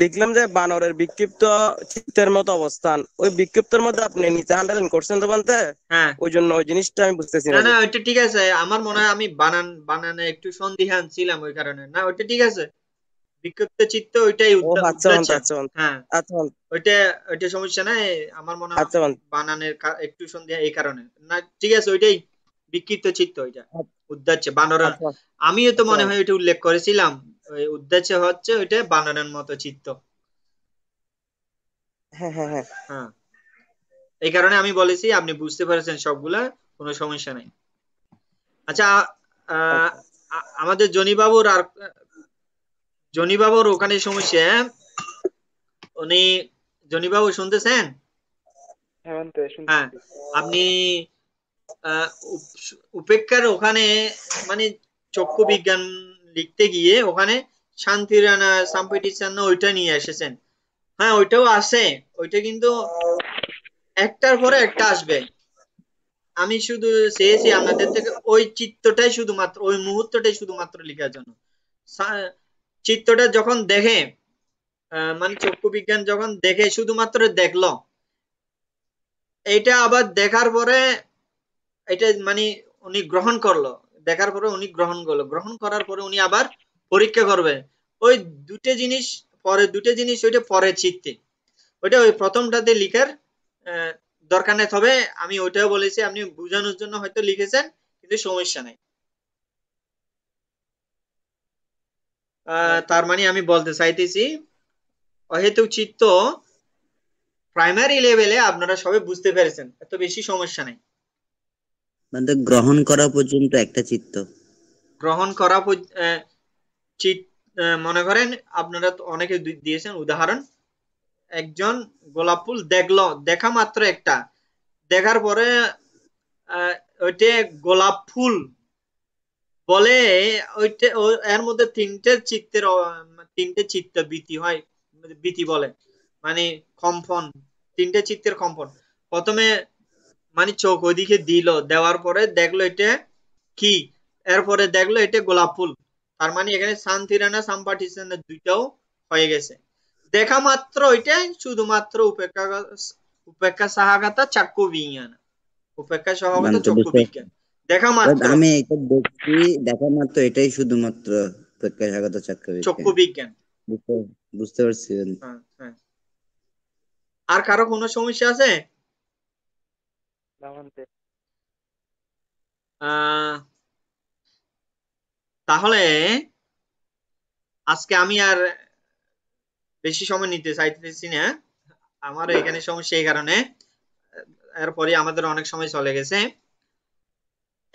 দেখলাম যে বানরের বিক্ষিপ্ত চিত্তের মতো অবস্থান ওই বিক্ষিপ্তের মধ্যে আপনি নিচে আন্ডারলাইন করছেন তো বলতে হ্যাঁ ওই জন্য ওই জিনিসটা আমি বুঝতেছি না না ওইটা ঠিক আছে আমার মনে হয় আমি বানান বানানে একটু সন্দিহান ছিলাম ওই কারণে না ওইটা ঠিক আছে বিক্ষিপ্ত চিত্ত ওইটাই আচ্ছা, আচ্ছা, আচ্ছা। হ্যাঁ। ওইটা ওইটা সমস্যা নাই আমার মনে হয় বানানের একটু সন্ধ্যা এই কারণে না ঠিক আছে ওইটাই বিক্ষিপ্ত চিত্ত ওইটা উদ্দাচ্ছে বানর আমিও তো মনে হয় ওইটা উল্লেখ করেছিলাম উদ্দেশ্য হচ্ছে ওইটা বানরের মতো চিত্ত হ্যাঁ, হ্যাঁ, হ্যাঁ এই কারণে আমি বলেছি আপনি বুঝতে পারছেন সবগুলা কোনো সমস্যা নাই আচ্ছা আমাদের জনি বাবুর আর বাবুর ওখানে সমস্যা হ্যাঁ? উনি বাবু শুনতেছেন হ্যাঁ, হ্যাঁ, আপনি উপেক্ষার ওখানে মানে চক্ষু বিজ্ঞান লিখতে গিয়ে ওখানে শান্তি রানা ওইটা নিয়ে এসেছেন হ্যাঁ ওইটাও আছে ওইটা কিন্তু একটার পরে একটা আসবে আমি শুধু চেয়েছি আপনাদের থেকে ওই চিত্রটাই শুধুমাত্র ওই মুহূর্তটাই শুধুমাত্র লেখার জন্য চিত্রটা যখন দেখে মানে চক্ষু বিজ্ঞান যখন দেখে শুধুমাত্র দেখল এটা আবার দেখার পরে এটা মানে উনি গ্রহণ করলো দেখার পরে উনি গ্রহণ করলো গ্রহণ করার পরে উনি আবার পরীক্ষা করবে ওই দুটো জিনিস পরে দুটো জিনিস ওইটা পরে চিত্তে ওইটা ওই প্রথমটাতে লিখার দরকার নেই তবে আমি ওইটাও বলেছি আপনি বোঝানোর জন্য হয়তো লিখেছেন কিন্তু সমস্যা নাই তার মানে আমি বলতে চাইতেছি অহেতুক চিত্ত প্রাইমারি লেভেলে আপনারা সবে বুঝতে পেরেছেন এত বেশি সমস্যা নাই মানে গ্রহণ করা পর্যন্ত একটা চিত্ত গ্রহণ করা মনে করেন আপনারা অনেকে দিয়েছেন উদাহরণ একজন গোলাপ ফুল দেখলো দেখা মাত্র একটা দেখার পরে ওইটা গোলাপ ফুল বলে ওইটা এর মধ্যে তিনটে চিত্তের তিনটে চিত্ত বৃতি হয় বৃতি বলে মানে কম্পন তিনটে চিত্তের কম্পন প্রথমে মানে চোখ ওইদিকে দিল দেওয়ার পরে দেখলো এটা কি এরপরে দেখলো এটা গোলাপ ফুল তার মানে এখানে শান্তিরানা সাম্পাটিসানা দুইটাও হয়ে গেছে দেখা মাত্র ওইটা শুধুমাত্র উপেক্ষা উপেক্ষা সাহাগাতা চাক্ষু বিজ্ঞান উপেক্ষা সহগত মানে চক্ষু বিজ্ঞান দেখা মাত্র আমি এটা দেখছি দেখা মাত্র এটাই শুধুমাত্র পেশাগত চক্ষু বিজ্ঞান বুঝতে পারছেন আচ্ছা, আচ্ছা। আর কারো কোনো সমস্যা আছে তাহলে আজকে আমি আর বেশি সময় নিতে চাইতেছি না আমার এখানে সমস্যা এই কারণে এরপরে আমাদের অনেক সময় চলে গেছে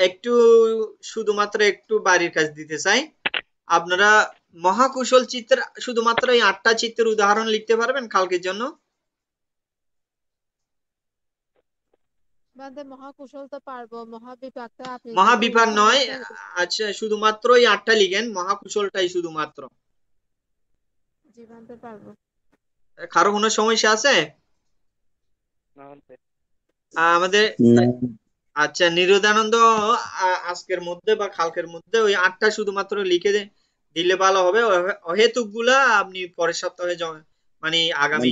একটু শুধুমাত্র একটু বাড়ির কাজ দিতে চাই আপনারা মহাকুশল চিত্র শুধুমাত্র এই আটটা চিত্রের উদাহরণ লিখতে পারবেন কালকের জন্য মহাকুশল মহাবিপাক নয় আচ্ছা শুধুমাত্র এই আটটা লিখেন মহাকুশলটাই শুধুমাত্র জীবনতে কারো কোনো সমস্যা আছে আমাদের আচ্ছা নিরুদানন্দ আজকের মধ্যে বা কালকের মধ্যে ওই আটটা শুধুমাত্র লিখে দিলে ভালো হবে অহেতুক গুলা আপনি পরের সপ্তাহে মানে আগামী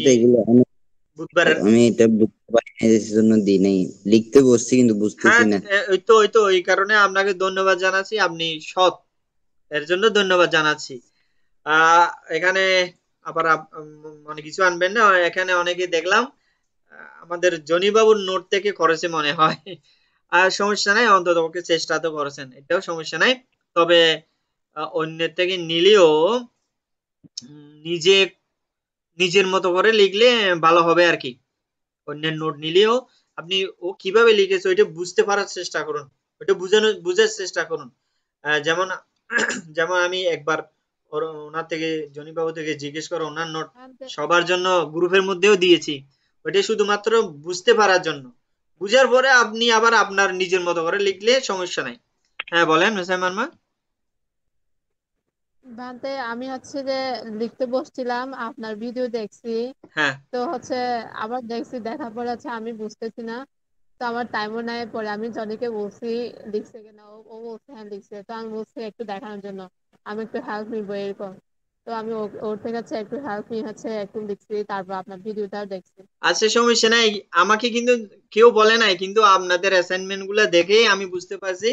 বুধবার আমি এটা বুঝতে পারিনি জন্য নাই লিখতে বসছি কিন্তু বুঝতেছি হ্যাঁ, না ওই তো ওই তো কারণে আপনাকে ধন্যবাদ জানাচ্ছি আপনি সৎ এর জন্য ধন্যবাদ জানাচ্ছি এখানে আবার মানে কিছু আনবেন না এখানে অনেকে দেখলাম আমাদের জনি বাবুর নোট থেকে করেছে মনে হয় আর সমস্যা নাই অন্তত চেষ্টা তো করেছেন এটাও সমস্যা নাই তবে অন্যের থেকে নিলেও নিজে নিজের মতো করে লিখলে ভালো হবে আর কি অন্যের নোট নিলেও আপনি ও কিভাবে লিখেছে ওইটা বুঝতে পারার চেষ্টা করুন ওইটা বুঝানো বুঝার চেষ্টা করুন যেমন যেমন আমি একবার ওনার থেকে জনিবাবু থেকে জিজ্ঞেস করে ওনার নোট আচ্ছা। সবার জন্য গ্রুপের মধ্যেও দিয়েছি ওইটা শুধুমাত্র বুঝতে পারার জন্য বুঝার পরে আপনি আবার আপনার নিজের মতো করে লিখলে সমস্যা নাই হ্যাঁ বলেন হোসেন মা বানতে আমি হচ্ছে যে লিখতে বসছিলাম আপনার ভিডিও দেখছি হ্যাঁ তো হচ্ছে আবার দেখছি দেখার পরে হচ্ছে আমি বুঝতেছি না তো আমার টাইমও নাই পরে আমি জনিকে বলছি লিখছে কিনা ও বলছে হ্যাঁ লিখছে তো আমি বলছি একটু দেখানোর জন্য আমি একটু হেল্প নিবো এরকম তো আমি ওর থেকে হচ্ছে একটু হেল্প নিয়ে হচ্ছে একটু দেখছি তারপর আপনার ভিডিওটাও দেখছি আচ্ছা সমস্যা নাই আমাকে কিন্তু কেউ বলে নাই কিন্তু আপনাদের অ্যাসাইনমেন্ট গুলো দেখেই আমি বুঝতে পারছি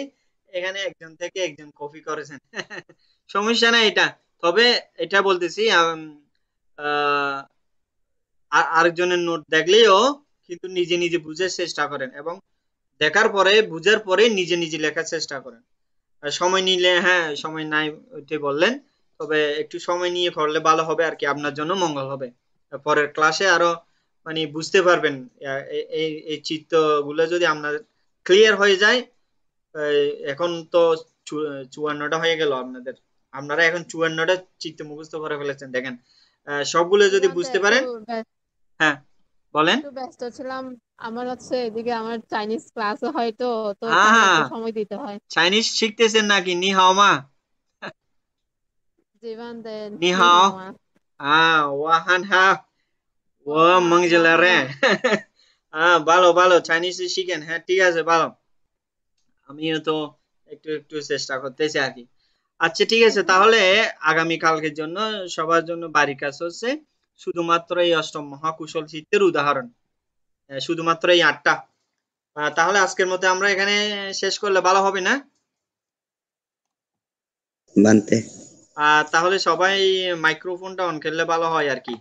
এখানে একজন থেকে একজন কপি করেছেন সমস্যা নাই এটা তবে এটা বলতেছি আরেকজনের নোট দেখলেও কিন্তু নিজে নিজে বুঝার চেষ্টা করেন এবং দেখার পরে বুঝার পরে নিজে নিজে লেখার চেষ্টা করেন সময় নিলে হ্যাঁ সময় নাই ওইটাই বললেন তবে একটু সময় নিয়ে করলে ভালো হবে আর কি আপনার জন্য মঙ্গল হবে পরের ক্লাসে আরো মানে বুঝতে পারবেন এই এই চিত্রগুলো যদি আপনার ক্লিয়ার হয়ে যায় এখন তো চুয়ান্নটা হয়ে গেল আপনাদের আপনারা এখন চুয়ান্নটা চিত্র মুখস্ত করে ফেলেছেন দেখেন সবগুলো যদি বুঝতে পারেন হ্যাঁ বলেন ব্যস্ত ছিলাম আমার হচ্ছে এদিকে আমার চাইনিজ ক্লাস হয় তো তো সময় দিতে হয় চাইনিজ শিখতেছেন নাকি নি হাওমা Steven তাহলে কালকের জন্য সবার জন্য বাড়ির কাজ হচ্ছে শুধুমাত্র এই অষ্টম মহাকুশল শীতের উদাহরণ হ্যাঁ, শুধুমাত্র এই আটটা তাহলে আজকের মতো আমরা এখানে শেষ করলে ভালো হবে না মানতে তাহলে সবাই মাইক্রোফোনটা অন করলে ভালো হয় আর কি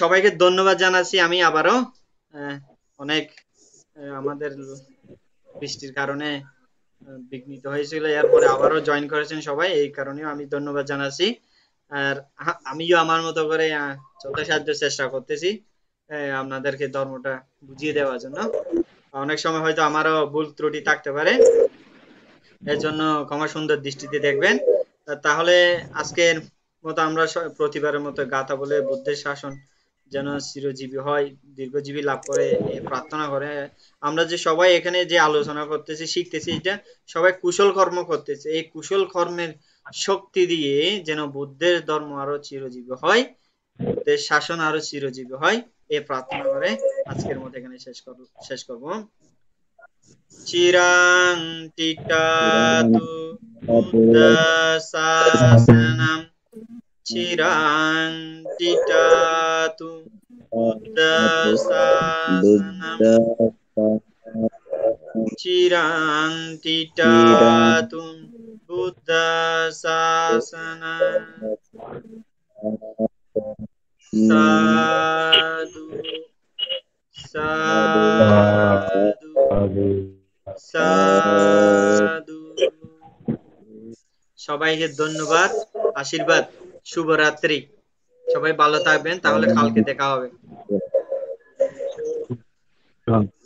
সবাইকে ধন্যবাদ জানাচ্ছি আমি আবারও অনেক আমাদের বৃষ্টির কারণে বিঘ্নিত হয়েছিল এরপরে আবারও জয়েন করেছেন সবাই এই কারণেও আমি ধন্যবাদ জানাচ্ছি আর আমিও আমার মতো করে যথাসাধ্য চেষ্টা করতেছি হ্যাঁ আপনাদেরকে ধর্মটা বুঝিয়ে দেওয়ার জন্য অনেক সময় হয়তো আমারও ভুল ত্রুটি থাকতে পারে এর জন্য ক্ষমা সুন্দর দৃষ্টিতে দেখবেন তাহলে আজকের মতো আমরা প্রতিবারের মতো গাথা বলে বুদ্ধের শাসন যেন চিরজীবী হয় দীর্ঘজীবী লাভ করে প্রার্থনা করে আমরা যে সবাই এখানে যে আলোচনা করতেছি শিখতেছি এটা সবাই কুশল কর্ম করতেছে এই কুশল কর্মের শক্তি দিয়ে যেন বুদ্ধের ধর্ম আরো চিরজীবী হয় বুদ্ধের শাসন আরো চিরজীবী হয় এ প্রার্থনা করে আজকের মতো এখানে শেষ করব শেষ করব Chirang টিটাতু Buddha শাসনম Chirang টিটাতু Buddha শাসনম Chirang টিটাতু Buddha শাসনম sadu sadu sadu সবাইকে ধন্যবাদ আশীর্বাদ শুভরাত্রি সবাই ভালো থাকবেন তাহলে কালকে দেখা হবে হ্যাঁ।